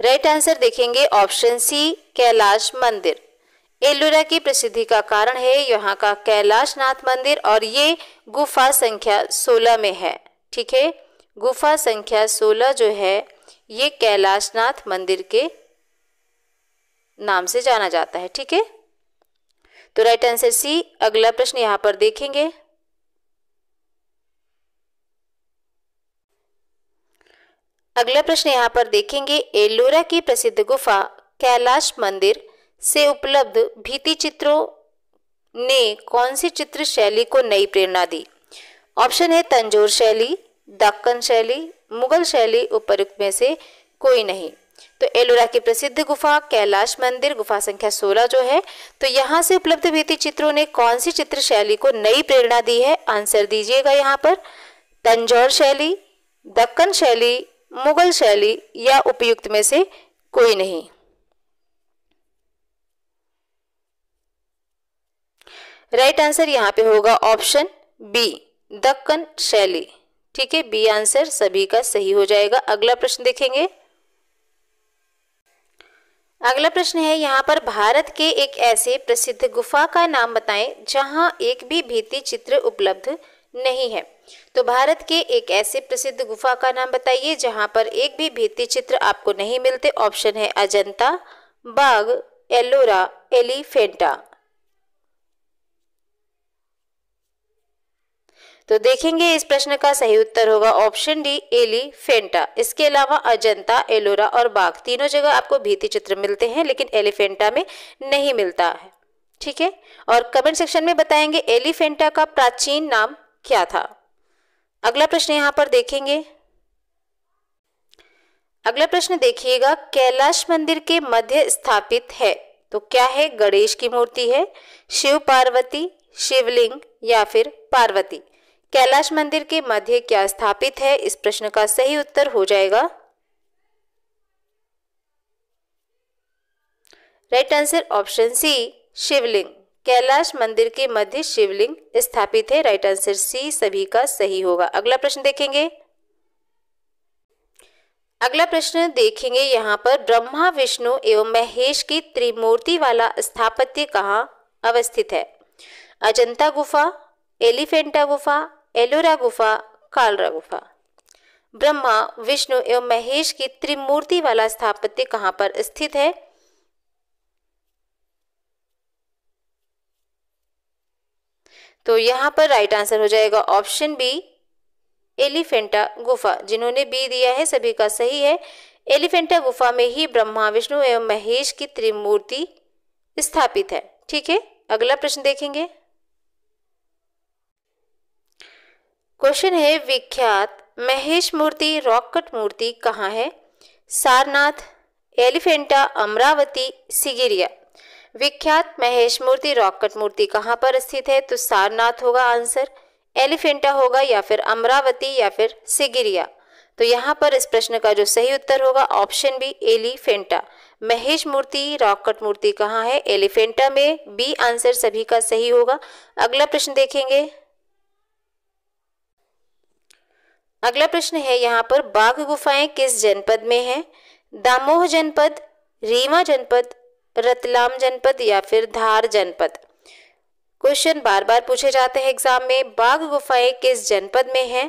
राइट आंसर देखेंगे ऑप्शन सी कैलाश मंदिर एल्लुरा की प्रसिद्धि का कारण है यहाँ का कैलाश नाथ मंदिर और ये गुफा संख्या 16 में है ठीक है गुफा संख्या 16 जो है ये कैलाश नाथ मंदिर के नाम से जाना जाता है ठीक है तो राइट आंसर सी अगला प्रश्न यहाँ पर देखेंगे अगला प्रश्न यहाँ पर देखेंगे एलोरा की प्रसिद्ध गुफा कैलाश मंदिर से उपलब्ध भीति चित्रों ने कौन सी चित्र शैली को नई प्रेरणा दी ऑप्शन है तंजोर शैली दक्कन शैली मुगल शैली उपरुक्त में से कोई नहीं तो एलोरा की प्रसिद्ध गुफा कैलाश मंदिर गुफा संख्या 16 जो है तो यहाँ से उपलब्ध भीति चित्रों ने कौन सी चित्र शैली को नई प्रेरणा दी है आंसर दीजिएगा यहाँ पर तंजौर शैली दक्कन शैली मुगल शैली या उपयुक्त में से कोई नहीं राइट आंसर यहाँ पे होगा ऑप्शन बी दक्कन शैली ठीक है बी आंसर सभी का सही हो जाएगा अगला प्रश्न देखेंगे अगला प्रश्न है यहाँ पर भारत के एक ऐसे प्रसिद्ध गुफा का नाम बताएं जहाँ एक भी भीति चित्र उपलब्ध नहीं है तो भारत के एक ऐसे प्रसिद्ध गुफा का नाम बताइए जहाँ पर एक भी भीति चित्र आपको नहीं मिलते ऑप्शन है अजंता बाघ एलोरा एलिफेंटा तो देखेंगे इस प्रश्न का सही उत्तर होगा ऑप्शन डी एली फेंटा इसके अलावा अजंता एलोरा और बाघ तीनों जगह आपको भीति चित्र मिलते हैं लेकिन एलिफेंटा में नहीं मिलता है ठीक है और कमेंट सेक्शन में बताएंगे एलिफेंटा का प्राचीन नाम क्या था अगला प्रश्न यहाँ पर देखेंगे अगला प्रश्न देखिएगा कैलाश मंदिर के मध्य स्थापित है तो क्या है गणेश की मूर्ति है शिव पार्वती शिवलिंग या फिर पार्वती कैलाश मंदिर के मध्य क्या स्थापित है इस प्रश्न का सही उत्तर हो जाएगा राइट आंसर ऑप्शन सी शिवलिंग कैलाश मंदिर के मध्य शिवलिंग स्थापित है राइट आंसर सी सभी का सही होगा अगला प्रश्न देखेंगे अगला प्रश्न देखेंगे यहाँ पर ब्रह्मा विष्णु एवं महेश की त्रिमूर्ति वाला स्थापत्य कहाँ अवस्थित है अजंता गुफा एलिफेंटा गुफा एलोरा गुफा कालरा गुफा ब्रह्मा विष्णु एवं महेश की त्रिमूर्ति वाला स्थापत्य कहाँ पर स्थित है तो यहां पर राइट आंसर हो जाएगा ऑप्शन बी एलिफेंटा गुफा जिन्होंने बी दिया है सभी का सही है एलिफेंटा गुफा में ही ब्रह्मा विष्णु एवं महेश की त्रिमूर्ति स्थापित है ठीक है अगला प्रश्न देखेंगे क्वेश्चन है विख्यात महेश मूर्ति रॉकट मूर्ति कहाँ है सारनाथ एलिफेंटा अमरावती सिगिरिया विख्यात महेश मूर्ति रॉकट मूर्ति कहाँ पर स्थित है तो सारनाथ होगा आंसर एलिफेंटा होगा या फिर अमरावती या फिर सिगिरिया तो यहाँ पर इस प्रश्न का जो सही उत्तर होगा option B Elephanta Maheshmurti rock cut मूर्ति कहाँ है एलिफेंटा में बी आंसर सभी का सही होगा अगला प्रश्न देखेंगे अगला प्रश्न है यहाँ पर बाघ गुफाएं किस जनपद में है दामोह जनपद रीवा जनपद रतलाम जनपद या फिर धार जनपद क्वेश्चन बार बार पूछे जाते हैं एग्जाम में बाघ गुफाएं किस जनपद में है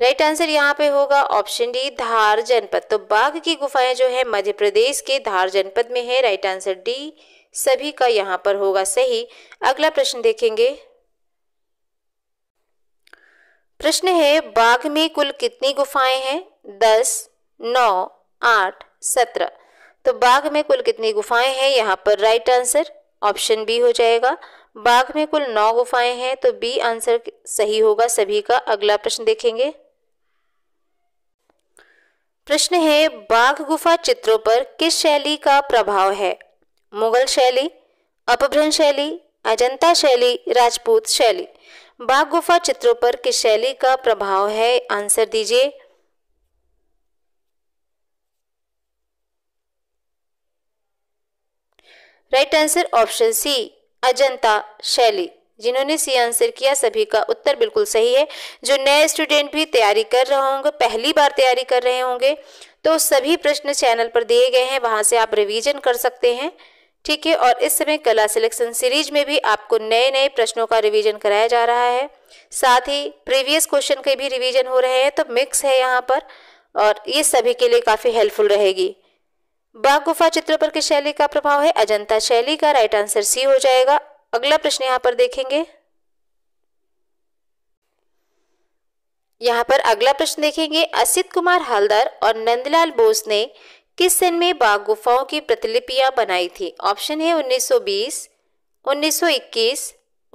राइट आंसर यहाँ पे होगा ऑप्शन डी धार जनपद तो बाघ की गुफाएं जो है मध्य प्रदेश के धार जनपद में है राइट आंसर डी सभी का यहां पर होगा सही अगला प्रश्न देखेंगे प्रश्न है बाघ में कुल कितनी गुफाएं हैं दस नौ आठ सत्रह तो बाघ में कुल कितनी गुफाएं हैं यहां पर राइट आंसर ऑप्शन बी हो जाएगा बाघ में कुल नौ गुफाएं हैं तो बी आंसर सही होगा सभी का अगला प्रश्न देखेंगे प्रश्न है बाघ गुफा चित्रों पर किस शैली का प्रभाव है मुगल शैली अपभ्रंश शैली अजंता शैली राजपूत शैली बाघ गुफा चित्रों पर किस शैली का प्रभाव है आंसर दीजिए right answer option C Ajanta शैली जिन्होंने सी आंसर किया सभी का उत्तर बिल्कुल सही है जो नए स्टूडेंट भी तैयारी कर रहे होंगे पहली बार तैयारी कर रहे होंगे तो सभी प्रश्न चैनल पर दिए गए हैं वहां से आप रिवीजन कर सकते हैं ठीक है और इस समय कला सिलेक्शन सीरीज में भी आपको नए नए प्रश्नों का रिवीजन कराया जा रहा है साथ ही प्रीवियस क्वेश्चन के भी रिवीजन हो रहे हैं तो मिक्स है यहाँ पर और ये सभी के लिए काफ़ी हेल्पफुल रहेगी बाघ गुफा चित्र पर किस शैली का प्रभाव है अजंता शैली का राइट आंसर सी हो जाएगा अगला प्रश्न यहाँ पर देखेंगे यहाँ पर अगला प्रश्न देखेंगे असित कुमार हालदार और नंदलाल बोस ने किस सन में बाघ गुफाओं की प्रतिलिपियां बनाई थी ऑप्शन है 1920, 1921,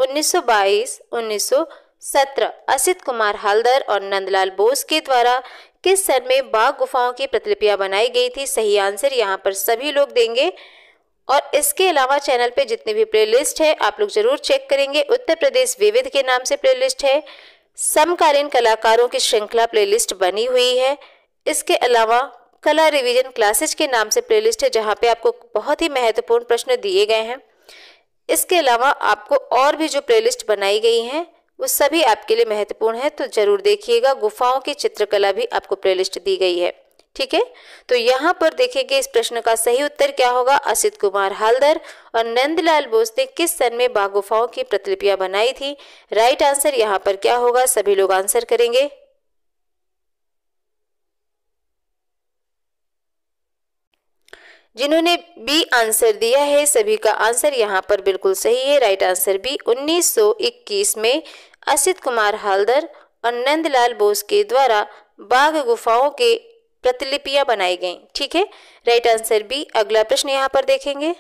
1922, 1917। असित कुमार हालदर और नंदलाल बोस के द्वारा किस सन में बाघ गुफाओं की प्रतिलिपियां बनाई गई थी सही आंसर यहाँ पर सभी लोग देंगे और इसके अलावा चैनल पे जितने भी प्लेलिस्ट है आप लोग जरूर चेक करेंगे उत्तर प्रदेश विविध के नाम से लिस्ट है समकालीन कलाकारों की श्रृंखला प्लेलिस्ट बनी हुई है इसके अलावा कला रिवीजन क्लासेज के नाम से प्लेलिस्ट है जहाँ पे आपको बहुत ही महत्वपूर्ण प्रश्न दिए गए हैं इसके अलावा आपको और भी जो प्लेलिस्ट बनाई गई हैं वो सभी आपके लिए महत्वपूर्ण है तो जरूर देखिएगा गुफाओं की चित्रकला भी आपको प्लेलिस्ट दी गई है ठीक है तो यहाँ पर देखेंगे इस प्रश्न का सही उत्तर क्या होगा असित कुमार हालदर और नंदलाल बोस ने किस सन में गुफाओं की प्रतिलिपियां बनाई थी राइट आंसर यहाँ पर क्या होगा सभी लोग आंसर करेंगे जिन्होंने बी आंसर दिया है सभी का आंसर यहाँ पर बिल्कुल सही है राइट आंसर बी 1921 में असित कुमार हालदर और नंदलाल बोस के द्वारा बाघ गुफाओं के प्रतिलिपियां बनाई गई ठीक है राइट आंसर बी अगला प्रश्न यहाँ पर देखेंगे